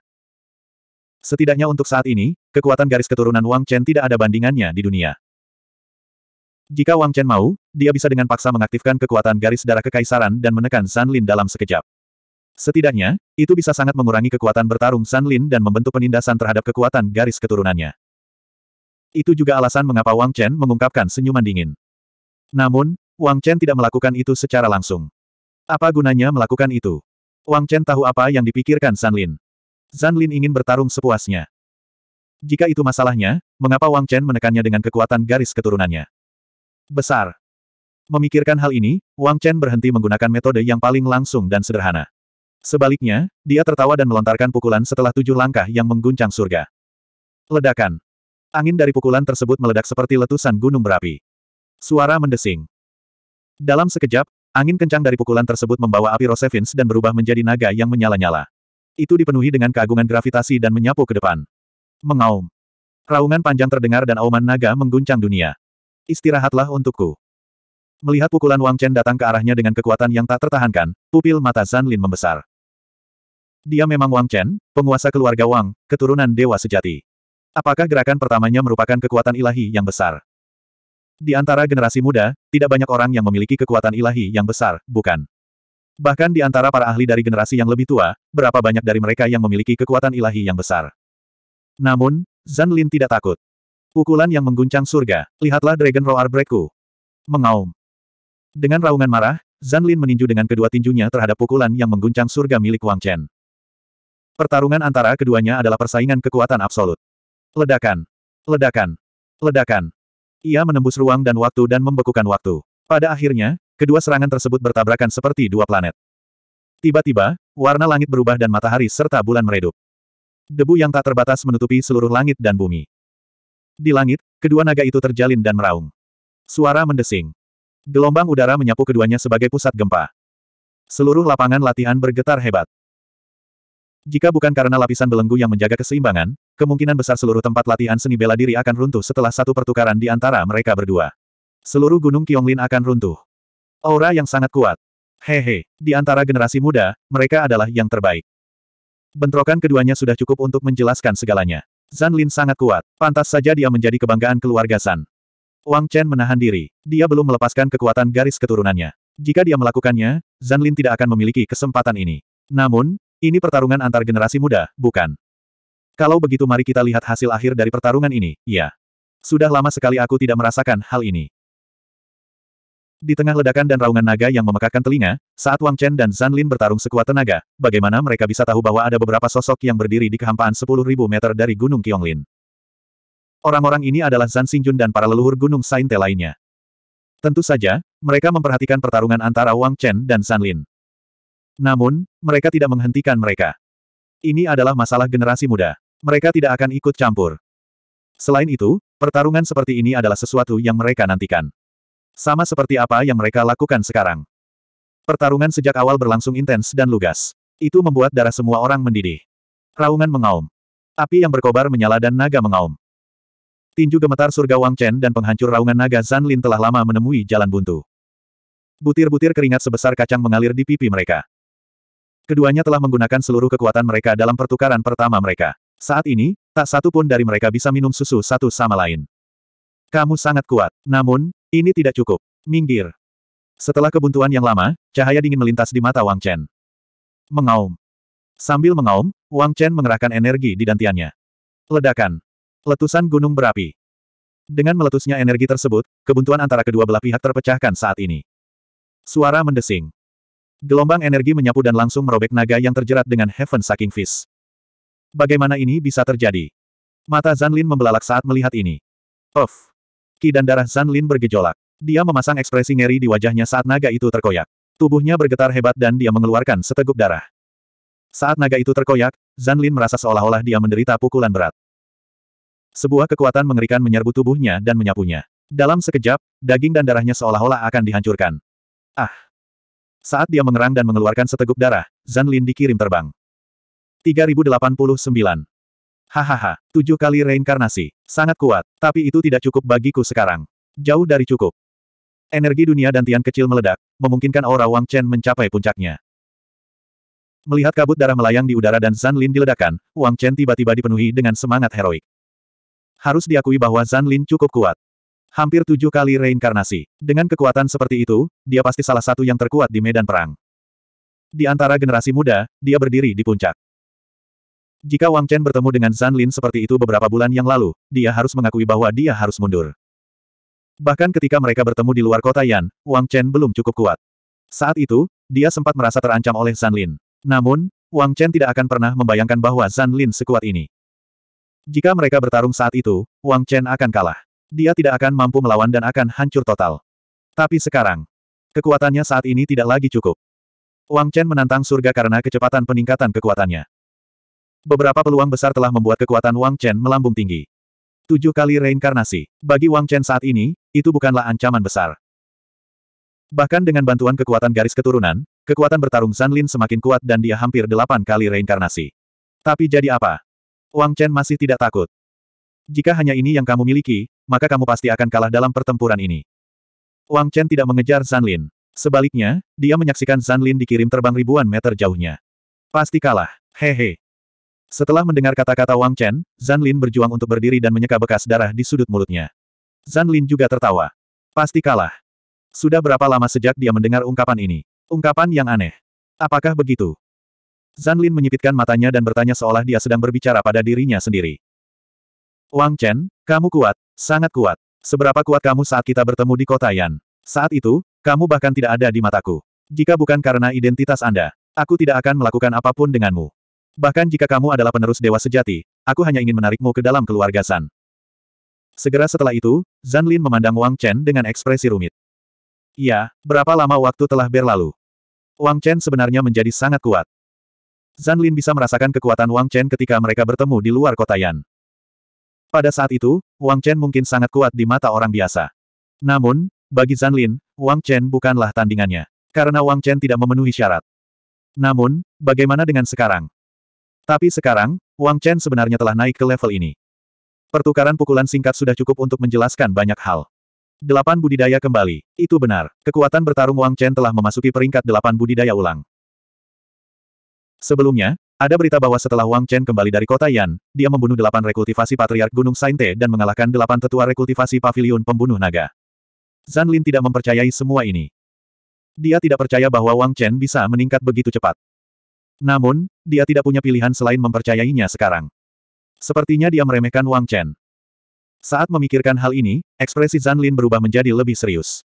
Setidaknya untuk saat ini, kekuatan garis keturunan Wang Chen tidak ada bandingannya di dunia. Jika Wang Chen mau, dia bisa dengan paksa mengaktifkan kekuatan garis darah kekaisaran dan menekan San Lin dalam sekejap. Setidaknya, itu bisa sangat mengurangi kekuatan bertarung San Lin dan membentuk penindasan terhadap kekuatan garis keturunannya. Itu juga alasan mengapa Wang Chen mengungkapkan senyuman dingin. Namun, Wang Chen tidak melakukan itu secara langsung. Apa gunanya melakukan itu? Wang Chen tahu apa yang dipikirkan San Lin. San Lin ingin bertarung sepuasnya. Jika itu masalahnya, mengapa Wang Chen menekannya dengan kekuatan garis keturunannya? Besar. Memikirkan hal ini, Wang Chen berhenti menggunakan metode yang paling langsung dan sederhana. Sebaliknya, dia tertawa dan melontarkan pukulan setelah tujuh langkah yang mengguncang surga. Ledakan. Angin dari pukulan tersebut meledak seperti letusan gunung berapi. Suara mendesing. Dalam sekejap, angin kencang dari pukulan tersebut membawa api Rosevins dan berubah menjadi naga yang menyala-nyala. Itu dipenuhi dengan keagungan gravitasi dan menyapu ke depan. Mengaum. Raungan panjang terdengar dan auman naga mengguncang dunia. Istirahatlah untukku. Melihat pukulan Wang Chen datang ke arahnya dengan kekuatan yang tak tertahankan, pupil mata Zan Lin membesar. Dia memang Wang Chen, penguasa keluarga Wang, keturunan dewa sejati. Apakah gerakan pertamanya merupakan kekuatan ilahi yang besar? Di antara generasi muda, tidak banyak orang yang memiliki kekuatan ilahi yang besar, bukan? Bahkan di antara para ahli dari generasi yang lebih tua, berapa banyak dari mereka yang memiliki kekuatan ilahi yang besar. Namun, Zan Lin tidak takut. Pukulan yang mengguncang surga, lihatlah Dragon Roar Breakku. Mengaum. Dengan raungan marah, Zan Lin meninju dengan kedua tinjunya terhadap pukulan yang mengguncang surga milik Wang Chen. Pertarungan antara keduanya adalah persaingan kekuatan absolut. Ledakan. Ledakan. Ledakan. Ia menembus ruang dan waktu dan membekukan waktu. Pada akhirnya, kedua serangan tersebut bertabrakan seperti dua planet. Tiba-tiba, warna langit berubah dan matahari serta bulan meredup. Debu yang tak terbatas menutupi seluruh langit dan bumi. Di langit, kedua naga itu terjalin dan meraung. Suara mendesing. Gelombang udara menyapu keduanya sebagai pusat gempa. Seluruh lapangan latihan bergetar hebat. Jika bukan karena lapisan belenggu yang menjaga keseimbangan, kemungkinan besar seluruh tempat latihan seni bela diri akan runtuh setelah satu pertukaran di antara mereka berdua. Seluruh gunung Qianglin akan runtuh. Aura yang sangat kuat. Hehe, di antara generasi muda, mereka adalah yang terbaik. Bentrokan keduanya sudah cukup untuk menjelaskan segalanya. Zan Lin sangat kuat. Pantas saja dia menjadi kebanggaan keluarga Zan. Wang Chen menahan diri. Dia belum melepaskan kekuatan garis keturunannya. Jika dia melakukannya, Zan Lin tidak akan memiliki kesempatan ini. Namun, ini pertarungan antar generasi muda, bukan? Kalau begitu mari kita lihat hasil akhir dari pertarungan ini, ya. Sudah lama sekali aku tidak merasakan hal ini. Di tengah ledakan dan raungan naga yang memekakkan telinga, saat Wang Chen dan Zan Lin bertarung sekuat tenaga, bagaimana mereka bisa tahu bahwa ada beberapa sosok yang berdiri di kehampaan 10.000 meter dari Gunung Qionglin? Orang-orang ini adalah Zan Xingjun dan para leluhur Gunung Sainte lainnya. Tentu saja, mereka memperhatikan pertarungan antara Wang Chen dan Zan Lin. Namun, mereka tidak menghentikan mereka. Ini adalah masalah generasi muda. Mereka tidak akan ikut campur. Selain itu, pertarungan seperti ini adalah sesuatu yang mereka nantikan. Sama seperti apa yang mereka lakukan sekarang. Pertarungan sejak awal berlangsung intens dan lugas. Itu membuat darah semua orang mendidih. Raungan mengaum. Api yang berkobar menyala dan naga mengaum. Tinju gemetar surga Wang Chen dan penghancur raungan naga Zan Lin telah lama menemui jalan buntu. Butir-butir keringat sebesar kacang mengalir di pipi mereka. Keduanya telah menggunakan seluruh kekuatan mereka dalam pertukaran pertama mereka. Saat ini, tak satu pun dari mereka bisa minum susu satu sama lain. Kamu sangat kuat, namun, ini tidak cukup. Minggir. Setelah kebuntuan yang lama, cahaya dingin melintas di mata Wang Chen. Mengaum. Sambil mengaum, Wang Chen mengerahkan energi di dantiannya. Ledakan. Letusan gunung berapi. Dengan meletusnya energi tersebut, kebuntuan antara kedua belah pihak terpecahkan saat ini. Suara mendesing. Gelombang energi menyapu dan langsung merobek naga yang terjerat dengan Heaven Sucking Fist. Bagaimana ini bisa terjadi? Mata Zanlin membelalak saat melihat ini. Of! Ki dan darah Zan Lin bergejolak. Dia memasang ekspresi ngeri di wajahnya saat naga itu terkoyak. Tubuhnya bergetar hebat dan dia mengeluarkan seteguk darah. Saat naga itu terkoyak, Zan Lin merasa seolah-olah dia menderita pukulan berat. Sebuah kekuatan mengerikan menyerbu tubuhnya dan menyapunya. Dalam sekejap, daging dan darahnya seolah-olah akan dihancurkan. Ah! Saat dia mengerang dan mengeluarkan seteguk darah, Zan Lin dikirim terbang. 3089 Hahaha, tujuh kali reinkarnasi. Sangat kuat, tapi itu tidak cukup bagiku sekarang. Jauh dari cukup. Energi dunia dan tian kecil meledak, memungkinkan aura Wang Chen mencapai puncaknya. Melihat kabut darah melayang di udara dan Zan Lin diledakkan, Wang Chen tiba-tiba dipenuhi dengan semangat heroik. Harus diakui bahwa Zan Lin cukup kuat. Hampir tujuh kali reinkarnasi. Dengan kekuatan seperti itu, dia pasti salah satu yang terkuat di medan perang. Di antara generasi muda, dia berdiri di puncak. Jika Wang Chen bertemu dengan Zan Lin seperti itu beberapa bulan yang lalu, dia harus mengakui bahwa dia harus mundur. Bahkan ketika mereka bertemu di luar kota Yan, Wang Chen belum cukup kuat. Saat itu, dia sempat merasa terancam oleh Zan Lin. Namun, Wang Chen tidak akan pernah membayangkan bahwa Zan Lin sekuat ini. Jika mereka bertarung saat itu, Wang Chen akan kalah. Dia tidak akan mampu melawan dan akan hancur total. Tapi sekarang, kekuatannya saat ini tidak lagi cukup. Wang Chen menantang surga karena kecepatan peningkatan kekuatannya. Beberapa peluang besar telah membuat kekuatan Wang Chen melambung tinggi. Tujuh kali reinkarnasi. Bagi Wang Chen saat ini, itu bukanlah ancaman besar. Bahkan dengan bantuan kekuatan garis keturunan, kekuatan bertarung San Lin semakin kuat dan dia hampir delapan kali reinkarnasi. Tapi jadi apa? Wang Chen masih tidak takut. Jika hanya ini yang kamu miliki, maka kamu pasti akan kalah dalam pertempuran ini. Wang Chen tidak mengejar San Lin. Sebaliknya, dia menyaksikan San Lin dikirim terbang ribuan meter jauhnya. Pasti kalah. Hehe. Setelah mendengar kata-kata Wang Chen, Zan Lin berjuang untuk berdiri dan menyeka bekas darah di sudut mulutnya. Zan Lin juga tertawa. Pasti kalah. Sudah berapa lama sejak dia mendengar ungkapan ini? Ungkapan yang aneh. Apakah begitu? Zan Lin menyipitkan matanya dan bertanya seolah dia sedang berbicara pada dirinya sendiri. Wang Chen, kamu kuat, sangat kuat. Seberapa kuat kamu saat kita bertemu di kota Yan? Saat itu, kamu bahkan tidak ada di mataku. Jika bukan karena identitas Anda, aku tidak akan melakukan apapun denganmu. Bahkan jika kamu adalah penerus dewa sejati, aku hanya ingin menarikmu ke dalam keluarga San. Segera setelah itu, Zan Lin memandang Wang Chen dengan ekspresi rumit. Iya, berapa lama waktu telah berlalu? Wang Chen sebenarnya menjadi sangat kuat. Zan Lin bisa merasakan kekuatan Wang Chen ketika mereka bertemu di luar kota Yan. Pada saat itu, Wang Chen mungkin sangat kuat di mata orang biasa. Namun, bagi Zan Lin, Wang Chen bukanlah tandingannya. Karena Wang Chen tidak memenuhi syarat. Namun, bagaimana dengan sekarang? Tapi sekarang, Wang Chen sebenarnya telah naik ke level ini. Pertukaran pukulan singkat sudah cukup untuk menjelaskan banyak hal. Delapan budidaya kembali. Itu benar. Kekuatan bertarung Wang Chen telah memasuki peringkat delapan budidaya ulang. Sebelumnya, ada berita bahwa setelah Wang Chen kembali dari kota Yan, dia membunuh delapan rekultivasi Patriark Gunung Sainte dan mengalahkan delapan tetua rekultivasi Paviliun Pembunuh Naga. Zan Lin tidak mempercayai semua ini. Dia tidak percaya bahwa Wang Chen bisa meningkat begitu cepat. Namun, dia tidak punya pilihan selain mempercayainya sekarang. Sepertinya dia meremehkan Wang Chen. Saat memikirkan hal ini, ekspresi Zan Lin berubah menjadi lebih serius.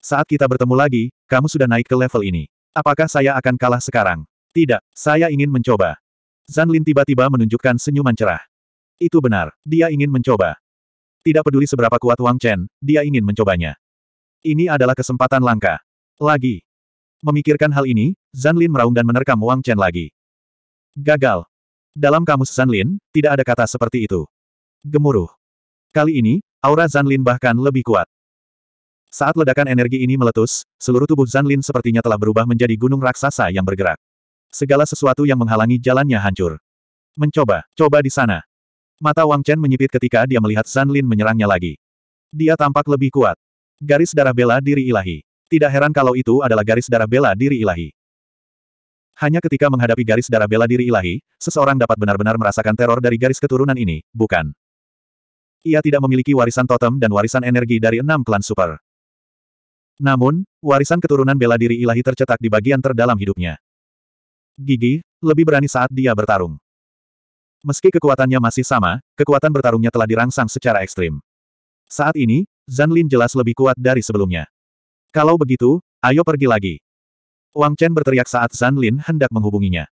Saat kita bertemu lagi, kamu sudah naik ke level ini. Apakah saya akan kalah sekarang? Tidak, saya ingin mencoba. Zan Lin tiba-tiba menunjukkan senyuman cerah. Itu benar, dia ingin mencoba. Tidak peduli seberapa kuat Wang Chen, dia ingin mencobanya. Ini adalah kesempatan langka. Lagi. Memikirkan hal ini, Zanlin meraung dan menerkam Wang Chen lagi. Gagal. Dalam kamus Zanlin, tidak ada kata seperti itu. Gemuruh. Kali ini, aura Zanlin bahkan lebih kuat. Saat ledakan energi ini meletus, seluruh tubuh Zanlin sepertinya telah berubah menjadi gunung raksasa yang bergerak. Segala sesuatu yang menghalangi jalannya hancur. Mencoba, coba di sana. Mata Wang Chen menyipit ketika dia melihat Zanlin menyerangnya lagi. Dia tampak lebih kuat. Garis darah bela diri ilahi. Tidak heran kalau itu adalah garis darah bela diri ilahi. Hanya ketika menghadapi garis darah bela diri ilahi, seseorang dapat benar-benar merasakan teror dari garis keturunan ini, bukan? Ia tidak memiliki warisan totem dan warisan energi dari enam klan super. Namun, warisan keturunan bela diri ilahi tercetak di bagian terdalam hidupnya. Gigi, lebih berani saat dia bertarung. Meski kekuatannya masih sama, kekuatan bertarungnya telah dirangsang secara ekstrim. Saat ini, Zanlin jelas lebih kuat dari sebelumnya. Kalau begitu, ayo pergi lagi. Wang Chen berteriak saat Zan Lin hendak menghubunginya.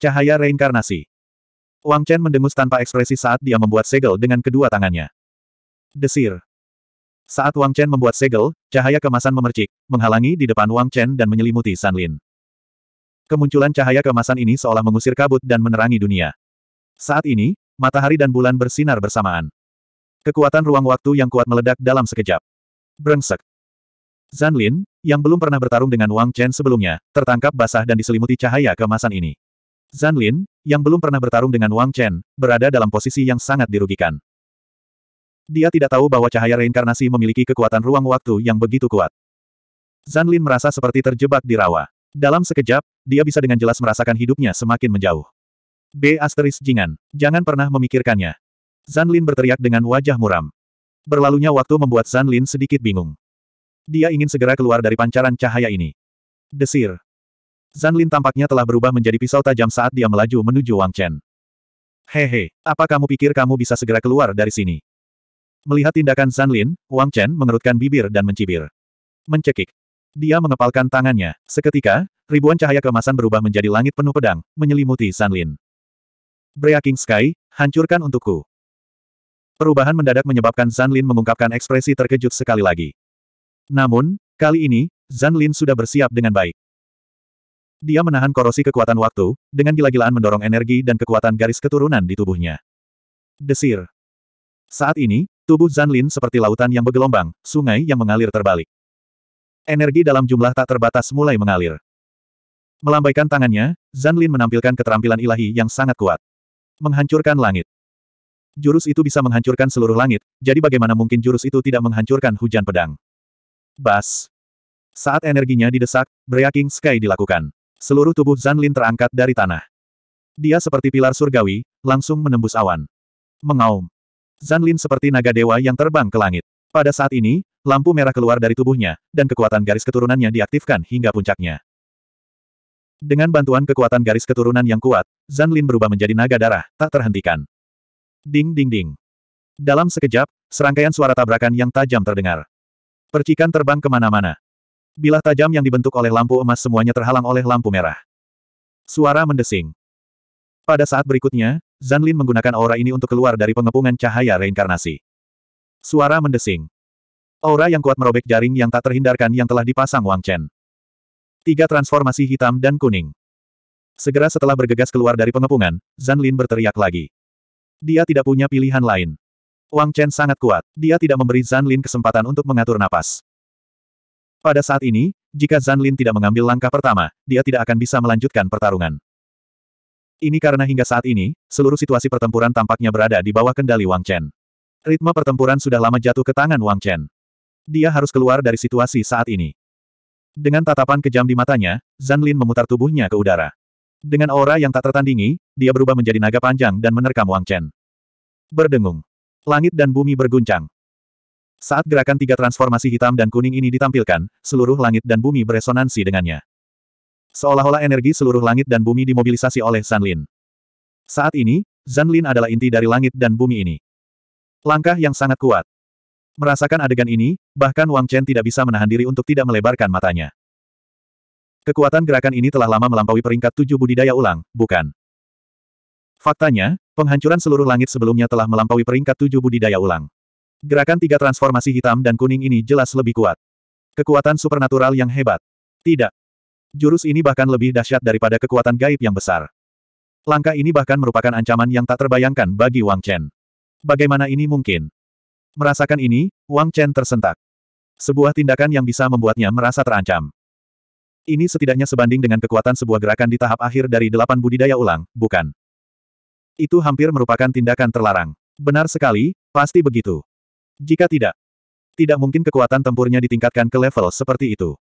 Cahaya reinkarnasi. Wang Chen mendengus tanpa ekspresi saat dia membuat segel dengan kedua tangannya. Desir. Saat Wang Chen membuat segel, cahaya kemasan memercik, menghalangi di depan Wang Chen dan menyelimuti San Lin. Kemunculan cahaya kemasan ini seolah mengusir kabut dan menerangi dunia. Saat ini, matahari dan bulan bersinar bersamaan. Kekuatan ruang waktu yang kuat meledak dalam sekejap. Brengsek. Zan Lin, yang belum pernah bertarung dengan Wang Chen sebelumnya, tertangkap basah dan diselimuti cahaya kemasan ini. Zan Lin, yang belum pernah bertarung dengan Wang Chen, berada dalam posisi yang sangat dirugikan. Dia tidak tahu bahwa cahaya reinkarnasi memiliki kekuatan ruang waktu yang begitu kuat. Zan Lin merasa seperti terjebak di rawa. Dalam sekejap, dia bisa dengan jelas merasakan hidupnya semakin menjauh. B. Asteris Jingan. Jangan pernah memikirkannya. Zan Lin berteriak dengan wajah muram. Berlalunya waktu membuat Zan Lin sedikit bingung. Dia ingin segera keluar dari pancaran cahaya ini. Desir. Zanlin tampaknya telah berubah menjadi pisau tajam saat dia melaju menuju Wang Chen. Hehe, apa kamu pikir kamu bisa segera keluar dari sini? Melihat tindakan Zanlin, Wang Chen mengerutkan bibir dan mencibir. Mencekik. Dia mengepalkan tangannya. Seketika, ribuan cahaya kemasan berubah menjadi langit penuh pedang, menyelimuti Zanlin. Breaking Sky, hancurkan untukku. Perubahan mendadak menyebabkan Zanlin mengungkapkan ekspresi terkejut sekali lagi. Namun, kali ini, Zan Lin sudah bersiap dengan baik. Dia menahan korosi kekuatan waktu, dengan gila-gilaan mendorong energi dan kekuatan garis keturunan di tubuhnya. Desir. Saat ini, tubuh Zan Lin seperti lautan yang bergelombang, sungai yang mengalir terbalik. Energi dalam jumlah tak terbatas mulai mengalir. Melambaikan tangannya, Zan Lin menampilkan keterampilan ilahi yang sangat kuat. Menghancurkan langit. Jurus itu bisa menghancurkan seluruh langit, jadi bagaimana mungkin jurus itu tidak menghancurkan hujan pedang? Bas. Saat energinya didesak, Breaking Sky dilakukan. Seluruh tubuh Zanlin terangkat dari tanah. Dia seperti pilar surgawi, langsung menembus awan. Mengaum. Zanlin seperti naga dewa yang terbang ke langit. Pada saat ini, lampu merah keluar dari tubuhnya, dan kekuatan garis keturunannya diaktifkan hingga puncaknya. Dengan bantuan kekuatan garis keturunan yang kuat, Zanlin berubah menjadi naga darah, tak terhentikan. Ding ding ding. Dalam sekejap, serangkaian suara tabrakan yang tajam terdengar. Percikan terbang kemana-mana. Bilah tajam yang dibentuk oleh lampu emas semuanya terhalang oleh lampu merah. Suara mendesing. Pada saat berikutnya, Zanlin menggunakan aura ini untuk keluar dari pengepungan cahaya reinkarnasi. Suara mendesing. Aura yang kuat merobek jaring yang tak terhindarkan yang telah dipasang Wang Chen. Tiga transformasi hitam dan kuning. Segera setelah bergegas keluar dari pengepungan, Zanlin berteriak lagi. Dia tidak punya pilihan lain. Wang Chen sangat kuat. Dia tidak memberi Zan Lin kesempatan untuk mengatur napas. Pada saat ini, jika Zan Lin tidak mengambil langkah pertama, dia tidak akan bisa melanjutkan pertarungan. Ini karena hingga saat ini, seluruh situasi pertempuran tampaknya berada di bawah kendali Wang Chen. Ritme pertempuran sudah lama jatuh ke tangan Wang Chen. Dia harus keluar dari situasi saat ini. Dengan tatapan kejam di matanya, Zan Lin memutar tubuhnya ke udara. Dengan aura yang tak tertandingi, dia berubah menjadi naga panjang dan menerkam Wang Chen. Berdengung. Langit dan bumi berguncang. Saat gerakan tiga transformasi hitam dan kuning ini ditampilkan, seluruh langit dan bumi beresonansi dengannya. Seolah-olah energi seluruh langit dan bumi dimobilisasi oleh Zanlin. Saat ini, Zanlin adalah inti dari langit dan bumi ini. Langkah yang sangat kuat. Merasakan adegan ini, bahkan Wang Chen tidak bisa menahan diri untuk tidak melebarkan matanya. Kekuatan gerakan ini telah lama melampaui peringkat tujuh budidaya ulang, bukan? Faktanya, penghancuran seluruh langit sebelumnya telah melampaui peringkat tujuh budidaya ulang. Gerakan tiga transformasi hitam dan kuning ini jelas lebih kuat. Kekuatan supernatural yang hebat. Tidak. Jurus ini bahkan lebih dahsyat daripada kekuatan gaib yang besar. Langkah ini bahkan merupakan ancaman yang tak terbayangkan bagi Wang Chen. Bagaimana ini mungkin? Merasakan ini, Wang Chen tersentak. Sebuah tindakan yang bisa membuatnya merasa terancam. Ini setidaknya sebanding dengan kekuatan sebuah gerakan di tahap akhir dari delapan budidaya ulang, bukan? Itu hampir merupakan tindakan terlarang. Benar sekali, pasti begitu. Jika tidak, tidak mungkin kekuatan tempurnya ditingkatkan ke level seperti itu.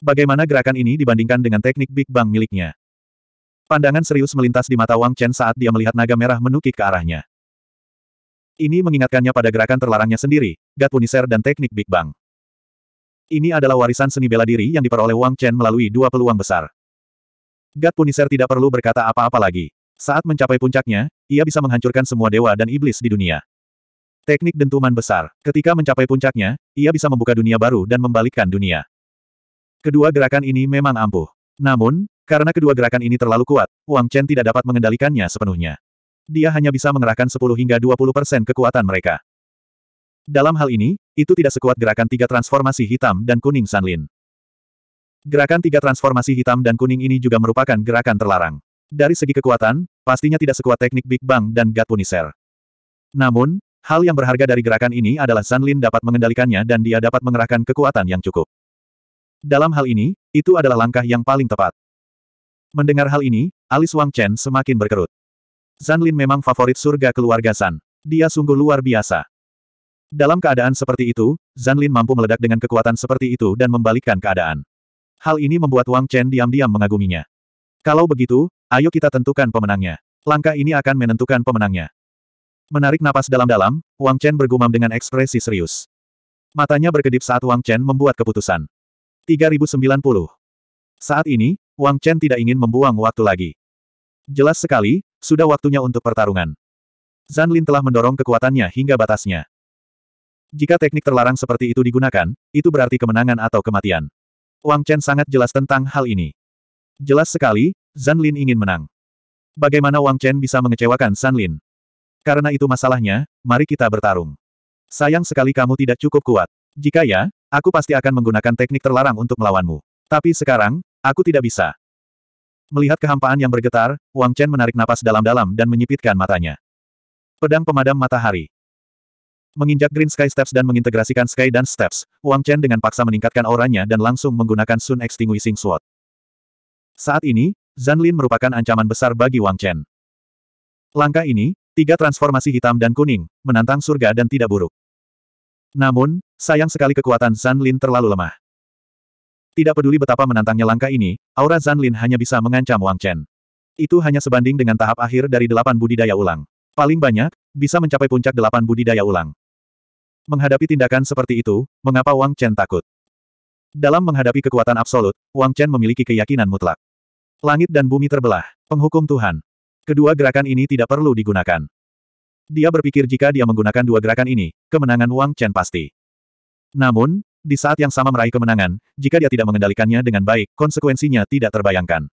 Bagaimana gerakan ini dibandingkan dengan teknik Big Bang miliknya? Pandangan serius melintas di mata Wang Chen saat dia melihat naga merah menukik ke arahnya. Ini mengingatkannya pada gerakan terlarangnya sendiri, Gat Punisher dan teknik Big Bang. Ini adalah warisan seni bela diri yang diperoleh Wang Chen melalui dua peluang besar. Gat Punisher tidak perlu berkata apa-apa lagi. Saat mencapai puncaknya, ia bisa menghancurkan semua dewa dan iblis di dunia. Teknik dentuman besar. Ketika mencapai puncaknya, ia bisa membuka dunia baru dan membalikkan dunia. Kedua gerakan ini memang ampuh. Namun, karena kedua gerakan ini terlalu kuat, Wang Chen tidak dapat mengendalikannya sepenuhnya. Dia hanya bisa mengerahkan 10 hingga 20 persen kekuatan mereka. Dalam hal ini, itu tidak sekuat gerakan tiga transformasi hitam dan kuning Sanlin. Gerakan tiga transformasi hitam dan kuning ini juga merupakan gerakan terlarang. Dari segi kekuatan, pastinya tidak sekuat teknik Big Bang dan God Punisher. Namun, hal yang berharga dari gerakan ini adalah Lin dapat mengendalikannya dan dia dapat mengerahkan kekuatan yang cukup. Dalam hal ini, itu adalah langkah yang paling tepat. Mendengar hal ini, alis Wang Chen semakin berkerut. Lin memang favorit surga keluarga San. Dia sungguh luar biasa. Dalam keadaan seperti itu, Lin mampu meledak dengan kekuatan seperti itu dan membalikkan keadaan. Hal ini membuat Wang Chen diam-diam mengaguminya. Kalau begitu, Ayo kita tentukan pemenangnya. Langkah ini akan menentukan pemenangnya. Menarik napas dalam-dalam, Wang Chen bergumam dengan ekspresi serius. Matanya berkedip saat Wang Chen membuat keputusan. 3090. Saat ini, Wang Chen tidak ingin membuang waktu lagi. Jelas sekali, sudah waktunya untuk pertarungan. Zan Lin telah mendorong kekuatannya hingga batasnya. Jika teknik terlarang seperti itu digunakan, itu berarti kemenangan atau kematian. Wang Chen sangat jelas tentang hal ini. Jelas sekali, Zan Lin ingin menang. Bagaimana Wang Chen bisa mengecewakan San Lin? Karena itu masalahnya, mari kita bertarung. Sayang sekali kamu tidak cukup kuat. Jika ya, aku pasti akan menggunakan teknik terlarang untuk melawanmu. Tapi sekarang, aku tidak bisa. Melihat kehampaan yang bergetar, Wang Chen menarik napas dalam-dalam dan menyipitkan matanya. Pedang pemadam matahari. Menginjak Green Sky Steps dan mengintegrasikan Sky dan Steps, Wang Chen dengan paksa meningkatkan auranya dan langsung menggunakan Sun Extinguishing Sword. Saat ini, Lin merupakan ancaman besar bagi Wang Chen. Langkah ini, tiga transformasi hitam dan kuning, menantang surga dan tidak buruk. Namun, sayang sekali kekuatan Lin terlalu lemah. Tidak peduli betapa menantangnya langkah ini, aura Lin hanya bisa mengancam Wang Chen. Itu hanya sebanding dengan tahap akhir dari delapan budidaya ulang. Paling banyak, bisa mencapai puncak delapan budidaya ulang. Menghadapi tindakan seperti itu, mengapa Wang Chen takut? Dalam menghadapi kekuatan absolut, Wang Chen memiliki keyakinan mutlak. Langit dan bumi terbelah. Penghukum Tuhan. Kedua gerakan ini tidak perlu digunakan. Dia berpikir jika dia menggunakan dua gerakan ini, kemenangan Wang Chen pasti. Namun, di saat yang sama meraih kemenangan, jika dia tidak mengendalikannya dengan baik, konsekuensinya tidak terbayangkan.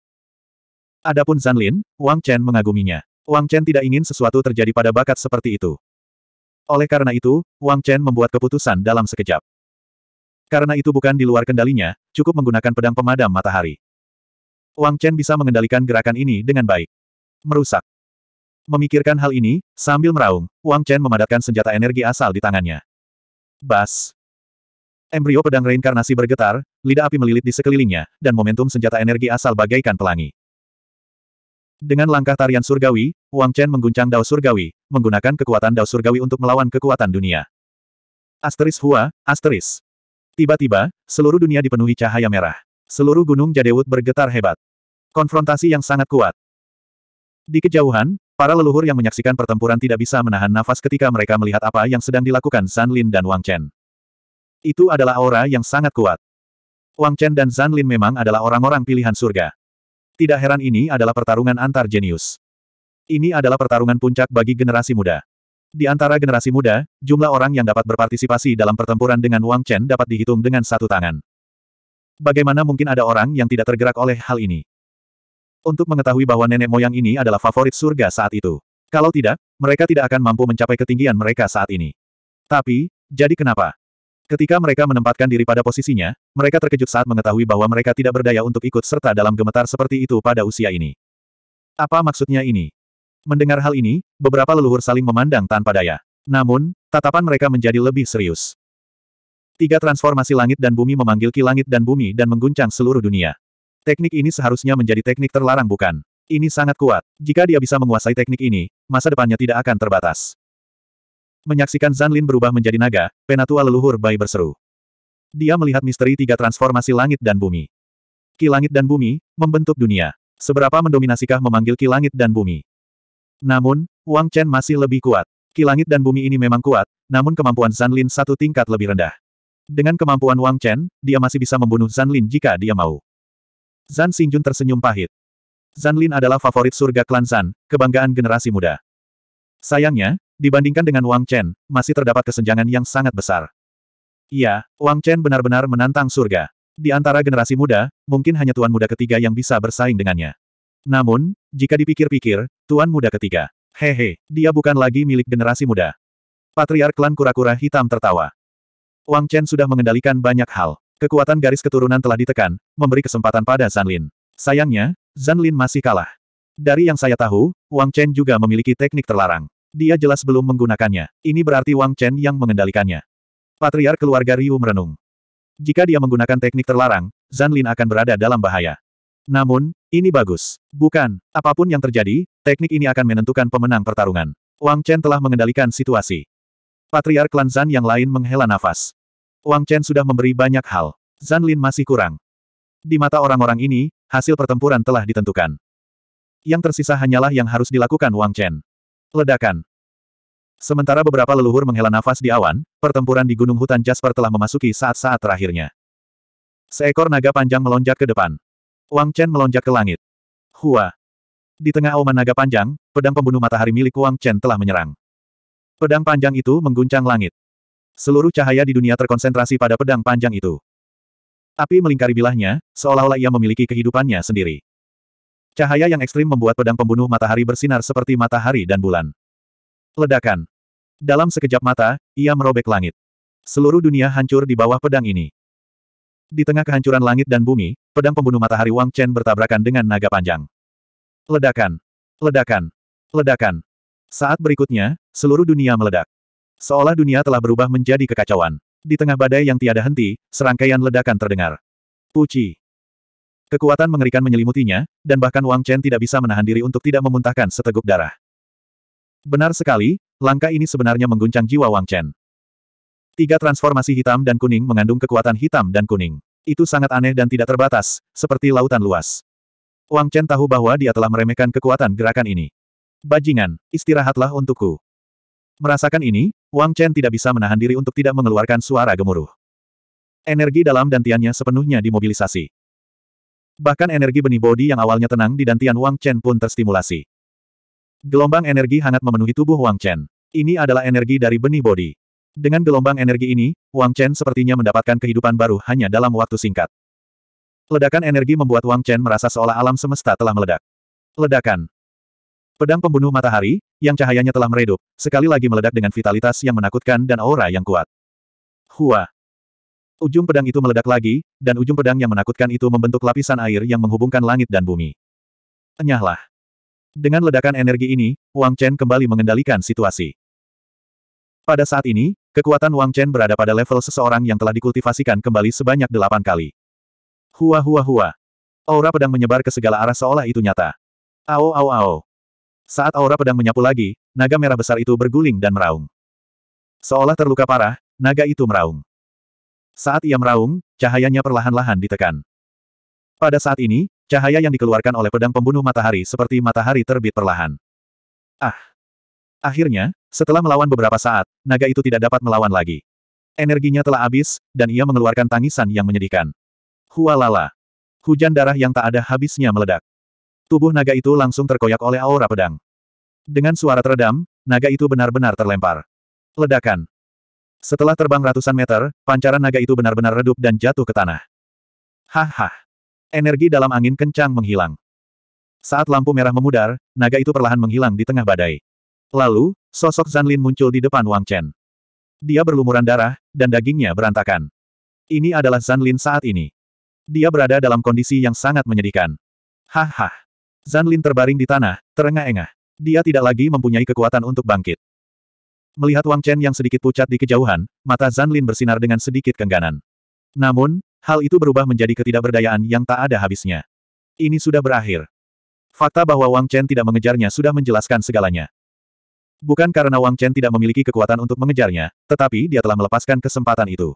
Adapun Zanlin, Wang Chen mengaguminya. Wang Chen tidak ingin sesuatu terjadi pada bakat seperti itu. Oleh karena itu, Wang Chen membuat keputusan dalam sekejap. Karena itu bukan di luar kendalinya, cukup menggunakan pedang pemadam matahari. Wang Chen bisa mengendalikan gerakan ini dengan baik. Merusak. Memikirkan hal ini, sambil meraung, Wang Chen memadatkan senjata energi asal di tangannya. Bas. Embrio pedang reinkarnasi bergetar, lidah api melilit di sekelilingnya, dan momentum senjata energi asal bagaikan pelangi. Dengan langkah tarian surgawi, Wang Chen mengguncang dao surgawi, menggunakan kekuatan dao surgawi untuk melawan kekuatan dunia. Asteris Hua, asteris. Tiba-tiba, seluruh dunia dipenuhi cahaya merah. Seluruh gunung Jadewut bergetar hebat. Konfrontasi yang sangat kuat. Di kejauhan, para leluhur yang menyaksikan pertempuran tidak bisa menahan nafas ketika mereka melihat apa yang sedang dilakukan San Lin dan Wang Chen. Itu adalah aura yang sangat kuat. Wang Chen dan San Lin memang adalah orang-orang pilihan surga. Tidak heran ini adalah pertarungan antar jenius. Ini adalah pertarungan puncak bagi generasi muda. Di antara generasi muda, jumlah orang yang dapat berpartisipasi dalam pertempuran dengan Wang Chen dapat dihitung dengan satu tangan. Bagaimana mungkin ada orang yang tidak tergerak oleh hal ini? Untuk mengetahui bahwa nenek moyang ini adalah favorit surga saat itu. Kalau tidak, mereka tidak akan mampu mencapai ketinggian mereka saat ini. Tapi, jadi kenapa? Ketika mereka menempatkan diri pada posisinya, mereka terkejut saat mengetahui bahwa mereka tidak berdaya untuk ikut serta dalam gemetar seperti itu pada usia ini. Apa maksudnya ini? Mendengar hal ini, beberapa leluhur saling memandang tanpa daya. Namun, tatapan mereka menjadi lebih serius. Tiga transformasi langit dan bumi memanggil ki langit dan bumi dan mengguncang seluruh dunia. Teknik ini seharusnya menjadi teknik terlarang bukan? Ini sangat kuat. Jika dia bisa menguasai teknik ini, masa depannya tidak akan terbatas. Menyaksikan Zanlin berubah menjadi naga, penatua leluhur bayi berseru. Dia melihat misteri tiga transformasi langit dan bumi. Ki langit dan bumi, membentuk dunia. Seberapa mendominasikah memanggil ki langit dan bumi? Namun, Wang Chen masih lebih kuat. Ki langit dan bumi ini memang kuat, namun kemampuan Zanlin satu tingkat lebih rendah. Dengan kemampuan Wang Chen, dia masih bisa membunuh Zan Lin jika dia mau. Zan Xingjun tersenyum pahit. Zan Lin adalah favorit surga klan Zan, kebanggaan generasi muda. Sayangnya, dibandingkan dengan Wang Chen, masih terdapat kesenjangan yang sangat besar. Iya, Wang Chen benar-benar menantang surga. Di antara generasi muda, mungkin hanya tuan muda ketiga yang bisa bersaing dengannya. Namun, jika dipikir-pikir, tuan muda ketiga, hehe, dia bukan lagi milik generasi muda. Patriark klan kura-kura hitam tertawa. Wang Chen sudah mengendalikan banyak hal. Kekuatan garis keturunan telah ditekan, memberi kesempatan pada Zan Lin. Sayangnya, Zan Lin masih kalah. Dari yang saya tahu, Wang Chen juga memiliki teknik terlarang. Dia jelas belum menggunakannya. Ini berarti Wang Chen yang mengendalikannya. Patriar keluarga Ryu merenung. Jika dia menggunakan teknik terlarang, Zan Lin akan berada dalam bahaya. Namun, ini bagus. Bukan, apapun yang terjadi, teknik ini akan menentukan pemenang pertarungan. Wang Chen telah mengendalikan situasi. Patriar Klan Zan yang lain menghela nafas. Wang Chen sudah memberi banyak hal. Zan Lin masih kurang. Di mata orang-orang ini, hasil pertempuran telah ditentukan. Yang tersisa hanyalah yang harus dilakukan Wang Chen. Ledakan. Sementara beberapa leluhur menghela nafas di awan, pertempuran di Gunung Hutan Jasper telah memasuki saat-saat terakhirnya. Seekor naga panjang melonjak ke depan. Wang Chen melonjak ke langit. Hua. Di tengah auman naga panjang, pedang pembunuh matahari milik Wang Chen telah menyerang. Pedang panjang itu mengguncang langit. Seluruh cahaya di dunia terkonsentrasi pada pedang panjang itu. Api melingkari bilahnya, seolah-olah ia memiliki kehidupannya sendiri. Cahaya yang ekstrim membuat pedang pembunuh matahari bersinar seperti matahari dan bulan. Ledakan. Dalam sekejap mata, ia merobek langit. Seluruh dunia hancur di bawah pedang ini. Di tengah kehancuran langit dan bumi, pedang pembunuh matahari Wang Chen bertabrakan dengan naga panjang. Ledakan. Ledakan. Ledakan. Saat berikutnya, seluruh dunia meledak. Seolah dunia telah berubah menjadi kekacauan. Di tengah badai yang tiada henti, serangkaian ledakan terdengar. Puci. Kekuatan mengerikan menyelimutinya, dan bahkan Wang Chen tidak bisa menahan diri untuk tidak memuntahkan seteguk darah. Benar sekali, langkah ini sebenarnya mengguncang jiwa Wang Chen. Tiga transformasi hitam dan kuning mengandung kekuatan hitam dan kuning. Itu sangat aneh dan tidak terbatas, seperti lautan luas. Wang Chen tahu bahwa dia telah meremehkan kekuatan gerakan ini. Bajingan, istirahatlah untukku. Merasakan ini, Wang Chen tidak bisa menahan diri untuk tidak mengeluarkan suara gemuruh. Energi dalam dantiannya sepenuhnya dimobilisasi. Bahkan energi benih bodi yang awalnya tenang di dantian Wang Chen pun terstimulasi. Gelombang energi hangat memenuhi tubuh Wang Chen. Ini adalah energi dari benih bodi. Dengan gelombang energi ini, Wang Chen sepertinya mendapatkan kehidupan baru hanya dalam waktu singkat. Ledakan energi membuat Wang Chen merasa seolah alam semesta telah meledak. Ledakan. Pedang pembunuh matahari, yang cahayanya telah meredup, sekali lagi meledak dengan vitalitas yang menakutkan dan aura yang kuat. Hua! Ujung pedang itu meledak lagi, dan ujung pedang yang menakutkan itu membentuk lapisan air yang menghubungkan langit dan bumi. Enyahlah! Dengan ledakan energi ini, Wang Chen kembali mengendalikan situasi. Pada saat ini, kekuatan Wang Chen berada pada level seseorang yang telah dikultivasikan kembali sebanyak delapan kali. Hua hua hua! Aura pedang menyebar ke segala arah seolah itu nyata. Ao ao ao! Saat aura pedang menyapu lagi, naga merah besar itu berguling dan meraung. Seolah terluka parah, naga itu meraung. Saat ia meraung, cahayanya perlahan-lahan ditekan. Pada saat ini, cahaya yang dikeluarkan oleh pedang pembunuh matahari seperti matahari terbit perlahan. Ah! Akhirnya, setelah melawan beberapa saat, naga itu tidak dapat melawan lagi. Energinya telah habis, dan ia mengeluarkan tangisan yang menyedihkan. Hualala! Hujan darah yang tak ada habisnya meledak. Tubuh naga itu langsung terkoyak oleh aura pedang. Dengan suara teredam, naga itu benar-benar terlempar. Ledakan. Setelah terbang ratusan meter, pancaran naga itu benar-benar redup dan jatuh ke tanah. Haha. Energi dalam angin kencang menghilang. Saat lampu merah memudar, naga itu perlahan menghilang di tengah badai. Lalu, sosok Zanlin muncul di depan Wang Chen. Dia berlumuran darah, dan dagingnya berantakan. Ini adalah Zanlin saat ini. Dia berada dalam kondisi yang sangat menyedihkan. Hahaha. Zan Lin terbaring di tanah, terengah-engah. Dia tidak lagi mempunyai kekuatan untuk bangkit. Melihat Wang Chen yang sedikit pucat di kejauhan, mata Zan Lin bersinar dengan sedikit kengganan. Namun, hal itu berubah menjadi ketidakberdayaan yang tak ada habisnya. Ini sudah berakhir. Fakta bahwa Wang Chen tidak mengejarnya sudah menjelaskan segalanya. Bukan karena Wang Chen tidak memiliki kekuatan untuk mengejarnya, tetapi dia telah melepaskan kesempatan itu.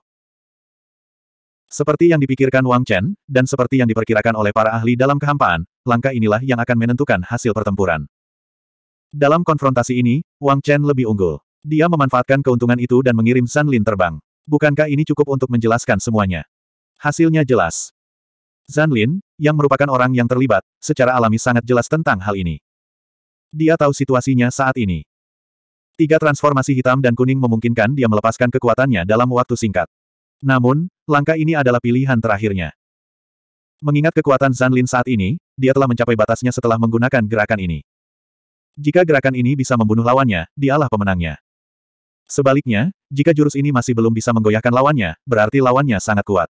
Seperti yang dipikirkan Wang Chen, dan seperti yang diperkirakan oleh para ahli dalam kehampaan, langkah inilah yang akan menentukan hasil pertempuran. Dalam konfrontasi ini, Wang Chen lebih unggul. Dia memanfaatkan keuntungan itu dan mengirim San Lin terbang. Bukankah ini cukup untuk menjelaskan semuanya? Hasilnya jelas. Zan Lin, yang merupakan orang yang terlibat, secara alami sangat jelas tentang hal ini. Dia tahu situasinya saat ini. Tiga transformasi hitam dan kuning memungkinkan dia melepaskan kekuatannya dalam waktu singkat. Namun, langkah ini adalah pilihan terakhirnya. Mengingat kekuatan Zan Lin saat ini, dia telah mencapai batasnya setelah menggunakan gerakan ini. Jika gerakan ini bisa membunuh lawannya, dialah pemenangnya. Sebaliknya, jika jurus ini masih belum bisa menggoyahkan lawannya, berarti lawannya sangat kuat.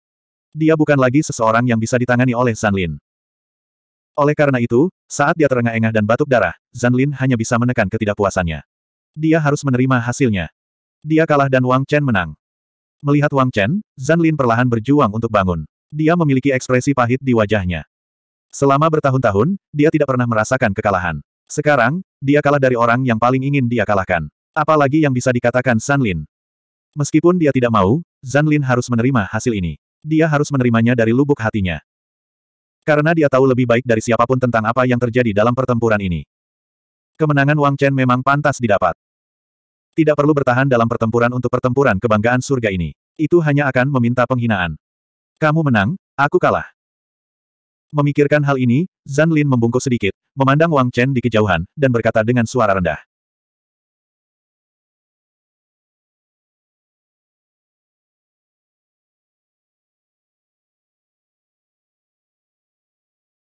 Dia bukan lagi seseorang yang bisa ditangani oleh Zanlin. Oleh karena itu, saat dia terengah-engah dan batuk darah, Zanlin hanya bisa menekan ketidakpuasannya. Dia harus menerima hasilnya. Dia kalah dan Wang Chen menang. Melihat Wang Chen, Zanlin perlahan berjuang untuk bangun. Dia memiliki ekspresi pahit di wajahnya. Selama bertahun-tahun, dia tidak pernah merasakan kekalahan. Sekarang, dia kalah dari orang yang paling ingin dia kalahkan. Apalagi yang bisa dikatakan Sanlin. Meskipun dia tidak mau, Zanlin harus menerima hasil ini. Dia harus menerimanya dari lubuk hatinya. Karena dia tahu lebih baik dari siapapun tentang apa yang terjadi dalam pertempuran ini. Kemenangan Wang Chen memang pantas didapat. Tidak perlu bertahan dalam pertempuran untuk pertempuran kebanggaan surga ini. Itu hanya akan meminta penghinaan. Kamu menang, aku kalah. Memikirkan hal ini, Zan Lin membungkuk sedikit, memandang Wang Chen di kejauhan, dan berkata dengan suara rendah.